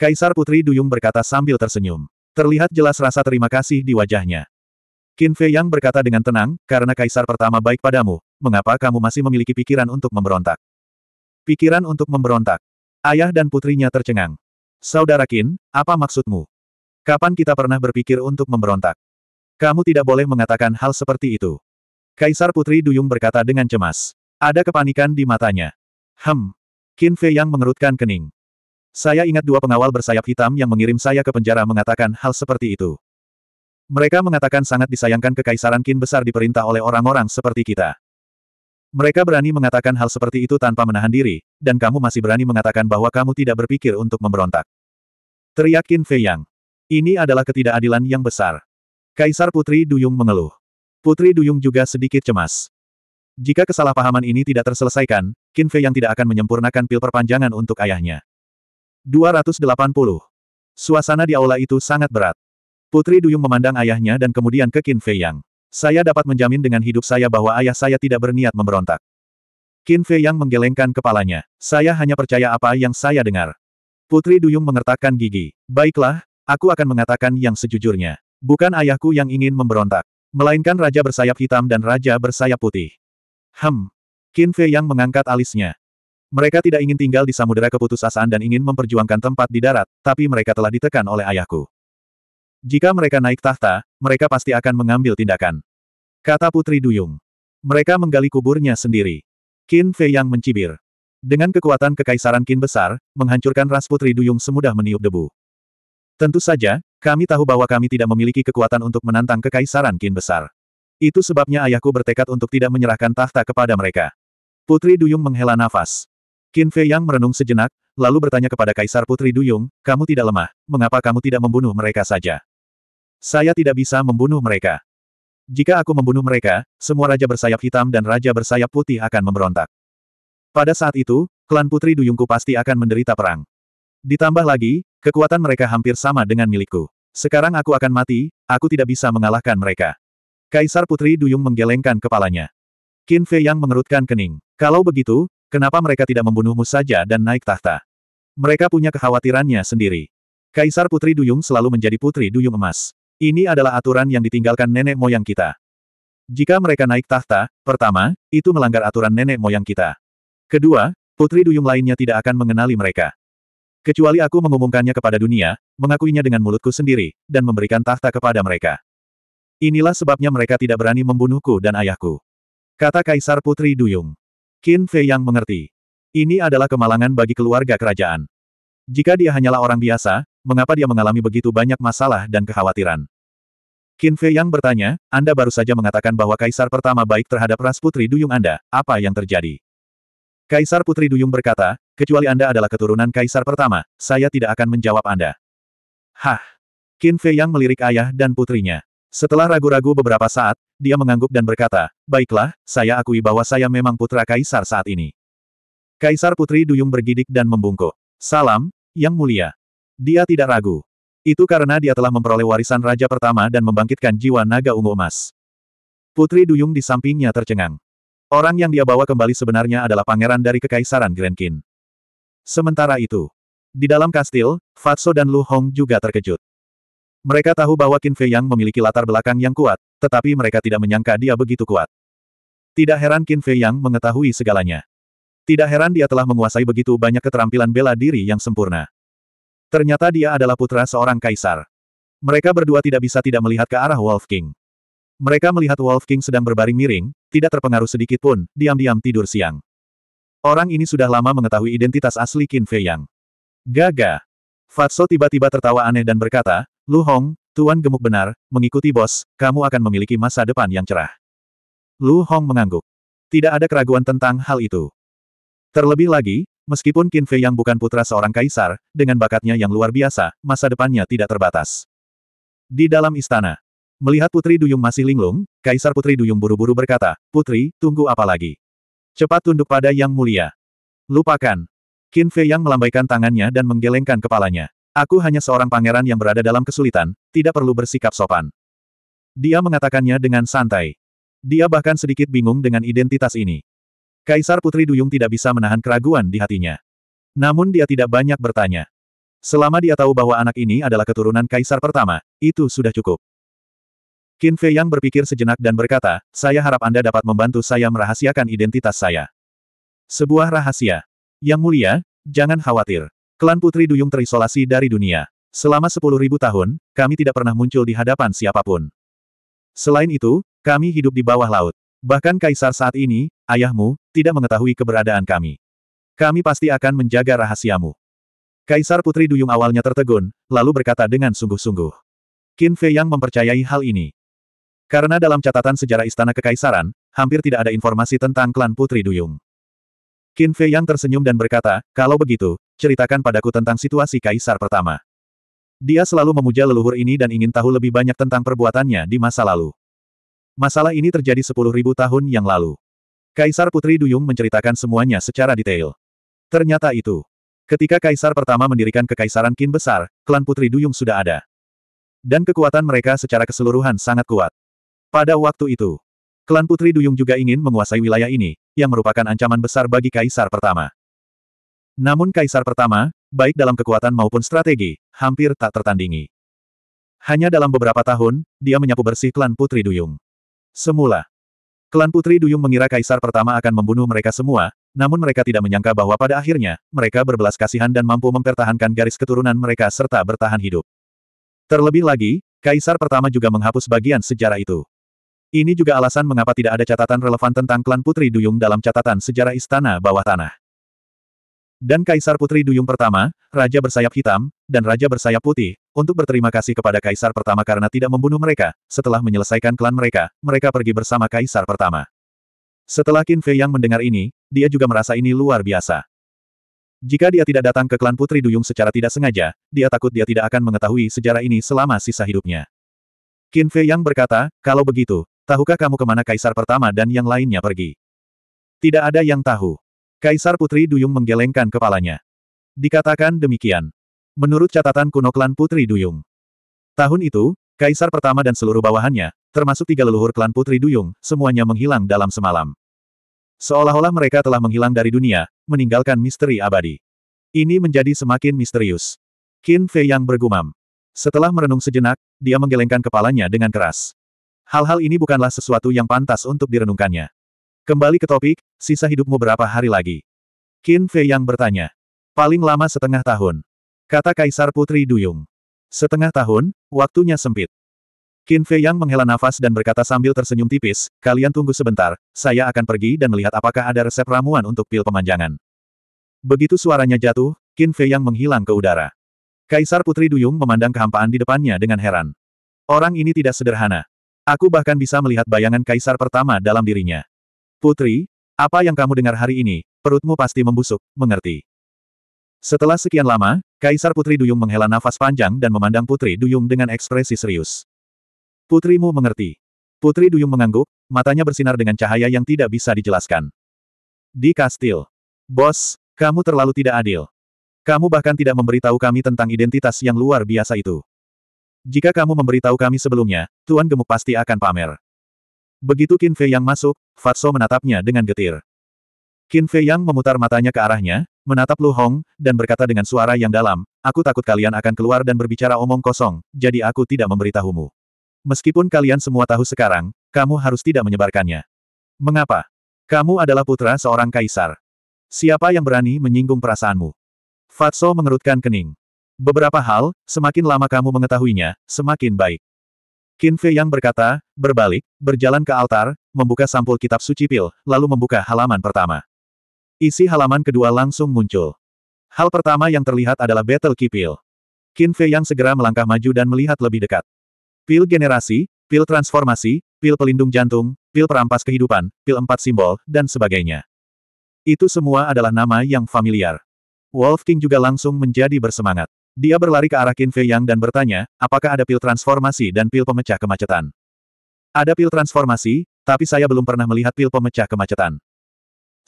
Kaisar Putri Duyung berkata sambil tersenyum. Terlihat jelas rasa terima kasih di wajahnya. Qin Fei Yang berkata dengan tenang, karena kaisar pertama baik padamu, mengapa kamu masih memiliki pikiran untuk memberontak? Pikiran untuk memberontak. Ayah dan putrinya tercengang. Saudara Qin, apa maksudmu? Kapan kita pernah berpikir untuk memberontak? Kamu tidak boleh mengatakan hal seperti itu. Kaisar Putri Duyung berkata dengan cemas. Ada kepanikan di matanya. Hem. Qin Fei Yang mengerutkan kening. Saya ingat dua pengawal bersayap hitam yang mengirim saya ke penjara mengatakan hal seperti itu. Mereka mengatakan sangat disayangkan kekaisaran Qin besar diperintah oleh orang-orang seperti kita. Mereka berani mengatakan hal seperti itu tanpa menahan diri, dan kamu masih berani mengatakan bahwa kamu tidak berpikir untuk memberontak. Teriak Qin Fei Yang. Ini adalah ketidakadilan yang besar. Kaisar Putri Duyung mengeluh. Putri Duyung juga sedikit cemas. Jika kesalahpahaman ini tidak terselesaikan, Qin Fei Yang tidak akan menyempurnakan pil perpanjangan untuk ayahnya. 280. Suasana di aula itu sangat berat. Putri Duyung memandang ayahnya dan kemudian ke Qin Fei Yang. Saya dapat menjamin dengan hidup saya bahwa ayah saya tidak berniat memberontak. Qin Fei Yang menggelengkan kepalanya. Saya hanya percaya apa yang saya dengar. Putri Duyung mengertakkan gigi. Baiklah, aku akan mengatakan yang sejujurnya. Bukan ayahku yang ingin memberontak. Melainkan Raja bersayap hitam dan Raja bersayap putih. Hem. Qin Fei Yang mengangkat alisnya. Mereka tidak ingin tinggal di samudera keputusasaan dan ingin memperjuangkan tempat di darat, tapi mereka telah ditekan oleh ayahku. Jika mereka naik tahta, mereka pasti akan mengambil tindakan. Kata Putri Duyung. Mereka menggali kuburnya sendiri. Qin Fei yang mencibir. Dengan kekuatan kekaisaran Qin besar, menghancurkan ras Putri Duyung semudah meniup debu. Tentu saja, kami tahu bahwa kami tidak memiliki kekuatan untuk menantang kekaisaran Qin besar. Itu sebabnya ayahku bertekad untuk tidak menyerahkan tahta kepada mereka. Putri Duyung menghela nafas. Qin Fei Yang merenung sejenak, lalu bertanya kepada Kaisar Putri Duyung, kamu tidak lemah, mengapa kamu tidak membunuh mereka saja? Saya tidak bisa membunuh mereka. Jika aku membunuh mereka, semua raja bersayap hitam dan raja bersayap putih akan memberontak. Pada saat itu, klan Putri Duyungku pasti akan menderita perang. Ditambah lagi, kekuatan mereka hampir sama dengan milikku. Sekarang aku akan mati, aku tidak bisa mengalahkan mereka. Kaisar Putri Duyung menggelengkan kepalanya. Qin Fei Yang mengerutkan kening. Kalau begitu, kenapa mereka tidak membunuhmu saja dan naik tahta? Mereka punya kekhawatirannya sendiri. Kaisar Putri Duyung selalu menjadi Putri Duyung Emas. Ini adalah aturan yang ditinggalkan nenek moyang kita. Jika mereka naik tahta, pertama, itu melanggar aturan nenek moyang kita. Kedua, putri duyung lainnya tidak akan mengenali mereka. Kecuali aku mengumumkannya kepada dunia, mengakuinya dengan mulutku sendiri, dan memberikan tahta kepada mereka. Inilah sebabnya mereka tidak berani membunuhku dan ayahku. Kata Kaisar Putri Duyung. Qin Fei yang mengerti. Ini adalah kemalangan bagi keluarga kerajaan. Jika dia hanyalah orang biasa, mengapa dia mengalami begitu banyak masalah dan kekhawatiran? Qin Fei yang bertanya, Anda baru saja mengatakan bahwa Kaisar pertama baik terhadap ras Putri Duyung Anda, apa yang terjadi? Kaisar Putri Duyung berkata, kecuali Anda adalah keturunan Kaisar pertama, saya tidak akan menjawab Anda. Hah! Qin Fei yang melirik ayah dan putrinya. Setelah ragu-ragu beberapa saat, dia mengangguk dan berkata, Baiklah, saya akui bahwa saya memang putra kaisar saat ini. Kaisar Putri Duyung bergidik dan membungkuk. Salam, Yang Mulia. Dia tidak ragu. Itu karena dia telah memperoleh warisan raja pertama dan membangkitkan jiwa naga ungu emas. Putri Duyung di sampingnya tercengang. Orang yang dia bawa kembali sebenarnya adalah pangeran dari Kekaisaran Grenkin. Sementara itu, di dalam kastil, Fatso dan Lu Hong juga terkejut. Mereka tahu bahwa Qin Fei Yang memiliki latar belakang yang kuat, tetapi mereka tidak menyangka dia begitu kuat. Tidak heran Qin Fei Yang mengetahui segalanya. Tidak heran dia telah menguasai begitu banyak keterampilan bela diri yang sempurna. Ternyata dia adalah putra seorang kaisar. Mereka berdua tidak bisa tidak melihat ke arah Wolf King. Mereka melihat Wolf King sedang berbaring miring, tidak terpengaruh sedikit pun, diam-diam tidur siang. Orang ini sudah lama mengetahui identitas asli Qin Fei Yang. Gaga. Fatso tiba-tiba tertawa aneh dan berkata, Lu Hong, Tuan gemuk benar, mengikuti bos, kamu akan memiliki masa depan yang cerah. Lu Hong mengangguk. Tidak ada keraguan tentang hal itu. Terlebih lagi, Meskipun Qin Fei yang bukan putra seorang kaisar, dengan bakatnya yang luar biasa, masa depannya tidak terbatas. Di dalam istana, melihat Putri Duyung masih linglung, Kaisar Putri Duyung buru-buru berkata, Putri, tunggu apa lagi? Cepat tunduk pada Yang Mulia. Lupakan. Qin Fei yang melambaikan tangannya dan menggelengkan kepalanya. Aku hanya seorang pangeran yang berada dalam kesulitan, tidak perlu bersikap sopan. Dia mengatakannya dengan santai. Dia bahkan sedikit bingung dengan identitas ini. Kaisar Putri Duyung tidak bisa menahan keraguan di hatinya. Namun dia tidak banyak bertanya. Selama dia tahu bahwa anak ini adalah keturunan kaisar pertama, itu sudah cukup. Qin Fei Yang berpikir sejenak dan berkata, saya harap Anda dapat membantu saya merahasiakan identitas saya. Sebuah rahasia. Yang mulia, jangan khawatir. Klan Putri Duyung terisolasi dari dunia. Selama 10.000 tahun, kami tidak pernah muncul di hadapan siapapun. Selain itu, kami hidup di bawah laut. Bahkan kaisar saat ini, ayahmu, tidak mengetahui keberadaan kami. Kami pasti akan menjaga rahasiamu. Kaisar Putri Duyung awalnya tertegun, lalu berkata dengan sungguh-sungguh. Qin Fei yang mempercayai hal ini. Karena dalam catatan sejarah Istana Kekaisaran, hampir tidak ada informasi tentang klan Putri Duyung. Qin Fei yang tersenyum dan berkata, kalau begitu, ceritakan padaku tentang situasi Kaisar pertama. Dia selalu memuja leluhur ini dan ingin tahu lebih banyak tentang perbuatannya di masa lalu. Masalah ini terjadi 10.000 tahun yang lalu. Kaisar Putri Duyung menceritakan semuanya secara detail. Ternyata itu. Ketika Kaisar pertama mendirikan Kekaisaran Qin Besar, klan Putri Duyung sudah ada. Dan kekuatan mereka secara keseluruhan sangat kuat. Pada waktu itu, klan Putri Duyung juga ingin menguasai wilayah ini, yang merupakan ancaman besar bagi Kaisar pertama. Namun Kaisar pertama, baik dalam kekuatan maupun strategi, hampir tak tertandingi. Hanya dalam beberapa tahun, dia menyapu bersih klan Putri Duyung. Semula, Klan Putri Duyung mengira Kaisar pertama akan membunuh mereka semua, namun mereka tidak menyangka bahwa pada akhirnya, mereka berbelas kasihan dan mampu mempertahankan garis keturunan mereka serta bertahan hidup. Terlebih lagi, Kaisar pertama juga menghapus bagian sejarah itu. Ini juga alasan mengapa tidak ada catatan relevan tentang klan Putri Duyung dalam catatan sejarah Istana Bawah Tanah. Dan Kaisar Putri Duyung pertama, Raja Bersayap Hitam, dan Raja Bersayap Putih, untuk berterima kasih kepada Kaisar pertama karena tidak membunuh mereka, setelah menyelesaikan klan mereka, mereka pergi bersama Kaisar pertama. Setelah Qin Fei yang mendengar ini, dia juga merasa ini luar biasa. Jika dia tidak datang ke klan Putri Duyung secara tidak sengaja, dia takut dia tidak akan mengetahui sejarah ini selama sisa hidupnya. Qin Fei yang berkata, kalau begitu, tahukah kamu kemana kaisar pertama dan yang lainnya pergi? Tidak ada yang tahu. Kaisar Putri Duyung menggelengkan kepalanya. Dikatakan demikian. Menurut catatan kuno klan Putri Duyung. Tahun itu, Kaisar pertama dan seluruh bawahannya, termasuk tiga leluhur klan Putri Duyung, semuanya menghilang dalam semalam. Seolah-olah mereka telah menghilang dari dunia, meninggalkan misteri abadi. Ini menjadi semakin misterius. Qin Fei yang bergumam. Setelah merenung sejenak, dia menggelengkan kepalanya dengan keras. Hal-hal ini bukanlah sesuatu yang pantas untuk direnungkannya. Kembali ke topik, sisa hidupmu berapa hari lagi? Qin Fei yang bertanya. Paling lama setengah tahun. Kata Kaisar Putri Duyung. Setengah tahun, waktunya sempit. Qin Fei yang menghela nafas dan berkata sambil tersenyum tipis, kalian tunggu sebentar, saya akan pergi dan melihat apakah ada resep ramuan untuk pil pemanjangan. Begitu suaranya jatuh, Qin Fei yang menghilang ke udara. Kaisar Putri Duyung memandang kehampaan di depannya dengan heran. Orang ini tidak sederhana. Aku bahkan bisa melihat bayangan kaisar pertama dalam dirinya. Putri, apa yang kamu dengar hari ini, perutmu pasti membusuk, mengerti. Setelah sekian lama, Kaisar Putri Duyung menghela nafas panjang dan memandang Putri Duyung dengan ekspresi serius. Putrimu mengerti. Putri Duyung mengangguk, matanya bersinar dengan cahaya yang tidak bisa dijelaskan. Di kastil. Bos, kamu terlalu tidak adil. Kamu bahkan tidak memberitahu kami tentang identitas yang luar biasa itu. Jika kamu memberitahu kami sebelumnya, Tuan Gemuk pasti akan pamer. Begitu Qin Fei Yang masuk, Fatso menatapnya dengan getir. Qin Fei Yang memutar matanya ke arahnya, menatap Lu Hong, dan berkata dengan suara yang dalam, aku takut kalian akan keluar dan berbicara omong kosong, jadi aku tidak memberitahumu. Meskipun kalian semua tahu sekarang, kamu harus tidak menyebarkannya. Mengapa? Kamu adalah putra seorang kaisar. Siapa yang berani menyinggung perasaanmu? Fatso mengerutkan kening. Beberapa hal, semakin lama kamu mengetahuinya, semakin baik. Qin Fei yang berkata, berbalik, berjalan ke altar, membuka sampul kitab suci pil, lalu membuka halaman pertama. Isi halaman kedua langsung muncul. Hal pertama yang terlihat adalah battle Pil. Qin Fei yang segera melangkah maju dan melihat lebih dekat. Pil generasi, pil transformasi, pil pelindung jantung, pil perampas kehidupan, pil empat simbol, dan sebagainya. Itu semua adalah nama yang familiar. Wolf King juga langsung menjadi bersemangat. Dia berlari ke arah Qin Fei Yang dan bertanya, apakah ada pil transformasi dan pil pemecah kemacetan. Ada pil transformasi, tapi saya belum pernah melihat pil pemecah kemacetan.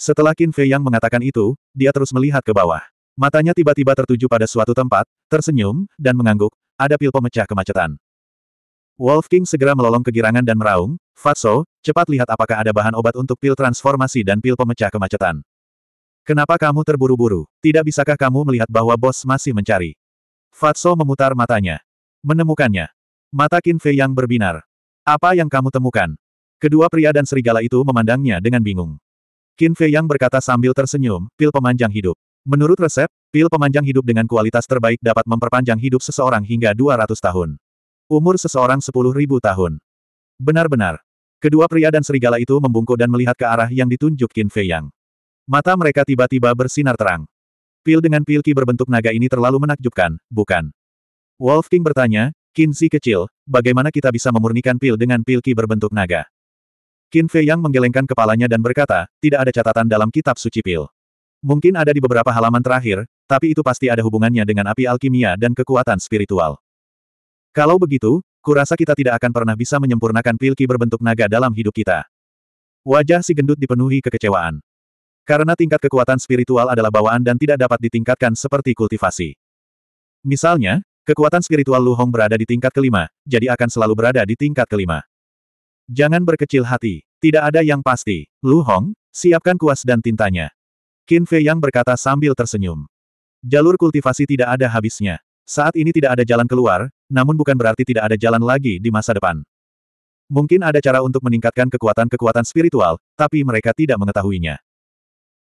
Setelah Qin Fei Yang mengatakan itu, dia terus melihat ke bawah. Matanya tiba-tiba tertuju pada suatu tempat, tersenyum, dan mengangguk, ada pil pemecah kemacetan. Wolf King segera melolong kegirangan dan meraung, Fatso, cepat lihat apakah ada bahan obat untuk pil transformasi dan pil pemecah kemacetan. Kenapa kamu terburu-buru? Tidak bisakah kamu melihat bahwa bos masih mencari? Fatso memutar matanya. Menemukannya. Mata Qin Fei yang berbinar. Apa yang kamu temukan? Kedua pria dan serigala itu memandangnya dengan bingung. Qin Fei yang berkata sambil tersenyum, pil pemanjang hidup. Menurut resep, pil pemanjang hidup dengan kualitas terbaik dapat memperpanjang hidup seseorang hingga 200 tahun. Umur seseorang 10.000 tahun. Benar-benar. Kedua pria dan serigala itu membungkuk dan melihat ke arah yang ditunjuk Qin Fei Yang. Mata mereka tiba-tiba bersinar terang. Pil dengan pil ki berbentuk naga ini terlalu menakjubkan, bukan? Wolf King bertanya, Kinzi kecil, bagaimana kita bisa memurnikan pil dengan pil ki berbentuk naga? Qin Fei Yang menggelengkan kepalanya dan berkata, tidak ada catatan dalam kitab suci pil. Mungkin ada di beberapa halaman terakhir, tapi itu pasti ada hubungannya dengan api alkimia dan kekuatan spiritual. Kalau begitu, kurasa kita tidak akan pernah bisa menyempurnakan pil ki berbentuk naga dalam hidup kita. Wajah si gendut dipenuhi kekecewaan. Karena tingkat kekuatan spiritual adalah bawaan dan tidak dapat ditingkatkan seperti kultivasi. Misalnya, kekuatan spiritual Lu Hong berada di tingkat kelima, jadi akan selalu berada di tingkat kelima. Jangan berkecil hati, tidak ada yang pasti. Lu Hong, siapkan kuas dan tintanya. Qin Fei Yang berkata sambil tersenyum. Jalur kultivasi tidak ada habisnya. Saat ini tidak ada jalan keluar, namun bukan berarti tidak ada jalan lagi di masa depan. Mungkin ada cara untuk meningkatkan kekuatan-kekuatan spiritual, tapi mereka tidak mengetahuinya.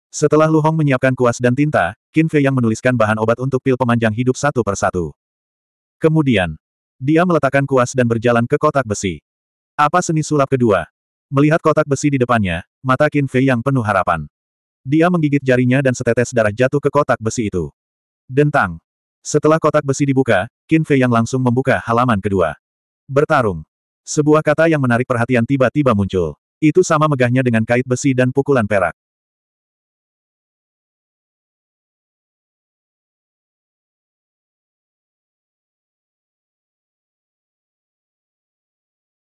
Setelah Lu Hong menyiapkan kuas dan tinta, Qin Fei yang menuliskan bahan obat untuk pil pemanjang hidup satu persatu. Kemudian, dia meletakkan kuas dan berjalan ke kotak besi. Apa seni sulap kedua? Melihat kotak besi di depannya, mata Qin Fei yang penuh harapan. Dia menggigit jarinya dan setetes darah jatuh ke kotak besi itu. Dentang. Setelah kotak besi dibuka, Qin Fei yang langsung membuka halaman kedua. Bertarung. Sebuah kata yang menarik perhatian tiba-tiba muncul. Itu sama megahnya dengan kait besi dan pukulan perak.